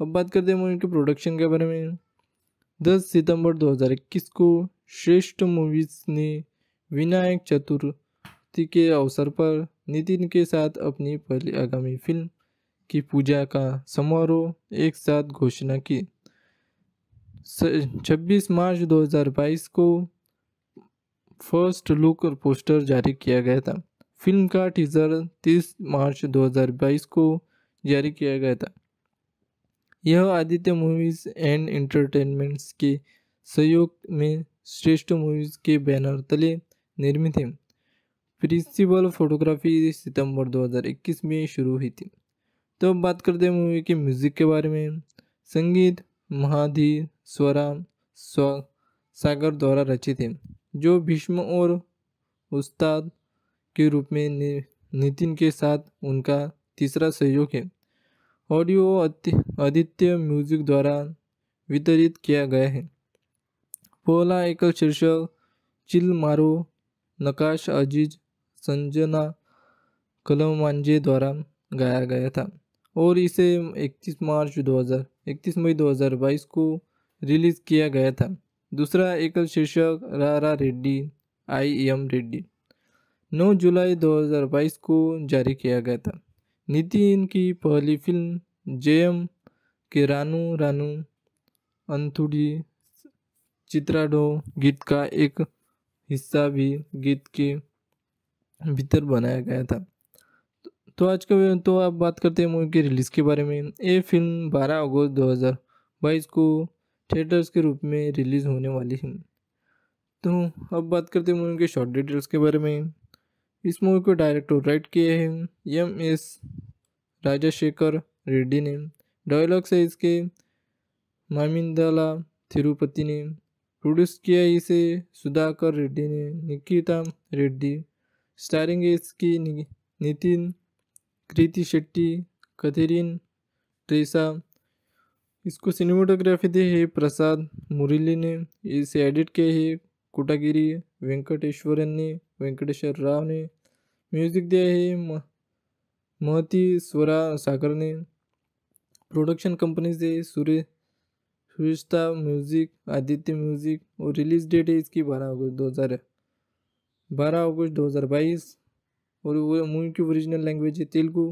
अब बात करते हैं मूवी के प्रोडक्शन के बारे में 10 सितंबर 2021 को श्रेष्ठ मूवीज़ ने विनायक चतुर्थी के अवसर पर नितिन के साथ अपनी पहली आगामी फिल्म की पूजा का समारोह एक साथ घोषणा की 26 मार्च 2022 को फर्स्ट लुक और पोस्टर जारी किया गया था फिल्म का टीज़र 30 मार्च 2022 को जारी किया गया था यह आदित्य मूवीज़ एंड एंटरटेनमेंट्स के सहयोग में श्रेष्ठ मूवीज़ के बैनर तले निर्मित है प्रिंसिपल फोटोग्राफी सितंबर 2021 में शुरू हुई थी तो बात करते हैं मूवी के म्यूज़िक के बारे में संगीत महाधी स्वरा स्व सागर द्वारा रचित है जो भीष्म और उस्ताद के रूप में नितिन के साथ उनका तीसरा सहयोग है ऑडियो आदित्य म्यूजिक द्वारा वितरित किया गया है पोला एकल शीर्षक चिल मारो नकाश अजीज संजना कलमांजे द्वारा गाया गया था और इसे 31 मार्च 2000 31 मई 2022 को रिलीज़ किया गया था दूसरा एकल शीर्षक रारा रेड्डी आई एम रेड्डी 9 जुलाई 2022 को जारी किया गया था नितिन की पहली फिल्म जे एम के रानू रानू अंथुड़ी चित्राडो गीत का एक हिस्सा भी गीत के भीतर बनाया गया था तो आज का तो आप बात करते हैं मूवी के रिलीज़ के बारे में ये फिल्म 12 अगस्त 2022 को थिएटर्स के रूप में रिलीज़ होने वाली है तो अब बात करते हैं मूवी के शॉर्ट डिटेल्स के बारे में इस मूवी को डायरेक्ट और राइट किए हैं एम एस राजाशेखर रेड्डी ने डायलॉग्स है इसके मामिंदाला थिरुपति ने प्रोड्यूस किया इसे सुधाकर रेड्डी ने निकिता रेड्डी स्टारिंग है इसकी नितिन कृति शेट्टी कथेरिन ट्रेसा इसको सिनेमाटोग्राफी दी है प्रसाद मुरली ने इसे एडिट किया है कोटागिरी वेंकटेश्वरन ने वेंकटेश्वर राव ने म्यूज़िक दिया है महती स्वरा सागर ने प्रोडक्शन कंपनी से सूर्य सुरिश्ता म्यूज़िक आदित्य म्यूज़िक और रिलीज़ डेट है इसकी बारह अगस्त दो हज़ार बारह अगस्त दो हज़ार बाईस और मूवी की ओरिजिनल लैंग्वेज है तेलुगू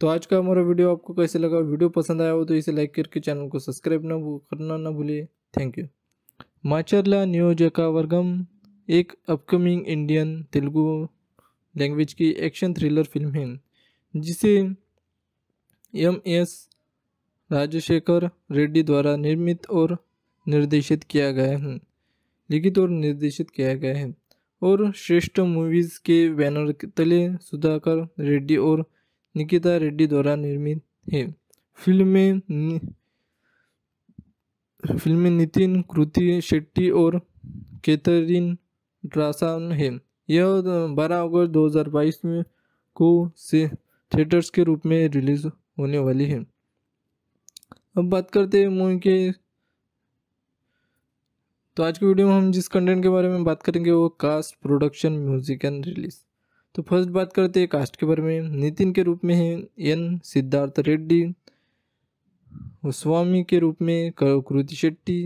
तो आज का हमारा वीडियो आपको कैसे लगा वीडियो पसंद आया हो तो इसे लाइक करके चैनल को सब्सक्राइब ना करना ना भूलिए थैंक यू माचरला नियोजका वर्गम एक अपकमिंग इंडियन तेलुगु लैंग्वेज की एक्शन थ्रिलर फिल्म है जिसे एम एस राजशेखर रेड्डी द्वारा निर्मित और निर्देशित किया गया है लिखित और निर्देशित किया गया है और श्रेष्ठ मूवीज़ के बैनर तले सुधाकर रेड्डी और निकिता रेड्डी द्वारा निर्मित है फिल्म में फिल्म में नितिन कृति शेट्टी और कैथरीन ड्रासान है यह 12 अगस्त 2022 में को से थिएटर्स के रूप में रिलीज होने वाली है अब बात करते हैं मूवी के तो आज की वीडियो में हम जिस कंटेंट के बारे में बात करेंगे वो cast production music and release तो फर्स्ट बात करते हैं कास्ट के बारे में नितिन के रूप में है एन सिद्धार्थ रेड्डी स्वामी के रूप में कृति शेट्टी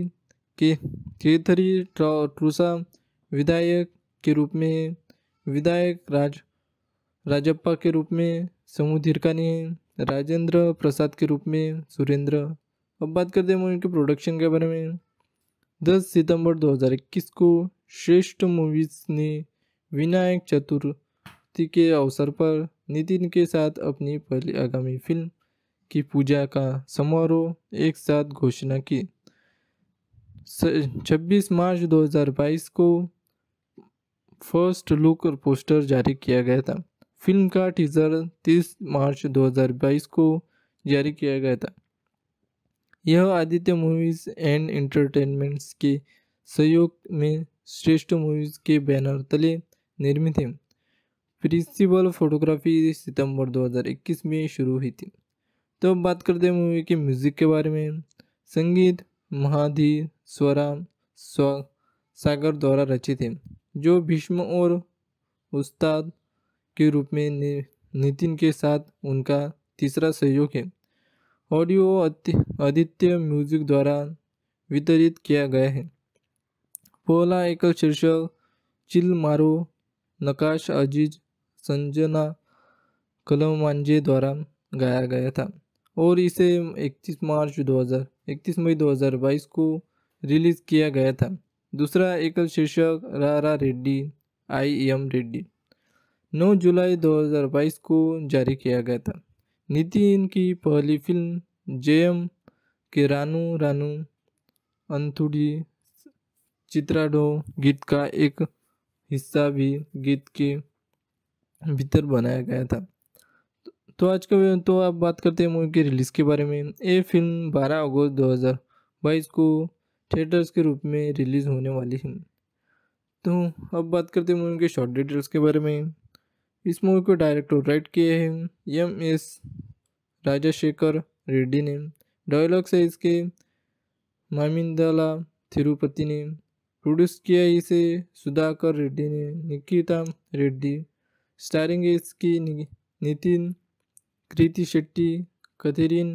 के केथरी ट्रूसा विधायक के रूप में है विधायक राज राजप्पा के रूप में समूह धीरकानी है राजेंद्र प्रसाद के रूप में सुरेंद्र अब बात करते हैं मूवी के प्रोडक्शन के बारे में 10 सितंबर 2021 को श्रेष्ठ मूवीज़ ने विनायक चतुर जयंती के अवसर पर नितिन के साथ अपनी पहली आगामी फिल्म की पूजा का समारोह एक साथ घोषणा की 26 मार्च 2022 को फर्स्ट लुक और पोस्टर जारी किया गया था फिल्म का टीज़र 30 मार्च 2022 को जारी किया गया था यह आदित्य मूवीज़ एंड एंटरटेनमेंट्स के सहयोग में श्रेष्ठ मूवीज़ के बैनर तले निर्मित है फेस्टिवल फोटोग्राफी सितंबर 2021 में शुरू हुई थी तो अब बात करते हैं मूवी के म्यूज़िक के बारे में संगीत महाधी स्वरा स्व सागर द्वारा रचित है जो भीष्म और उस्ताद के रूप में नितिन के साथ उनका तीसरा सहयोग है ऑडियो आदित्य म्यूजिक द्वारा वितरित किया गया है पोला एकल शीर्षक चिल मारो नकाश अजीज संजना कलमांजे द्वारा गाया गया था और इसे 31 मार्च 2000 31 मई 2022 को रिलीज़ किया गया था दूसरा एकल शीर्षक रारा रेड्डी आई एम रेड्डी 9 जुलाई 2022 को जारी किया गया था नितिन की पहली फिल्म एम के रानू रानू अंथुड़ी चित्राडो गीत का एक हिस्सा भी गीत के भीतर बनाया गया था तो आज का तो आप बात करते हैं मूवी के रिलीज़ के बारे में ये फिल्म 12 अगस्त 2022 को थिएटर्स के रूप में रिलीज़ होने वाली है तो अब बात करते हैं मूवी के शॉर्ट डिटेल्स के बारे में इस मूवी को डायरेक्टर राइट किए हैं एम एस राजाशेखर रेड्डी ने डायलॉग्स है इसके मामिंदाला थिरुपति ने प्रोड्यूस किया इसे सुधाकर रेड्डी ने निकिता रेड्डी स्टारिंग है इसकी नितिन कृति शेट्टी कथेरिन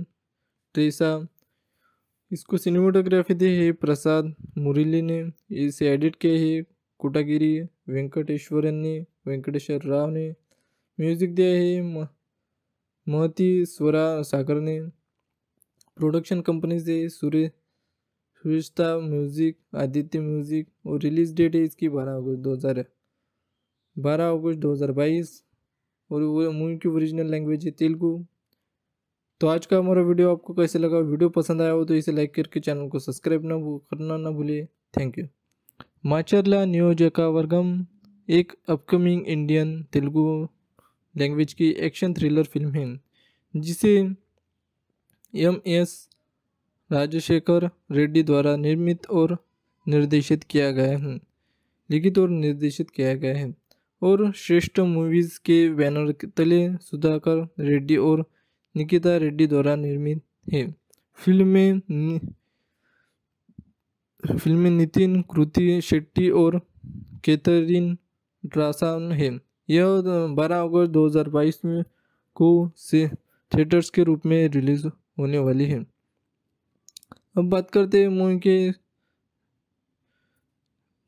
ट्रेसा इसको सिनेमाटोग्राफी दी है प्रसाद मुरली ने इसे एडिट किया है कोटागिरी वेंकटेश्वरन ने वेंकटेश्वर राव ने म्यूजिक दिया है महती स्वरा सागर ने प्रोडक्शन कंपनी से सूर्य सुरिश्ता म्यूज़िक आदित्य म्यूज़िक और रिलीज़ डेट है इसकी बारह अगस्त दो हज़ार बारह अगस्त दो हज़ार बाईस और मूवी की ओरिजिनल लैंग्वेज है तेलुगू तो आज का हमारा वीडियो आपको कैसे लगा वीडियो पसंद आया हो तो इसे लाइक करके चैनल को सब्सक्राइब ना करना ना भूलिए थैंक यू माचरला नियोजका वर्गम एक अपकमिंग इंडियन तेलुगु लैंग्वेज की एक्शन थ्रिलर फिल्म है जिसे एम एस राजशेखर रेड्डी द्वारा निर्मित और निर्देशित किया गया है लिखित और निर्देशित किया गया है और श्रेष्ठ मूवीज़ के बैनर तले सुधाकर रेड्डी और निकिता रेड्डी द्वारा निर्मित है फिल्म में फिल्म में नितिन कृति शेट्टी और केतरीन ड्रासान है यह 12 अगस्त 2022 में को से थिएटर्स के रूप में रिलीज होने वाली है अब बात करते हैं मूवी के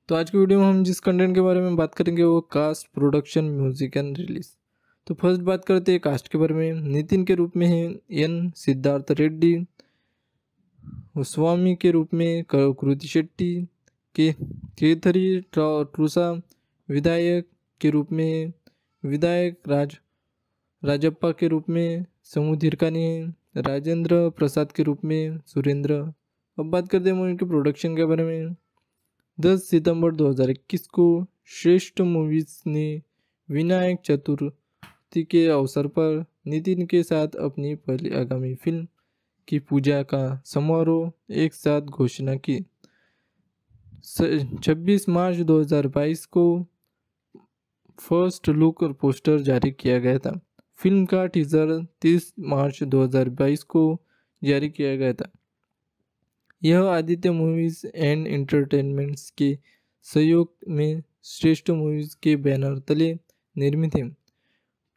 तो आज के वीडियो में हम जिस कंटेंट के बारे में बात करेंगे वो cast production music and release तो फर्स्ट बात करते हैं कास्ट के बारे में नितिन के रूप में है एन सिद्धार्थ रेड्डी स्वामी के रूप में कृति शेट्टी के केथरी ट्रूसा विधायक के रूप में विधायक राज राजप्पा के रूप में समूह धीरकानी है राजेंद्र प्रसाद के रूप में सुरेंद्र अब बात करते हैं मूवी के प्रोडक्शन के बारे में दस सितंबर 2021 को श्रेष्ठ मूवीज ने विनायक चतुर्थी के अवसर पर नितिन के साथ अपनी पहली आगामी फिल्म की पूजा का समारोह एक साथ घोषणा की 26 मार्च 2022 को फर्स्ट लुक और पोस्टर जारी किया गया था फिल्म का टीज़र 30 मार्च 2022 को जारी किया गया था यह आदित्य मूवीज़ एंड एंटरटेनमेंट्स के सहयोग में श्रेष्ठ मूवीज़ के बैनर तले निर्मित है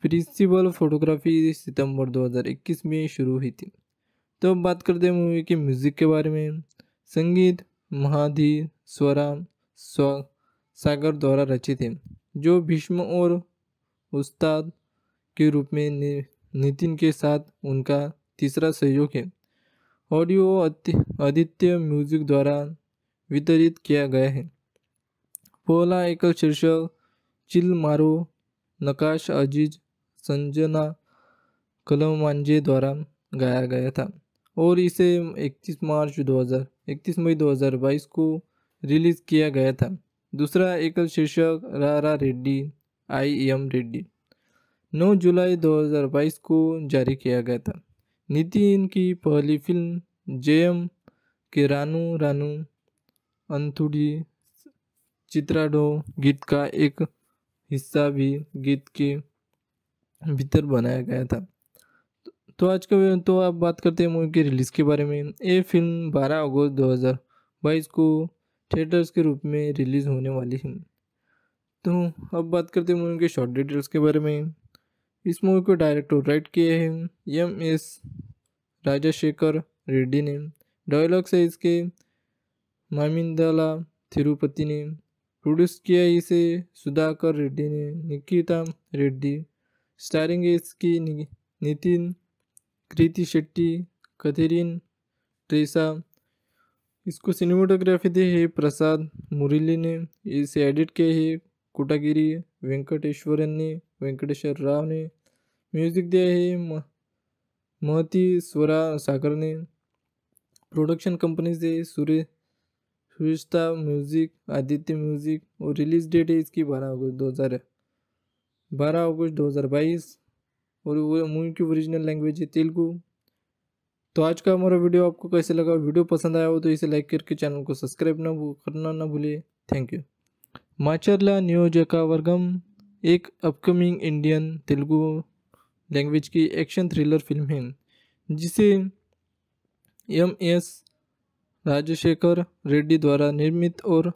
प्रिंसिपल फोटोग्राफी सितंबर 2021 में शुरू हुई थी तो अब बात करते हैं मूवी के म्यूज़िक के बारे में संगीत महाधी स्वरा स्व सागर द्वारा रचित है जो भीष्म और उस्ताद के रूप में नितिन के साथ उनका तीसरा सहयोग है ऑडियो आदित्य म्यूजिक द्वारा वितरित किया गया है पहला एकल शीर्षक चिल मारो नकाश अजीज संजना कलमांजे द्वारा गाया गया था और इसे 31 मार्च 2000 31 मई 2022 को रिलीज़ किया गया था दूसरा एकल शीर्षक रारा रेड्डी आई एम रेड्डी 9 जुलाई 2022 को जारी किया गया था नितिन की पहली फिल्म जयम के रानू रानू अंथुड़ी चित्राडो गीत का एक हिस्सा भी गीत के भीतर बनाया गया था तो आज का तो आप बात करते हैं मूवी के रिलीज़ के बारे में ये फिल्म 12 अगस्त 2022 को थिएटर्स के रूप में रिलीज़ होने वाली है तो अब बात करते हैं मूवी के शॉर्ट डिटेल्स के बारे में इस मूवी को डायरेक्ट और राइट किए हैं एम एस राजशेखर रेड्डी ने डायलॉग्स है इसके मामिंदाला तिरुपति ने प्रोड्यूस किया इसे सुधाकर रेड्डी ने निकिता रेड्डी स्टारिंग है इसकी नितिन कृति शेट्टी कथेरिन ट्रेसा इसको सिनेमाटोग्राफी दी है प्रसाद मुरली ने इसे एडिट किया है कोटागिरी वेंकटेश्वरन ने वेंकटेश्वर राव ने म्यूजिक दिया है महती स्वरा सागर ने प्रोडक्शन कंपनी से सूर्य सुरिश्ता म्यूज़िक आदित्य म्यूज़िक और रिलीज़ डेट है इसकी बारह अगस्त दो हज़ार बारह अगस्त दो हज़ार बाईस और वो मूवी की ओरिजिनल लैंग्वेज है तेलुगू तो आज का हमारा वीडियो आपको कैसे लगा वीडियो पसंद आया हो तो इसे लाइक करके चैनल को सब्सक्राइब ना करना ना भूलिए थैंक यू माचरला नियोजक वर्गम एक अपकमिंग इंडियन तेलुगु लैंग्वेज की एक्शन थ्रिलर फिल्म है जिसे एम एस राजशेखर रेड्डी द्वारा निर्मित और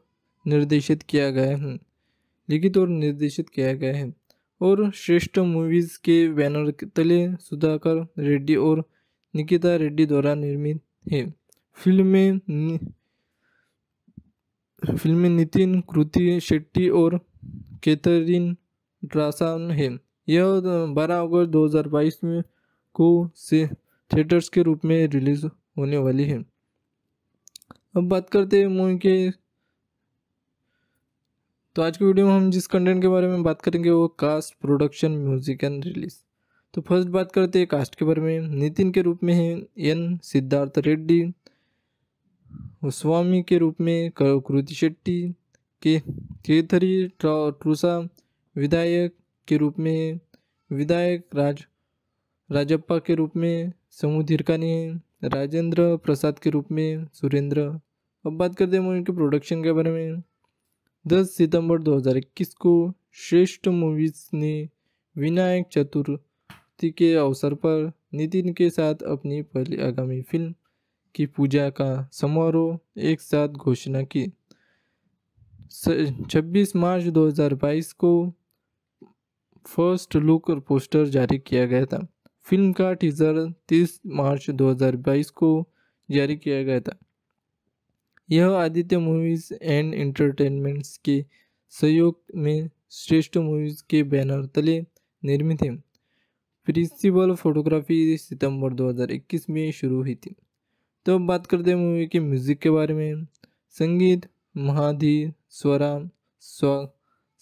निर्देशित किया गया है लिखित और निर्देशित किया गया है और श्रेष्ठ मूवीज़ के बैनर तले सुधाकर रेड्डी और निकिता रेड्डी द्वारा निर्मित है फिल्म में फिल्म में नितिन कृति शेट्टी और कैथरीन ड्रासन है यह बारह अगस्त बाईस में को से थिएटर्स के रूप में रिलीज होने वाली है अब बात करते हैं मूवी के तो आज की वीडियो में हम जिस कंटेंट के बारे में बात करेंगे वो cast production music and release तो फर्स्ट बात करते हैं कास्ट के बारे में नितिन के रूप में है एन सिद्धार्थ रेड्डी स्वामी के रूप में कृति शेट्टी के केथरी ट्रूसा विधायक के रूप में विधायक राज राजप्पा के रूप में समूह धिरका ने राजेंद्र प्रसाद के रूप में सुरेंद्र अब बात करते हैं मूवी के प्रोडक्शन के बारे में 10 सितंबर 2021 को श्रेष्ठ मूवीज़ ने विनायक चतुर्थी के अवसर पर नितिन के साथ अपनी पहली आगामी फिल्म की पूजा का समारोह एक साथ घोषणा की 26 मार्च 2022 को फर्स्ट लुक और पोस्टर जारी किया गया था फिल्म का टीज़र 30 मार्च 2022 को जारी किया गया था यह आदित्य मूवीज़ एंड एंटरटेनमेंट्स के सहयोग में श्रेष्ठ मूवीज़ के बैनर तले निर्मित है प्रिंसिपल फोटोग्राफी सितंबर 2021 में शुरू हुई थी तो बात करते हैं मूवी के म्यूज़िक के बारे में संगीत महाधी स्वरा स्व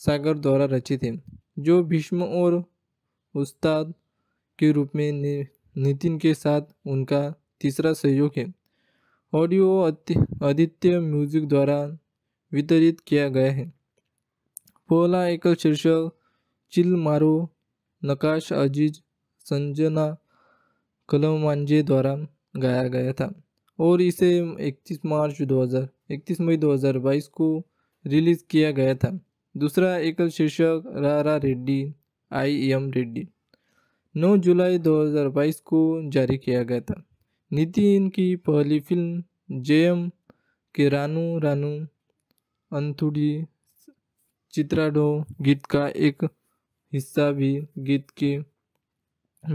सागर द्वारा रचित है जो भीष्म और उस्ताद के रूप में नितिन के साथ उनका तीसरा सहयोग है ऑडियो आदित्य म्यूजिक द्वारा वितरित किया गया है पोला एकल शीर्षक चिल मारो नकाश अजीज संजना कलमांजे द्वारा गाया गया था और इसे 31 मार्च 2000 31 मई 2022 को रिलीज़ किया गया था दूसरा एकल शीर्षक रारा रेड्डी आई एम रेड्डी 9 जुलाई 2022 को जारी किया गया था नितिन की पहली फिल्म जे एम के रानू रानू अंथुड़ी चित्राडो गीत का एक हिस्सा भी गीत के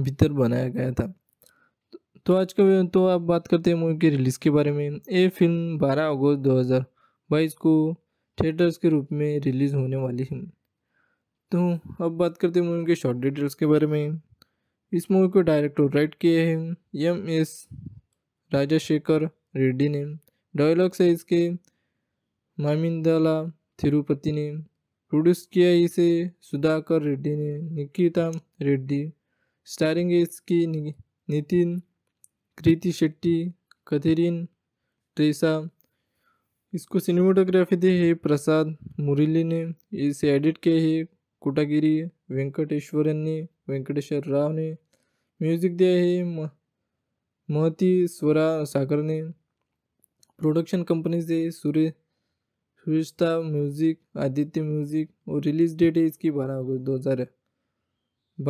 भीतर बनाया गया था तो आज का तो आप बात करते हैं मूवी के रिलीज़ के बारे में ये फिल्म 12 अगस्त 2022 को थिएटर्स के रूप में रिलीज़ होने वाली हैं तो अब बात करते हैं मूवी के शॉर्ट डिटेल्स के बारे में इस मूवी को डायरेक्ट और राइट किए हैं एम एस राजाशेखर रेड्डी ने डायलॉग्स है इसके मामिंदाला थिरुपति ने प्रोड्यूस किया इसे सुधाकर रेड्डी ने निकिता रेड्डी स्टारिंग है इसकी नितिन कृति शेट्टी कथेरिन ट्रेसा इसको सिनेमाटोग्राफी दी है प्रसाद मुरली ने इसे एडिट किया है कोटागिरी वेंकटेश्वरन ने वेंकटेश्वर राव ने म्यूज़िक दिया है महती स्वरा सागर ने प्रोडक्शन कंपनी से सूर्य सुरिश्ता म्यूज़िक आदित्य म्यूज़िक और रिलीज़ डेट है इसकी बारह अगस्त दो हज़ार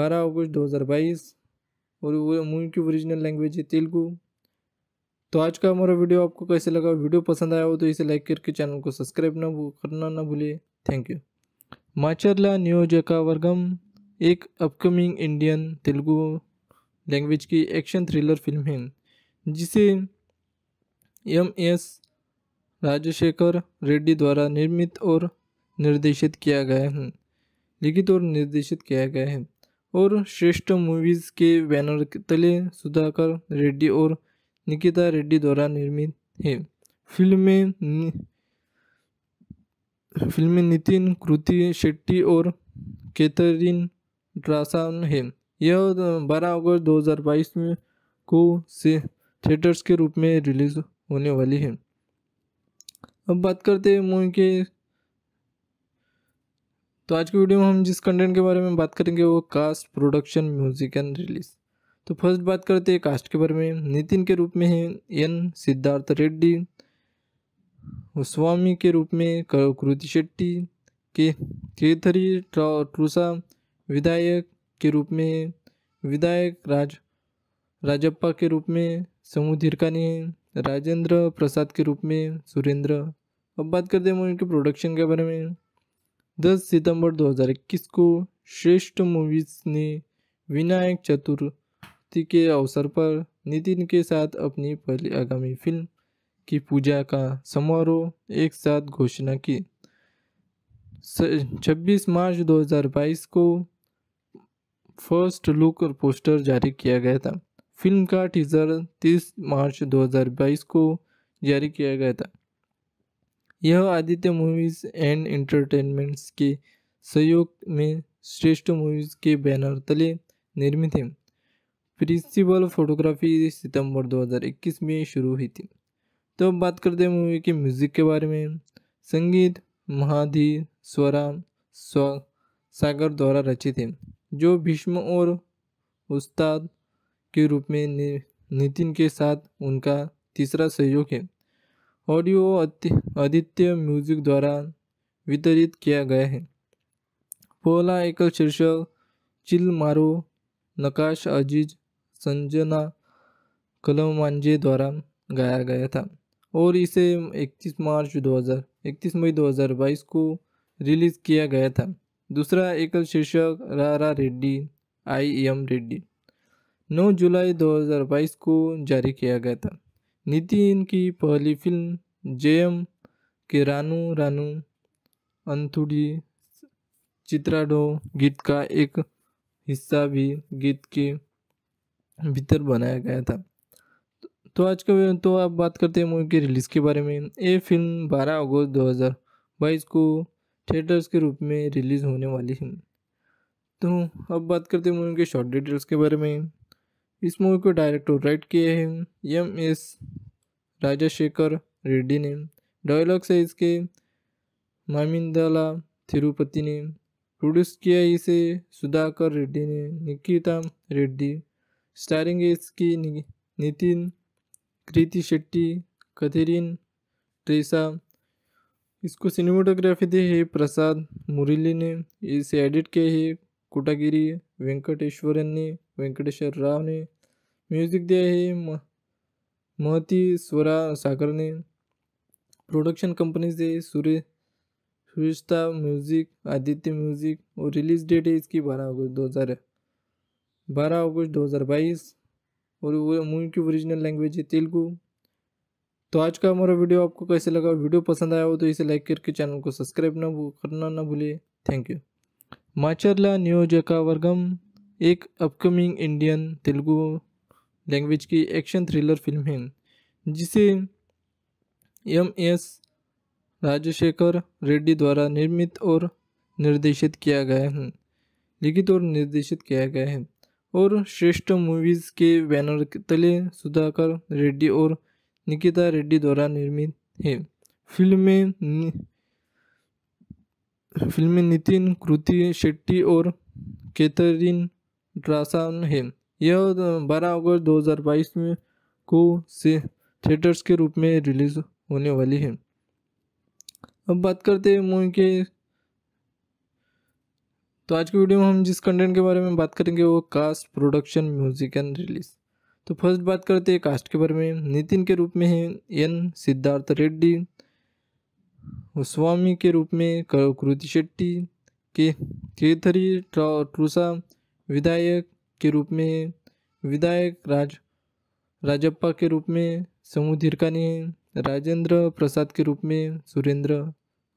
बारह अगस्त दो हज़ार बाईस और वो मूवी की ओरिजिनल लैंग्वेज है तेलुगू तो आज का हमारा वीडियो आपको कैसे लगा वीडियो पसंद आया हो तो इसे लाइक करके चैनल को सब्सक्राइब ना करना ना भूलिए थैंक यू माचरला नियोजका वर्गम एक अपकमिंग इंडियन तेलुगु लैंग्वेज की एक्शन थ्रिलर फिल्म है जिसे एम एस राजशेखर रेड्डी द्वारा निर्मित और निर्देशित किया गया है लिखित और निर्देशित किया गया है और श्रेष्ठ मूवीज़ के बैनर तले सुधाकर रेड्डी और निकिता रेड्डी द्वारा निर्मित है फिल्म में फिल्म में नितिन कृति शेट्टी और कैथरीन ड्रासान है यह 12 अगस्त 2022 में को से थिएटर्स के रूप में रिलीज होने वाली है अब बात करते हैं मूवी के तो आज की वीडियो में हम जिस कंटेंट के बारे में बात करेंगे वो cast production music and release तो फर्स्ट बात करते हैं कास्ट के बारे में नितिन के रूप में है एन सिद्धार्थ रेड्डी स्वामी के रूप में कृति शेट्टी के केथरी ट्रूसा विधायक के रूप में विधायक राज राजप्पा के रूप में समूह धीरकानी है राजेंद्र प्रसाद के रूप में सुरेंद्र अब बात करते हैं मूवी के प्रोडक्शन के बारे में 10 सितंबर 2021 को श्रेष्ठ मूवीज़ ने विनायक चतुर जयंती के अवसर पर नितिन के साथ अपनी पहली आगामी फिल्म की पूजा का समारोह एक साथ घोषणा की 26 मार्च 2022 को फर्स्ट लुक और पोस्टर जारी किया गया था फिल्म का टीज़र 30 मार्च 2022 को जारी किया गया था यह आदित्य मूवीज़ एंड एंटरटेनमेंट्स के सहयोग में श्रेष्ठ मूवीज़ के बैनर तले निर्मित है फेस्टिवल फोटोग्राफी सितंबर 2021 में शुरू हुई थी तो अब बात करते हैं मूवी के म्यूज़िक के बारे में संगीत महाधी स्वरा स्व सागर द्वारा रचित है जो भीष्म और उस्ताद के रूप में नितिन के साथ उनका तीसरा सहयोग है ऑडियो आदित्य म्यूजिक द्वारा वितरित किया गया है पोला एकल शीर्षक चिल मारो नकाश अजीज संजना कलमांजे द्वारा गाया गया था और इसे 31 मार्च 2000 31 मई 2022 को रिलीज़ किया गया था दूसरा एकल शीर्षक रारा रेड्डी आई एम रेड्डी 9 जुलाई 2022 को जारी किया गया था नितिन की पहली फिल्म एम के रानू रानू अंथुड़ी चित्राडो गीत का एक हिस्सा भी गीत के भीतर बनाया गया था तो आज का तो आप बात करते हैं मूवी के रिलीज़ के बारे में ये फिल्म 12 अगस्त 2022 को थिएटर्स के रूप में रिलीज़ होने वाली है तो अब बात करते हैं मूवी के शॉर्ट डिटेल्स के बारे में इस मूवी को डायरेक्ट और राइट किए हैं एम एस राजाशेखर रेड्डी ने डायलॉग्स है इसके मामिंदाला थिरुपति ने प्रोड्यूस किया इसे सुधाकर रेड्डी ने निकिता रेड्डी स्टारिंग है इसकी नितिन कृति शेट्टी कथेरिन ट्रेसा इसको सिनेमाटोग्राफी दी है प्रसाद मुरली ने इसे एडिट किया है कोटागिरी वेंकटेश्वरन ने वेंकटेश्वर राव ने म्यूजिक दिया है महती स्वरा सागर ने प्रोडक्शन कंपनी से सूर्य सुरिश्ता म्यूज़िक आदित्य म्यूज़िक और रिलीज़ डेट है इसकी बारह अगस्त दो हज़ार बारह अगस्त दो हज़ार बाईस और मूवी की ओरिजिनल लैंग्वेज है तेलुगू तो आज का हमारा वीडियो आपको कैसे लगा वीडियो पसंद आया हो तो इसे लाइक करके चैनल को सब्सक्राइब ना करना ना भूलिए थैंक यू माचरला नियोजका वर्गम एक अपकमिंग इंडियन तेलुगु लैंग्वेज की एक्शन थ्रिलर फिल्म है जिसे एम एस राजशेखर रेड्डी द्वारा निर्मित और निर्देशित किया गया है लिखित और निर्देशित किया गया है और श्रेष्ठ मूवीज़ के बैनर तले सुधाकर रेड्डी और निकिता रेड्डी द्वारा निर्मित है फिल्म में फिल्म में नितिन कृति शेट्टी और कैथरीन ड्रासान है यह 12 अगस्त 2022 में को से थिएटर्स के रूप में रिलीज होने वाली है अब बात करते हैं मूवी के तो आज के वीडियो में हम जिस कंटेंट के बारे में बात करेंगे वो cast production music and release तो फर्स्ट बात करते हैं कास्ट के बारे में नितिन के रूप में है एन सिद्धार्थ रेड्डी स्वामी के रूप में कृति शेट्टी के केथरी ट्रूसा विधायक के रूप में विधायक राज राजप्पा के रूप में समूह धीरकानी है राजेंद्र प्रसाद के रूप में सुरेंद्र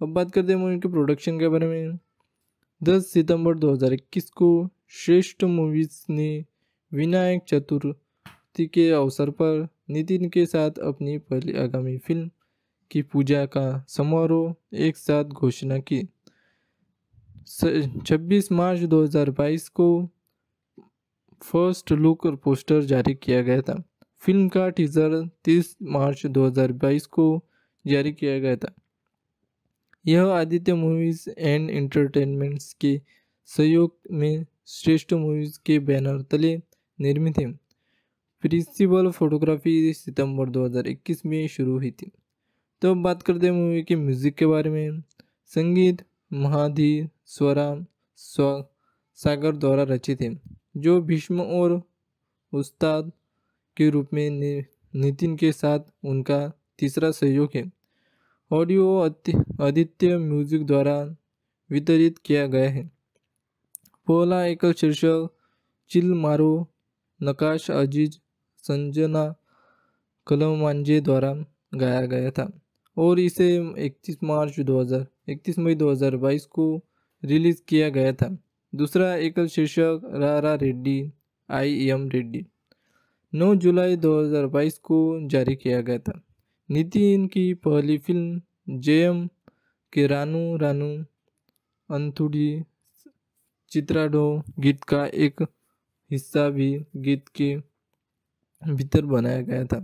अब बात करते हैं मूवी के प्रोडक्शन के बारे में दस सितंबर 2021 को श्रेष्ठ मूवीज ने विनायक चतुर्थी के अवसर पर नितिन के साथ अपनी पहली आगामी फिल्म की पूजा का समारोह एक साथ घोषणा की 26 मार्च 2022 को फर्स्ट लुक और पोस्टर जारी किया गया था फिल्म का टीज़र 30 मार्च 2022 को जारी किया गया था यह आदित्य मूवीज़ एंड एंटरटेनमेंट्स के सहयोग में श्रेष्ठ मूवीज़ के बैनर तले निर्मित है प्रिंसिपल फोटोग्राफी सितंबर 2021 में शुरू हुई थी तो अब बात करते हैं मूवी के म्यूज़िक के बारे में संगीत महाधी स्वरा स्व सागर द्वारा रचित है जो भीष्म और उस्ताद के रूप में नितिन के साथ उनका तीसरा सहयोग है ऑडियो आदित्य म्यूजिक द्वारा वितरित किया गया है पहला एकल शीर्षक चिल मारो नकाश अजीज संजना कलमांजे द्वारा गाया गया था और इसे 31 मार्च 2000 31 मई 2022 को रिलीज़ किया गया था दूसरा एकल शीर्षक रारा रेड्डी आई एम रेड्डी 9 जुलाई 2022 को जारी किया गया था नितिन की पहली फिल्म जयम के रानू रानू अंथुड़ी चित्राडो गीत का एक हिस्सा भी गीत के भीतर बनाया गया था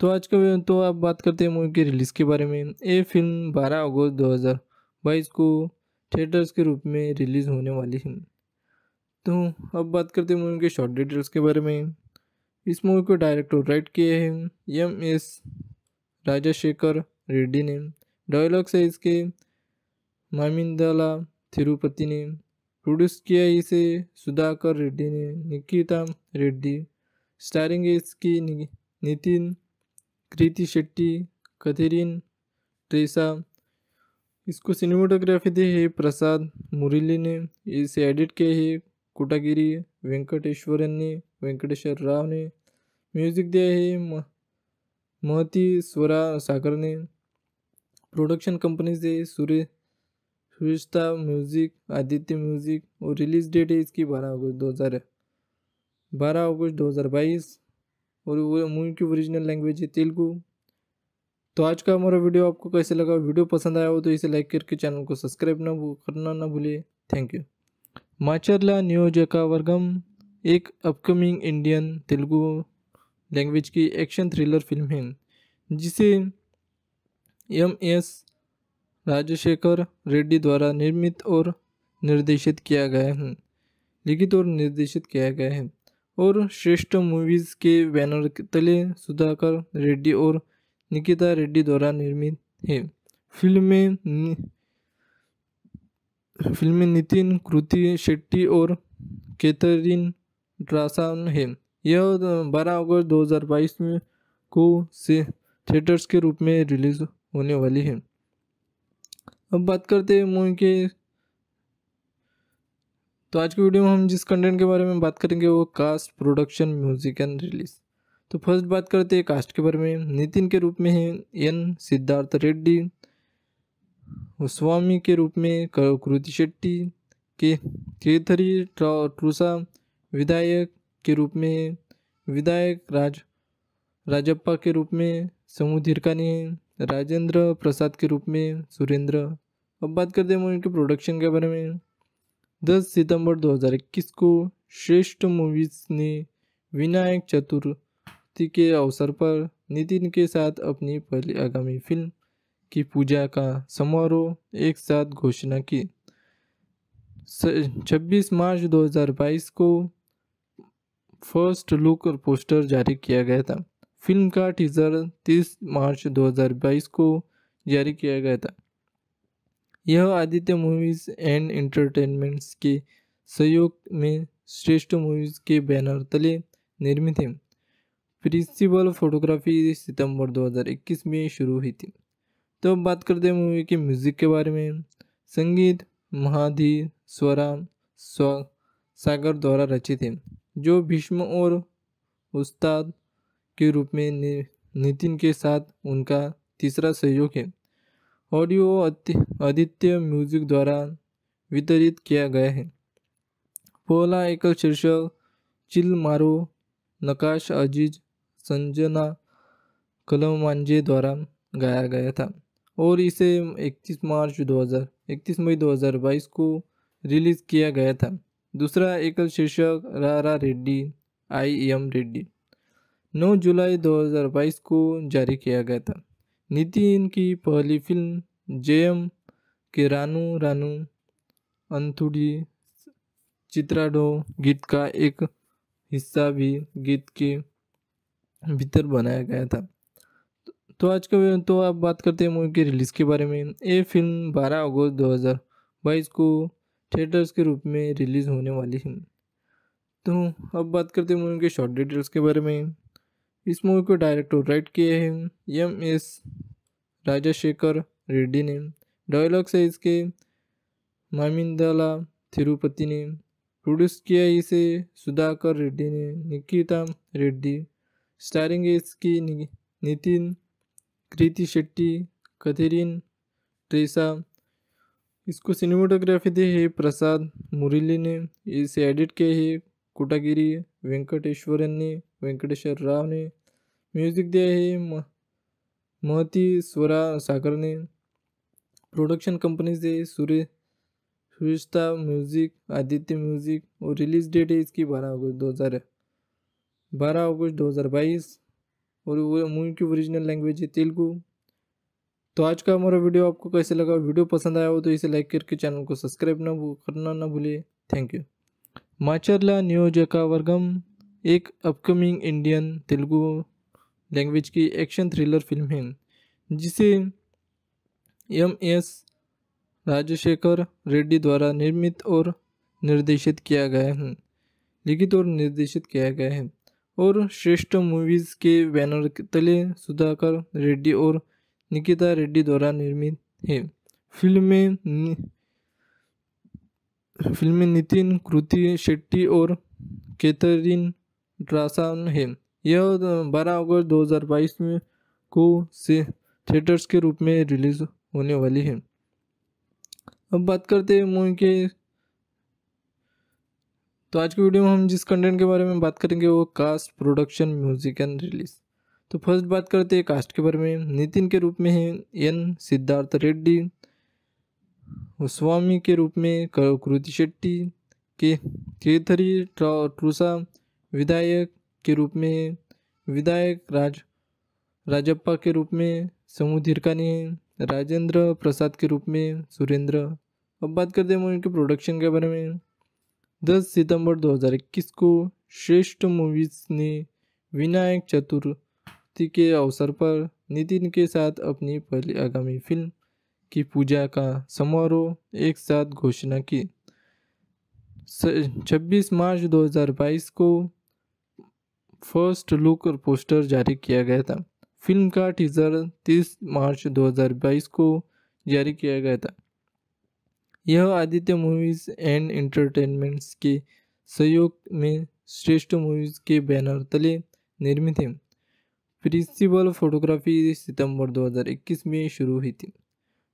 तो आज का तो आप बात करते हैं मूवी के रिलीज़ के बारे में ये फिल्म 12 अगस्त 2022 को थिएटर्स के रूप में रिलीज़ होने वाली है तो अब बात करते हैं मूवी के शॉर्ट डिटेल्स के बारे में इस मूवी को डायरेक्टर राइट किए हैं एम एस राजशेखर रेड्डी ने डायलॉग्स है इसके मामिंदाला तिरुपति ने प्रोड्यूस किया इसे सुधाकर रेड्डी ने निकिता रेड्डी स्टारिंग है इसकी नितिन कृति शेट्टी कथेरिन ट्रेसा इसको सिनेमाटोग्राफी दी है प्रसाद मुरली ने इसे एडिट किया है कोटागिरी वेंकटेश्वरन ने वेंकटेश्वर राव ने म्यूजिक दिया है महती स्वरा सागर ने प्रोडक्शन कंपनी से सूर्य सुरिश्ता म्यूज़िक आदित्य म्यूज़िक और रिलीज़ डेट है इसकी बारह अगस्त दो हज़ार बारह अगस्त दो हज़ार बाईस और वो मूवी की ओरिजिनल लैंग्वेज है तेलुगू तो आज का हमारा वीडियो आपको कैसे लगा वीडियो पसंद आया हो तो इसे लाइक करके चैनल को सब्सक्राइब ना करना ना भूलिए थैंक यू माचरला नियोजका वर्गम एक अपकमिंग इंडियन तेलुगू लैंग्वेज की एक्शन थ्रिलर फिल्म है जिसे एम एस राजशेखर रेड्डी द्वारा निर्मित और निर्देशित किया गया है लिखित और निर्देशित किया गया है और श्रेष्ठ मूवीज़ के बैनर तले सुधाकर रेड्डी और निकिता रेड्डी द्वारा निर्मित है फिल्म में फिल्म में नितिन कृति शेट्टी और कैथरीन ड्रासान है यह बारह अगस्त बाईस में को से थिएटर्स के रूप में रिलीज़ होने वाली है अब बात करते हैं मूवी के तो आज के वीडियो में हम जिस कंटेंट के बारे में बात करेंगे वो cast production music and release तो फर्स्ट बात करते हैं कास्ट के बारे में नितिन के रूप में है एन सिद्धार्थ रेड्डी स्वामी के रूप में कृति शेट्टी के केथरी ट्रूसा विधायक के रूप में विधायक राज राजप्पा के रूप में समूह धीरका ने राजेंद्र प्रसाद के रूप में सुरेंद्र अब बात करते हैं मूवी के प्रोडक्शन के बारे में 10 सितंबर 2021 को श्रेष्ठ मूवीज़ ने विनायक चतुर्थी के अवसर पर नितिन के साथ अपनी पहली आगामी फिल्म की पूजा का समारोह एक साथ घोषणा की 26 मार्च 2022 को फर्स्ट लुक और पोस्टर जारी किया गया था फिल्म का टीज़र 30 मार्च 2022 को जारी किया गया था यह आदित्य मूवीज़ एंड एंटरटेनमेंट्स के सहयोग में श्रेष्ठ मूवीज़ के बैनर तले निर्मित है प्रिंसिपल फोटोग्राफी सितंबर 2021 में शुरू हुई थी तो बात करते हैं मूवी के म्यूज़िक के बारे में संगीत महाधी स्वरा स्व सागर द्वारा रचित है जो भीष्म और उस्ताद के रूप में नितिन के साथ उनका तीसरा सहयोग है ऑडियो आदित्य म्यूजिक द्वारा वितरित किया गया है पोला एकल शीर्षक चिल मारो नकाश अजीज संजना कलमांजे द्वारा गाया गया था और इसे 31 मार्च 2000 31 मई 2022 को रिलीज़ किया गया था दूसरा एकल शीर्षक रारा रेड्डी आई एम रेड्डी 9 जुलाई 2022 को जारी किया गया था नितिन की पहली फिल्म जे एम के रानू रानू अंथुड़ी चित्राडो गीत का एक हिस्सा भी गीत के भीतर बनाया गया था तो आज का तो आप बात करते हैं मूवी के रिलीज़ के बारे में ये फिल्म 12 अगस्त 2022 को थिएटर्स के रूप में रिलीज़ होने वाली है तो अब बात करते हैं मूवी के शॉर्ट डिटेल्स के बारे में इस मूवी को डायरेक्ट और राइट किए हैं एम एस राजाशेखर रेड्डी ने डायलॉग्स है इसके मामिंदाला थिरुपति ने प्रोड्यूस किया इसे सुधाकर रेड्डी ने निकिता रेड्डी स्टारिंग है इसकी नितिन कृति शेट्टी कथेरिन ट्रेसा इसको सिनेमाटोग्राफी दी है प्रसाद मुरली ने इसे एडिट किया है कोटागिरी वेंकटेश्वरन ने वेंकटेश्वर राव ने म्यूज़िक दिया है महती स्वरा सागर ने प्रोडक्शन कंपनी से सूर्य सुरिश्ता म्यूज़िक आदित्य म्यूज़िक और रिलीज़ डेट है इसकी बारह अगस्त दो हज़ार बारह अगस्त दो हज़ार बाईस और मूवी की ओरिजिनल लैंग्वेज है तेलुगू तो आज का हमारा वीडियो आपको कैसे लगा वीडियो पसंद आया हो तो इसे लाइक करके चैनल को सब्सक्राइब ना करना ना भूलिए थैंक यू माचरला नियोजका वर्गम एक अपकमिंग इंडियन तेलुगु लैंग्वेज की एक्शन थ्रिलर फिल्म है जिसे एम एस राजशेखर रेड्डी द्वारा निर्मित और निर्देशित किया गया है लिखित और निर्देशित किया गया है और श्रेष्ठ मूवीज़ के बैनर तले सुधाकर रेड्डी और निकिता रेड्डी द्वारा निर्मित है फिल्म में फिल्म में नितिन कृति शेट्टी और कैथरीन ड्रासान है यह 12 अगस्त 2022 में को से थिएटर्स के रूप में रिलीज होने वाली है अब बात करते हैं मूवी के तो आज की वीडियो में हम जिस कंटेंट के बारे में बात करेंगे वो cast production music and release तो फर्स्ट बात करते हैं कास्ट के बारे में नितिन के रूप में है एन सिद्धार्थ रेड्डी स्वामी के रूप में कृति शेट्टी के केथरी ट्रूसा विधायक के रूप में है विधायक राज राजप्पा के रूप में समूह धीरकानी है राजेंद्र प्रसाद के रूप में सुरेंद्र अब बात करते हैं मूवी के प्रोडक्शन के बारे में 10 सितंबर 2021 को श्रेष्ठ मूवीज़ ने विनायक चतुर जयंती के अवसर पर नितिन के साथ अपनी पहली आगामी फिल्म की पूजा का समारोह एक साथ घोषणा की 26 मार्च 2022 को फर्स्ट लुक और पोस्टर जारी किया गया था फिल्म का टीज़र 30 मार्च 2022 को जारी किया गया था यह आदित्य मूवीज़ एंड एंटरटेनमेंट्स के सहयोग में श्रेष्ठ मूवीज़ के बैनर तले निर्मित है फेस्टिवल फोटोग्राफी सितंबर 2021 में शुरू हुई थी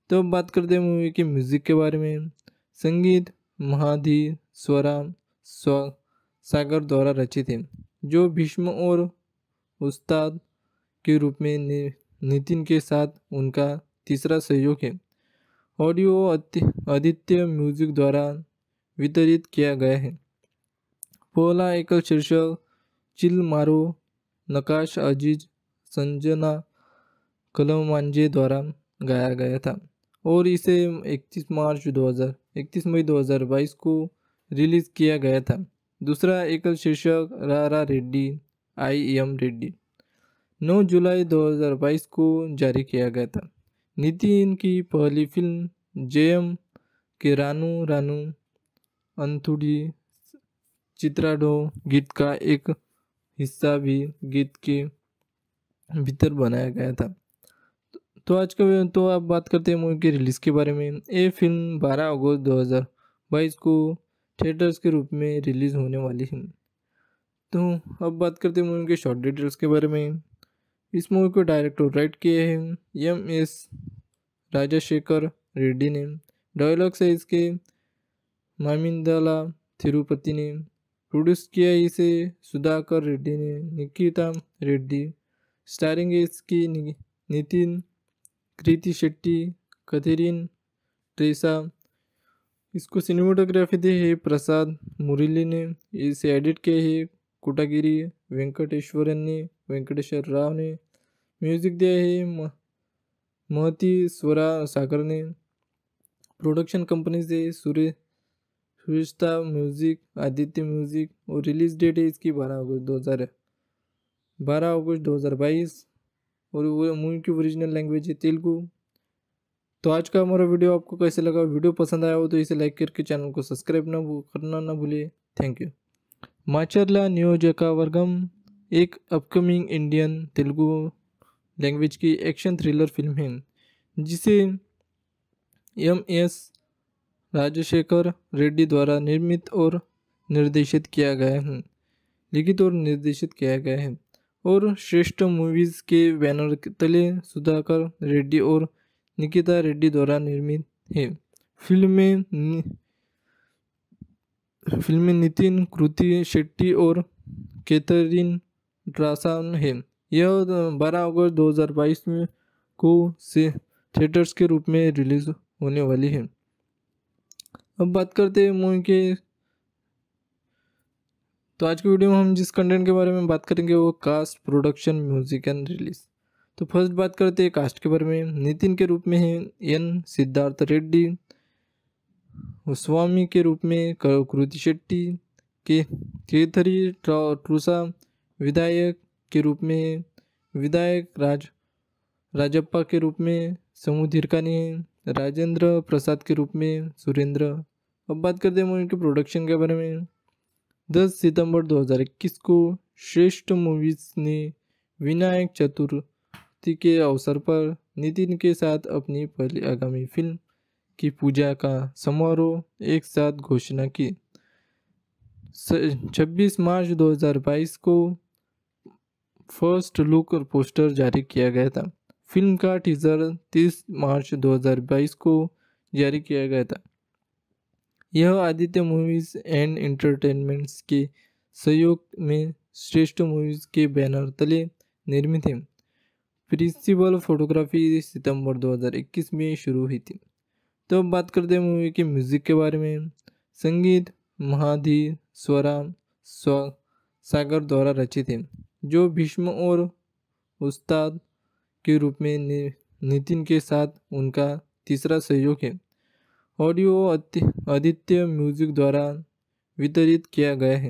तो अब बात करते हैं मूवी के म्यूज़िक के बारे में संगीत महाधी स्वरा स्व सागर द्वारा रचित है जो भीष्म और उस्ताद के रूप में नितिन के साथ उनका तीसरा सहयोग है ऑडियो आदित्य म्यूजिक द्वारा वितरित किया गया है पोला एकल शीर्षक चिल मारो नकाश अजीज संजना कलमांजे द्वारा गाया गया था और इसे 31 मार्च 2000 31 मई 2022 को रिलीज़ किया गया था दूसरा एकल शीर्षक रारा रेड्डी आई एम रेड्डी 9 जुलाई 2022 को जारी किया गया था नितिन की पहली फिल्म एम के रानू रानू अंथुड़ी चित्राडो गीत का एक हिस्सा भी गीत के भीतर बनाया गया था तो आज का तो आप बात करते हैं मूवी के रिलीज़ के बारे में ये फिल्म 12 अगस्त 2022 को थिएटर्स के रूप में रिलीज़ होने वाली है तो अब बात करते हैं मूवी के शॉर्ट डिटेल्स के बारे में इस मूवी को डायरेक्टर राइट किए हैं एम एस राजाशेखर रेड्डी ने डायलॉग्स है इसके मामिंदाला थिरुपति ने प्रोड्यूस किया इसे सुधाकर रेड्डी ने निकिता रेड्डी स्टारिंग है इसकी नितिन कृति शेट्टी कथेरिन ट्रेसा इसको सिनेमाटोग्राफी दी है प्रसाद मुरली ने इसे एडिट किया है कोटागिरी वेंकटेश्वरन ने वेंकटेश्वर राव ने म्यूजिक दिया है महती स्वरा सागर ने प्रोडक्शन कंपनी से सूर्य सुरिश्ता म्यूज़िक आदित्य म्यूज़िक और रिलीज़ डेट है इसकी बारह अगस्त दो हज़ार बारह अगस्त दो हज़ार बाईस और मूवी की ओरिजिनल लैंग्वेज है तेलुगू तो आज का हमारा वीडियो आपको कैसे लगा वीडियो पसंद आया हो तो इसे लाइक करके चैनल को सब्सक्राइब ना करना ना भूलिए थैंक यू माचरला नियोजका वर्गम एक अपकमिंग इंडियन तेलुगु लैंग्वेज की एक्शन थ्रिलर फिल्म है जिसे एम एस राजशेखर रेड्डी द्वारा निर्मित और निर्देशित किया गया है लिखित और निर्देशित किया गया है और श्रेष्ठ मूवीज़ के बैनर तले सुधाकर रेड्डी और निकिता रेड्डी द्वारा निर्मित है फिल्म में फिल्म में नितिन कृति शेट्टी और केतरीन ड्रासान है यह 12 अगस्त 2022 में को से थिएटर्स के रूप में रिलीज होने वाली है अब बात करते हैं मूवी के तो आज के वीडियो में हम जिस कंटेंट के बारे में बात करेंगे वो cast production music and release तो फर्स्ट बात करते हैं कास्ट के बारे में नितिन के रूप में है एन सिद्धार्थ रेड्डी स्वामी के रूप में कृति शेट्टी के केथरी ट्रूसा विधायक के रूप में विधायक राज राजप्पा के रूप में समूह धीरकानी है राजेंद्र प्रसाद के रूप में सुरेंद्र अब बात करते हैं मूवी के प्रोडक्शन के बारे में दस सितंबर 2021 को श्रेष्ठ मूवीज ने विनायक चतुर्थी के अवसर पर नितिन के साथ अपनी पहली आगामी फिल्म की पूजा का समारोह एक साथ घोषणा की 26 मार्च 2022 को फर्स्ट लुक और पोस्टर जारी किया गया था फिल्म का टीज़र 30 मार्च 2022 को जारी किया गया था यह आदित्य मूवीज़ एंड एंटरटेनमेंट्स के सहयोग में श्रेष्ठ मूवीज़ के बैनर तले निर्मित है प्रिंसिपल फोटोग्राफी सितंबर 2021 में शुरू हुई थी तो अब बात करते हैं मूवी के म्यूज़िक के बारे में संगीत महाधी स्वरा स्व सागर द्वारा रचित है जो भीष्म और उस्ताद के रूप में नितिन के साथ उनका तीसरा सहयोग है ऑडियो आदित्य म्यूजिक द्वारा वितरित किया गया है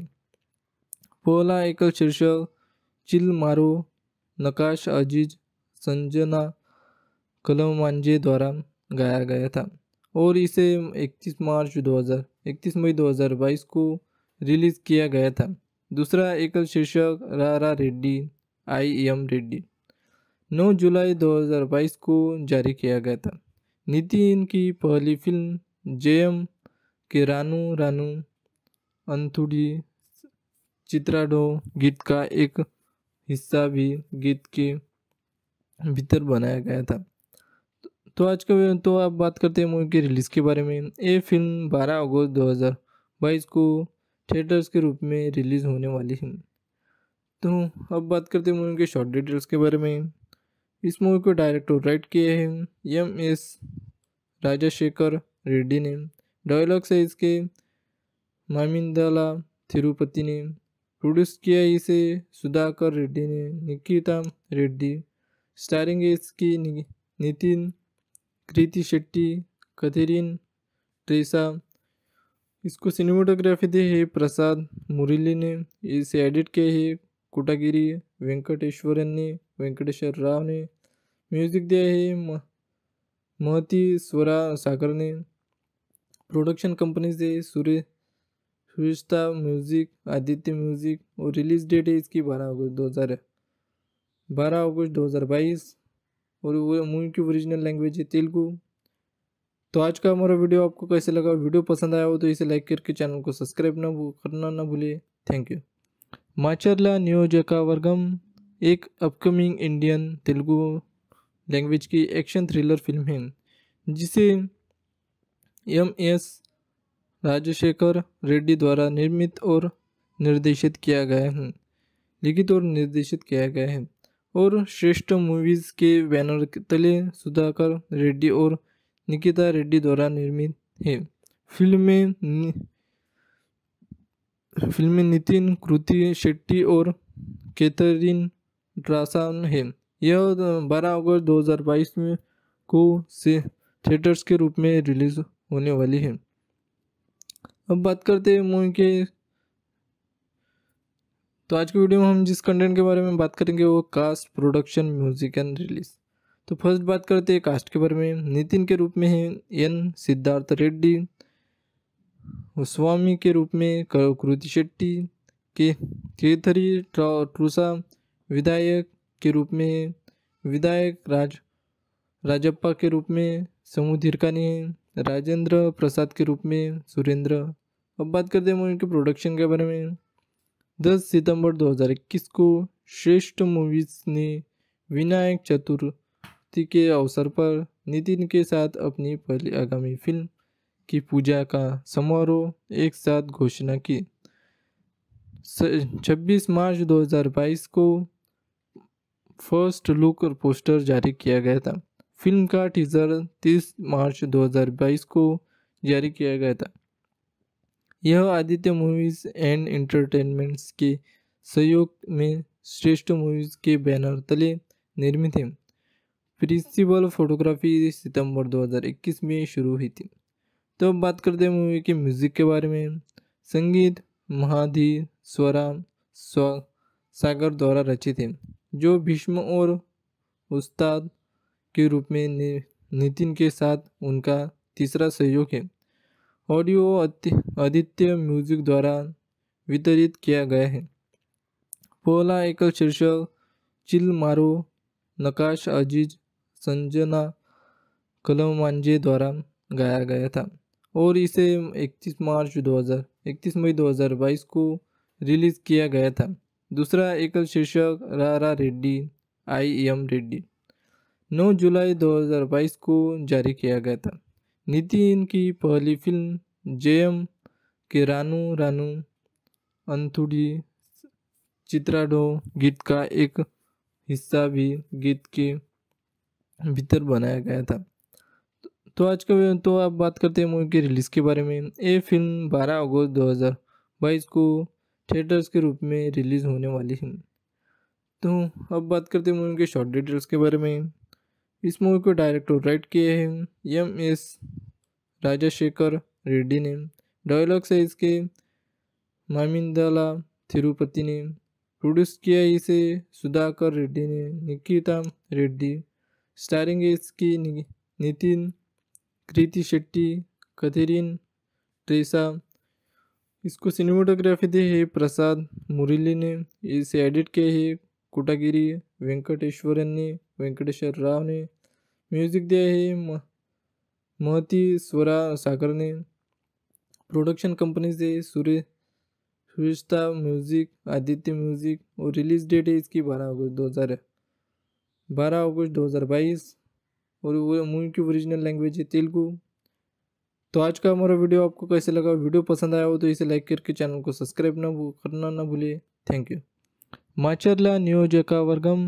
पहला एकल शीर्षक चिल मारो नकाश अजीज संजना कलमांजे द्वारा गाया गया था और इसे 31 मार्च 2000 31 मई 2022 को रिलीज़ किया गया था दूसरा एकल शीर्षक रारा रेड्डी आई एम रेड्डी 9 जुलाई 2022 को जारी किया गया था नितिन की पहली फिल्म जयम के रानू रानू अंथुड़ी चित्राडो गीत का एक हिस्सा भी गीत के भीतर बनाया गया था तो आज का तो आप बात करते हैं मूवी के रिलीज़ के बारे में ये फिल्म 12 अगस्त 2022 को थिएटर्स के रूप में रिलीज़ होने वाली है तो अब बात करते हैं मूवी के शॉर्ट डिटेल्स के बारे में इस मूवी को डायरेक्ट राइट किए हैं एम एस राजशेखर रेड्डी ने डायलॉग्स है इसके मामिंदाला तिरुपति ने प्रोड्यूस किया इसे सुधाकर रेड्डी ने निकिता रेड्डी स्टारिंग है इसकी नितिन कृति शेट्टी कथेरिन ट्रेसा इसको सिनेमाटोग्राफी दी है प्रसाद मुरली ने इसे एडिट किया है कोटागिरी वेंकटेश्वरन ने वेंकटेश्वर राव ने म्यूजिक दिया है महती स्वरा सागर ने प्रोडक्शन कंपनी से सूर्य सुरिश्ता म्यूज़िक आदित्य म्यूज़िक और रिलीज़ डेट है इसकी बारह अगस्त दो हज़ार बारह अगस्त दो हज़ार बाईस और वो मूवी की ओरिजिनल लैंग्वेज है तेलुगू तो आज का हमारा वीडियो आपको कैसे लगा वीडियो पसंद आया हो तो इसे लाइक करके चैनल को सब्सक्राइब ना करना ना भूलिए थैंक यू माचरला नियोजका वर्गम एक अपकमिंग इंडियन तेलुगु लैंग्वेज की एक्शन थ्रिलर फिल्म है जिसे एम एस राजशेखर रेड्डी द्वारा निर्मित और निर्देशित किया गया है लिखित और निर्देशित किया गया है और श्रेष्ठ मूवीज़ के बैनर तले सुधाकर रेड्डी और निकिता रेड्डी द्वारा निर्मित है फिल्म में फिल्म में नितिन कृति शेट्टी और कैथरीन ड्रासन है यह बारह अगस्त बाईस में को से थिएटर्स के रूप में रिलीज होने वाली है अब बात करते हैं मूवी के तो आज की वीडियो में हम जिस कंटेंट के बारे में बात करेंगे वो cast production music and release तो फर्स्ट बात करते हैं कास्ट के बारे में नितिन के रूप में है एन सिद्धार्थ रेड्डी स्वामी के रूप में कृति शेट्टी के केथरी ट्रूसा विधायक के रूप में विधायक राज राजप्पा के रूप में समूह धिरका ने राजेंद्र प्रसाद के रूप में सुरेंद्र अब बात करते हैं मूवी के प्रोडक्शन के बारे में 10 सितंबर 2021 को श्रेष्ठ मूवीज़ ने विनायक चतुर्थी के अवसर पर नितिन के साथ अपनी पहली आगामी फिल्म की पूजा का समारोह एक साथ घोषणा की 26 मार्च 2022 को फर्स्ट लुक और पोस्टर जारी किया गया था फिल्म का टीज़र 30 मार्च 2022 को जारी किया गया था यह आदित्य मूवीज़ एंड एंटरटेनमेंट्स के सहयोग में श्रेष्ठ मूवीज़ के बैनर तले निर्मित है प्रिंसिपल फोटोग्राफी सितंबर 2021 में शुरू हुई थी तो बात करते हैं मूवी के म्यूज़िक के बारे में संगीत महाधी स्वरा स्व सागर द्वारा रचित है जो भीष्म और उस्ताद के रूप में नितिन के साथ उनका तीसरा सहयोग है ऑडियो आदित्य म्यूजिक द्वारा वितरित किया गया है पोला एकल शीर्षक चिल मारो नकाश अजीज संजना कलमांजे द्वारा गाया गया था और इसे 31 मार्च 2000 31 मई 2022 को रिलीज़ किया गया था दूसरा एकल शीर्षक रारा रेड्डी आई एम रेड्डी 9 जुलाई 2022 को जारी किया गया था नितिन की पहली फिल्म जे एम के रानू रानू अंथुड़ी चित्राडो गीत का एक हिस्सा भी गीत के भीतर बनाया गया था तो आज का तो आप बात करते हैं मूवी के रिलीज़ के बारे में ये फिल्म 12 अगस्त 2022 को थिएटर्स के रूप में रिलीज़ होने वाली हैं तो अब बात करते हैं मूवी के शॉर्ट डिटेल्स के बारे में इस मूवी को डायरेक्ट और राइट किए हैं एम एस राजाशेखर रेड्डी ने डायलॉग्स है इसके मामिंदाला थिरुपति ने प्रोड्यूस किया इसे सुधाकर रेड्डी ने निकिता रेड्डी स्टारिंग है इसकी नितिन कृति शेट्टी कथेरिन ट्रेसा इसको सिनेमाटोग्राफी दी है प्रसाद मुरली ने इसे एडिट किया है कोटागिरी वेंकटेश्वरन ने वेंकटेश्वर राव ने म्यूज़िक दिया है महती स्वरा सागर ने प्रोडक्शन कंपनी से सूर्य सुरिश्ता म्यूज़िक आदित्य म्यूज़िक और रिलीज़ डेट है इसकी बारह अगस्त दो हज़ार बारह अगस्त दो हज़ार बाईस और मूवी की ओरिजिनल लैंग्वेज है तेलुगू तो आज का हमारा वीडियो आपको कैसे लगा वीडियो पसंद आया हो तो इसे लाइक करके चैनल को सब्सक्राइब ना करना ना भूलिए थैंक यू माचरला नियोजका वर्गम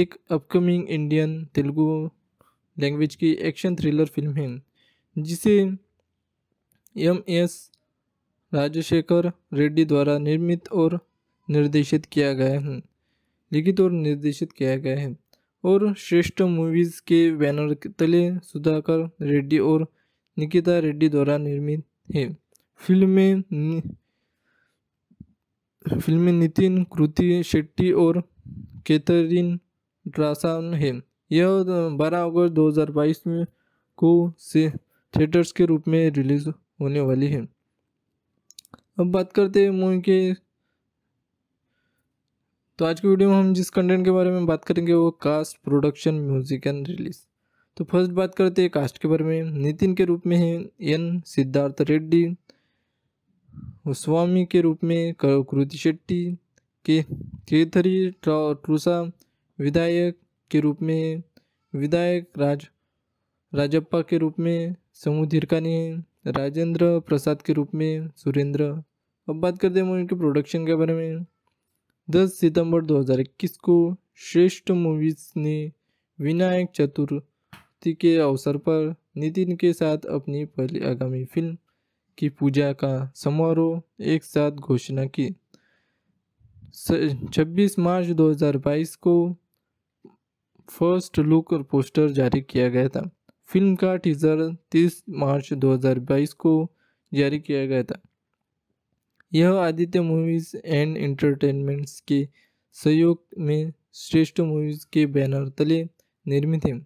एक अपकमिंग इंडियन तेलुगु लैंग्वेज की एक्शन थ्रिलर फिल्म है जिसे एम एस राजशेखर रेड्डी द्वारा निर्मित और निर्देशित किया गया है लिखित और निर्देशित किया गया है और श्रेष्ठ मूवीज़ के बैनर तले सुधाकर रेड्डी और निकिता रेड्डी द्वारा निर्मित है फिल्म में फिल्म में नितिन कृति शेट्टी और कैथरीन ड्रासान है यह 12 अगस्त 2022 में को से थिएटर्स के रूप में रिलीज होने वाली है अब बात करते हैं मूवी के तो आज की वीडियो में हम जिस कंटेंट के बारे में बात करेंगे वो cast production music and release तो फर्स्ट बात करते हैं कास्ट के बारे में नितिन के रूप में है एन सिद्धार्थ रेड्डी स्वामी के रूप में कृति शेट्टी के केथरी ट्रूसा विधायक के रूप में विधायक राज राजप्पा के रूप में समूह धीरकानी है राजेंद्र प्रसाद के रूप में सुरेंद्र अब बात करते हैं मूवी के प्रोडक्शन के बारे में 10 सितंबर 2021 को श्रेष्ठ मूवीज़ ने विनायक चतुर जयंती के अवसर पर नितिन के साथ अपनी पहली आगामी फिल्म की पूजा का समारोह एक साथ घोषणा की 26 मार्च 2022 को फर्स्ट लुक और पोस्टर जारी किया गया था फिल्म का टीज़र 30 मार्च 2022 को जारी किया गया था यह आदित्य मूवीज़ एंड एंटरटेनमेंट्स के सहयोग में श्रेष्ठ मूवीज़ के बैनर तले निर्मित है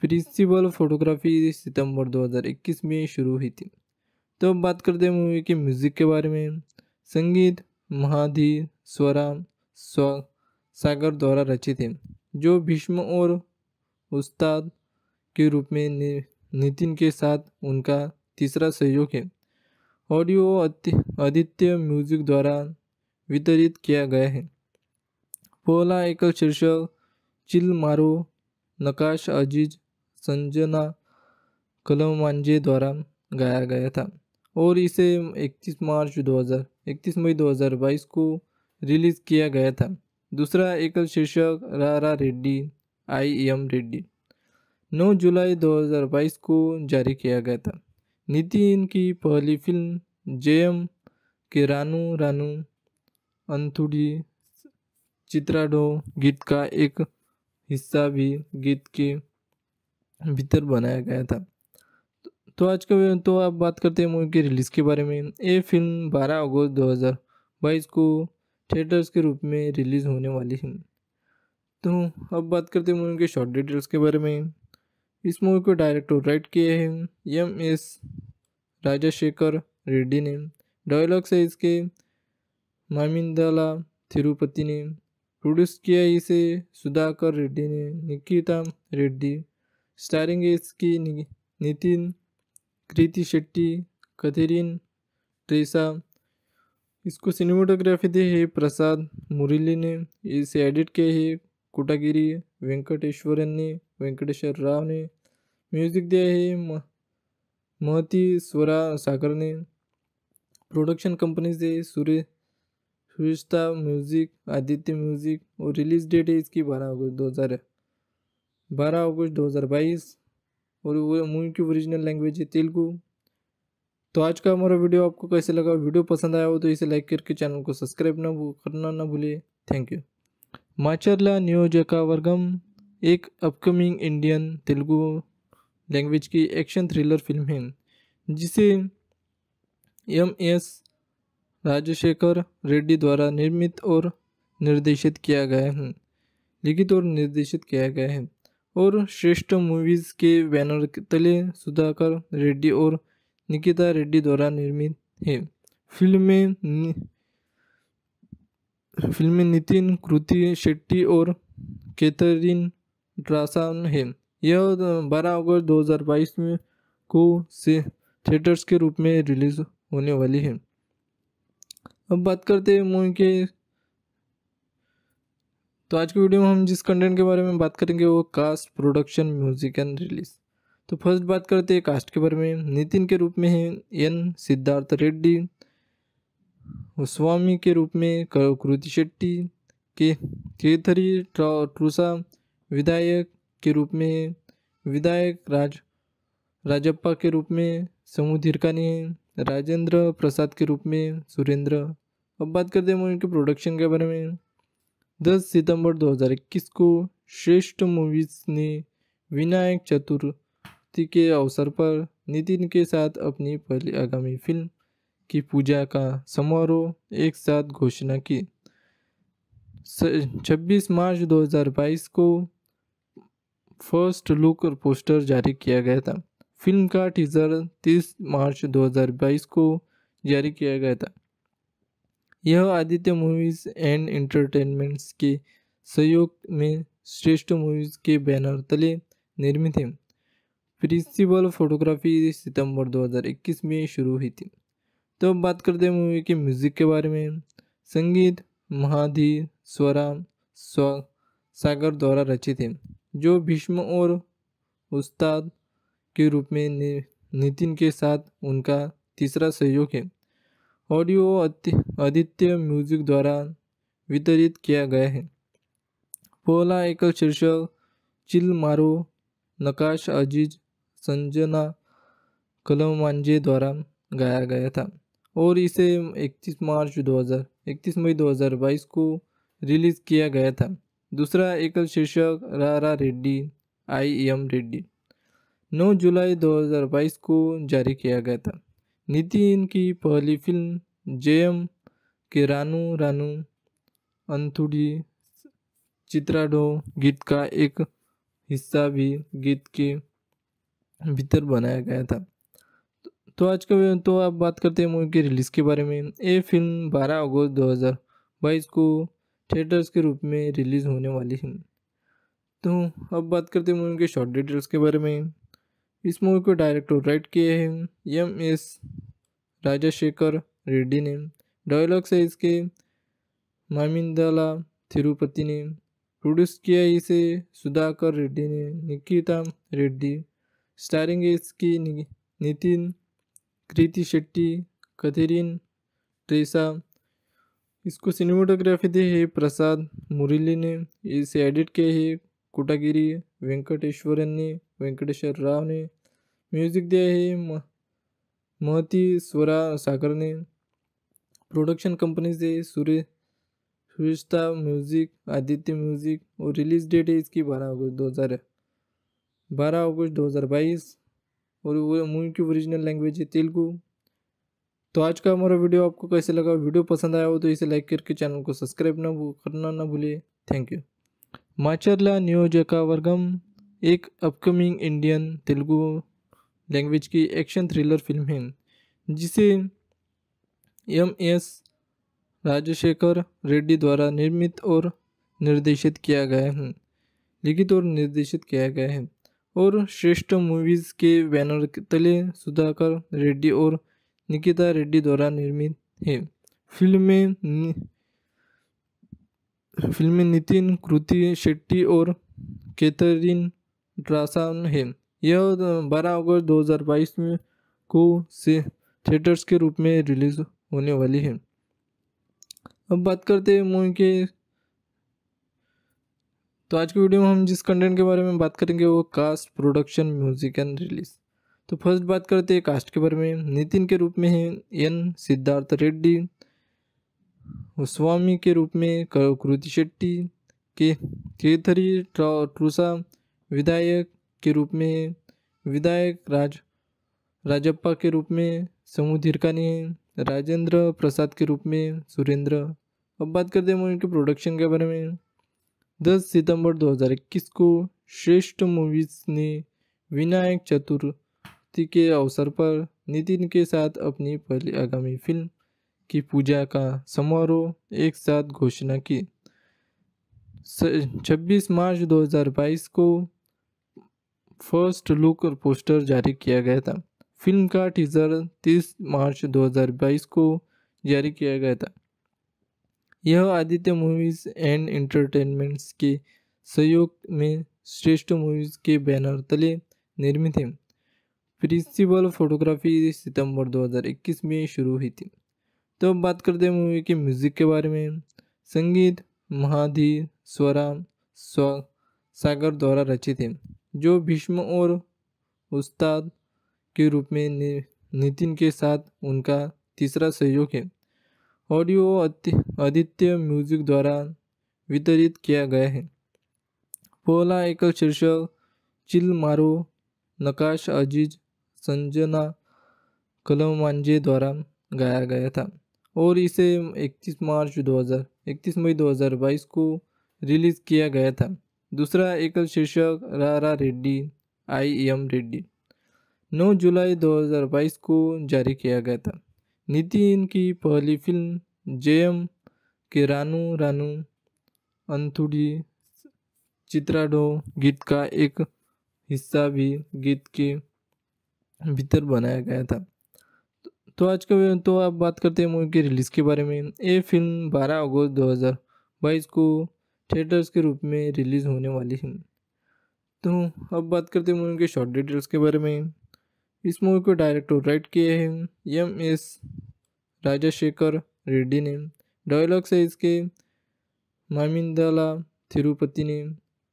फेस्टिवल फोटोग्राफी सितंबर 2021 में शुरू हुई थी तो अब बात करते हैं मूवी के म्यूज़िक के बारे में संगीत महाधी स्वरा स्व सागर द्वारा रचित है जो भीष्म और उस्ताद के रूप में नि, नितिन के साथ उनका तीसरा सहयोग है ऑडियो आदित्य म्यूजिक द्वारा वितरित किया गया है पोला एकल शीर्षक चिल मारो नकाश अजीज संजना कलमांजे द्वारा गाया गया था और इसे 31 मार्च 2000 31 मई 2022 को रिलीज़ किया गया था दूसरा एकल शीर्षक रारा रेड्डी आई एम रेड्डी 9 जुलाई 2022 को जारी किया गया था नितिन की पहली फिल्म जेएम के रानू रानू अंथुड़ी चित्राडो गीत का एक हिस्सा भी गीत के भीतर बनाया गया था तो आज का तो आप बात करते हैं मूवी की रिलीज़ के बारे में ये फिल्म 12 अगस्त 2022 को थिएटर्स के रूप में रिलीज़ होने वाली है तो अब बात करते हैं मूवी के शॉर्ट डिटेल्स के बारे में इस मूवी को डायरेक्ट और राइट किए हैं एम एस राजाशेखर रेड्डी ने डायलॉग्स है इसके मामिंदाला थिरुपति ने प्रोड्यूस किया इसे सुधाकर रेड्डी ने निकिता रेड्डी स्टारिंग इसकी नितिन कृति शेट्टी कथेरिन ट्रेसा इसको सिनेमाटोग्राफी दी है प्रसाद मुरली ने इसे एडिट किया है कोटागिरी वेंकटेश्वरन ने वेंकटेश्वर राव ने म्यूजिक दिया है महती स्वरा सागर ने प्रोडक्शन कंपनी से सूर्य सुरिश्ता म्यूज़िक आदित्य म्यूज़िक और रिलीज़ डेट है इसकी बारह अगस्त दो हज़ार बारह अगस्त दो हज़ार बाईस और मूवी की ओरिजिनल लैंग्वेज है तेलुगू तो आज का हमारा वीडियो आपको कैसे लगा वीडियो पसंद आया हो तो इसे लाइक करके चैनल को सब्सक्राइब ना करना ना भूलिए थैंक यू माचरला नियोजका वर्गम एक अपकमिंग इंडियन तेलुगु लैंग्वेज की एक्शन थ्रिलर फिल्म है जिसे एम एस राजशेखर रेड्डी द्वारा निर्मित और निर्देशित किया गया है लिखित और निर्देशित किया गया है और श्रेष्ठ मूवीज़ के बैनर तले सुधाकर रेड्डी और निकिता रेड्डी द्वारा निर्मित है फिल्म में फिल्म में नितिन कृति शेट्टी और कैथरीन ड्रासान है यह 12 अगस्त 2022 में को से थिएटर्स के रूप में रिलीज होने वाली है अब बात करते हैं मूवी के तो आज के वीडियो में हम जिस कंटेंट के बारे में बात करेंगे वो cast production music and release तो फर्स्ट बात करते हैं कास्ट के बारे में नितिन के रूप में है एन सिद्धार्थ रेड्डी स्वामी के रूप में कृति शेट्टी के केथरी ट्रूसा विधायक के रूप में विधायक राज राजप्पा के रूप में समूह धीरकानी है राजेंद्र प्रसाद के रूप में सुरेंद्र अब बात करते हैं मूवी के प्रोडक्शन के बारे में दस सितंबर 2021 को श्रेष्ठ मूवीज ने विनायक चतुर्थी के अवसर पर नितिन के साथ अपनी पहली आगामी फिल्म की पूजा का समारोह एक साथ घोषणा की 26 मार्च 2022 को फर्स्ट लुक और पोस्टर जारी किया गया था फिल्म का टीज़र 30 मार्च 2022 को जारी किया गया था यह आदित्य मूवीज़ एंड एंटरटेनमेंट्स के सहयोग में श्रेष्ठ मूवीज़ के बैनर तले निर्मित है प्रिंसिपल फोटोग्राफी सितंबर 2021 में शुरू हुई थी तो अब बात करते हैं मूवी के म्यूज़िक के बारे में संगीत महाधी स्वरा स्व सागर द्वारा रचित है जो भीष्म और उस्ताद के रूप में नितिन के साथ उनका तीसरा सहयोग है ऑडियो आदित्य म्यूजिक द्वारा वितरित किया गया है पहला एकल शीर्षक चिल मारो नकाश अजीज संजना कलमांजे द्वारा गाया गया था और इसे 31 मार्च 2000 31 मई 2022 को रिलीज़ किया गया था दूसरा एकल शीर्षक रारा रेड्डी आई एम रेड्डी 9 जुलाई 2022 को जारी किया गया था नितिन की पहली फिल्म जयम के रानू रानू अंथुड़ी चित्राडो गीत का एक हिस्सा भी गीत के भीतर बनाया गया था तो आज का तो आप बात करते हैं मूवी के रिलीज़ के बारे में ये फिल्म 12 अगस्त 2022 को थिएटर्स के रूप में रिलीज़ होने वाली है तो अब बात करते हैं मूवी के शॉर्ट डिटेल्स के बारे में इस मूवी को डायरेक्ट राइट किए हैं एम एस राजाशेखर रेड्डी ने डायलॉग्स है इसके मामिंदाला तिरुपति ने प्रोड्यूस किया इसे सुधाकर रेड्डी ने निकिता रेड्डी स्टारिंग है इसकी नितिन कृति शेट्टी कथेरिन ट्रेसा इसको सिनेमाटोग्राफी दी है प्रसाद मुरली ने इसे एडिट किया है कोटागिरी वेंकटेश्वरन ने वेंकटेश्वर राव ने म्यूजिक दिया है मोहती महती स्वरा ने प्रोडक्शन कंपनी से सूर्य सुरिश्ता म्यूज़िक आदित्य म्यूज़िक और रिलीज़ डेट है इसकी बारह अगस्त दो हज़ार बारह अगस्त दो हज़ार बाईस और वो मूवी की ओरिजिनल लैंग्वेज है तेलुगू तो आज का हमारा वीडियो आपको कैसे लगा वीडियो पसंद आया हो तो इसे लाइक करके चैनल को सब्सक्राइब ना करना ना भूलिए थैंक यू माचरला नियोजक वर्गम एक अपकमिंग इंडियन तेलुगु लैंग्वेज की एक्शन थ्रिलर फिल्म है जिसे एम एस राजशेखर रेड्डी द्वारा निर्मित और निर्देशित किया गया है लिखित और निर्देशित किया गया है और श्रेष्ठ मूवीज़ के बैनर तले सुधाकर रेड्डी और निकिता रेड्डी द्वारा निर्मित है फिल्म में फिल्म में नितिन कृति शेट्टी और कैथरीन ड्रासन है यह बारह अगस्त 2022 में को से थिएटर्स के रूप में रिलीज होने वाली है अब बात करते हैं मूवी के तो आज के वीडियो में हम जिस कंटेंट के बारे में बात करेंगे वो cast production music and release तो फर्स्ट बात करते हैं कास्ट के बारे में नितिन के रूप में है एन सिद्धार्थ रेड्डी स्वामी के रूप में कृति शेट्टी के केथरी ट्रूसा विधायक के रूप में विधायक राज राजप्पा के रूप में समूह धीरका ने राजेंद्र प्रसाद के रूप में सुरेंद्र अब बात करते हैं मूवी के प्रोडक्शन के बारे में 10 सितंबर 2021 को श्रेष्ठ मूवीज़ ने विनायक चतुर्थी के अवसर पर नितिन के साथ अपनी पहली आगामी फिल्म की पूजा का समारोह एक साथ घोषणा की 26 मार्च 2022 को फर्स्ट लुक और पोस्टर जारी किया गया था फिल्म का टीज़र 30 मार्च 2022 को जारी किया गया था यह आदित्य मूवीज़ एंड एंटरटेनमेंट्स के सहयोग में श्रेष्ठ मूवीज़ के बैनर तले निर्मित है प्रिंसिपल फोटोग्राफी सितंबर 2021 में शुरू हुई थी तो बात करते हैं मूवी के म्यूज़िक के बारे में संगीत महाधी स्वरा स्व सागर द्वारा रचित है जो भीष्म और उस्ताद के रूप में नितिन के साथ उनका तीसरा सहयोग है ऑडियो आदित्य म्यूजिक द्वारा वितरित किया गया है पोला एकल शीर्षक चिल मारो नकाश अजीज संजना कलमांजे द्वारा गाया गया था और इसे 31 मार्च 2000 31 मई 2022 को रिलीज़ किया गया था दूसरा एकल शीर्षक रारा रेड्डी आई एम रेड्डी 9 जुलाई 2022 को जारी किया गया था नितिन की पहली फिल्म जेएम के रानू रानू अंथुड़ी चित्राडो गीत का एक हिस्सा भी गीत के भीतर बनाया गया था तो आज का तो आप बात करते हैं मूवी के रिलीज़ के बारे में ये फिल्म 12 अगस्त 2022 को थिएटर्स के रूप में रिलीज़ होने वाली है तो अब बात करते हैं मूवी के शॉर्ट डिटेल्स के बारे में इस मूवी को डायरेक्ट और राइट किए हैं एम एस राजाशेखर रेड्डी ने डायलॉग्स है इसके मामिंदाला थिरुपति ने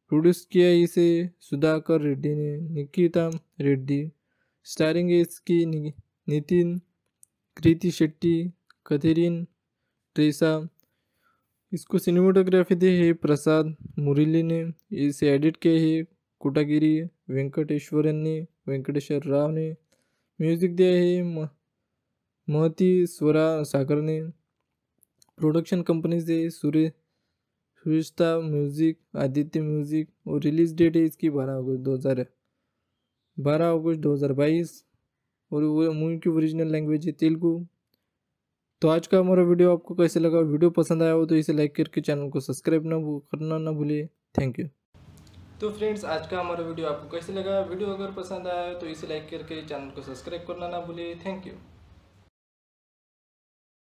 प्रोड्यूस किया इसे सुधाकर रेड्डी ने निकिता रेड्डी स्टारिंग है इसकी नितिन कृति शेट्टी कथेरिन ट्रेसा इसको सिनेमाटोग्राफी दी है प्रसाद मुरली ने इसे एडिट किया है कोटागिरी वेंकटेश्वरन ने वेंकटेश्वर राव ने म्यूज़िक दिया है महती स्वरा सागर ने प्रोडक्शन कंपनी से सूर्य सुरिश्ता म्यूज़िक आदित्य म्यूज़िक और रिलीज़ डेट है इसकी बारह अगस्त दो हज़ार बारह अगस्त दो हज़ार बाईस और मूवी की ओरिजिनल लैंग्वेज है तेलुगू तो आज का हमारा वीडियो आपको कैसे लगा वीडियो पसंद आया हो तो इसे लाइक करके चैनल को सब्सक्राइब ना करना ना भूलिए थैंक यू तो फ्रेंड्स आज का हमारा वीडियो आपको कैसे लगा वीडियो अगर पसंद आया हो तो इसे लाइक करके चैनल को सब्सक्राइब करना ना भूलिए थैंक यू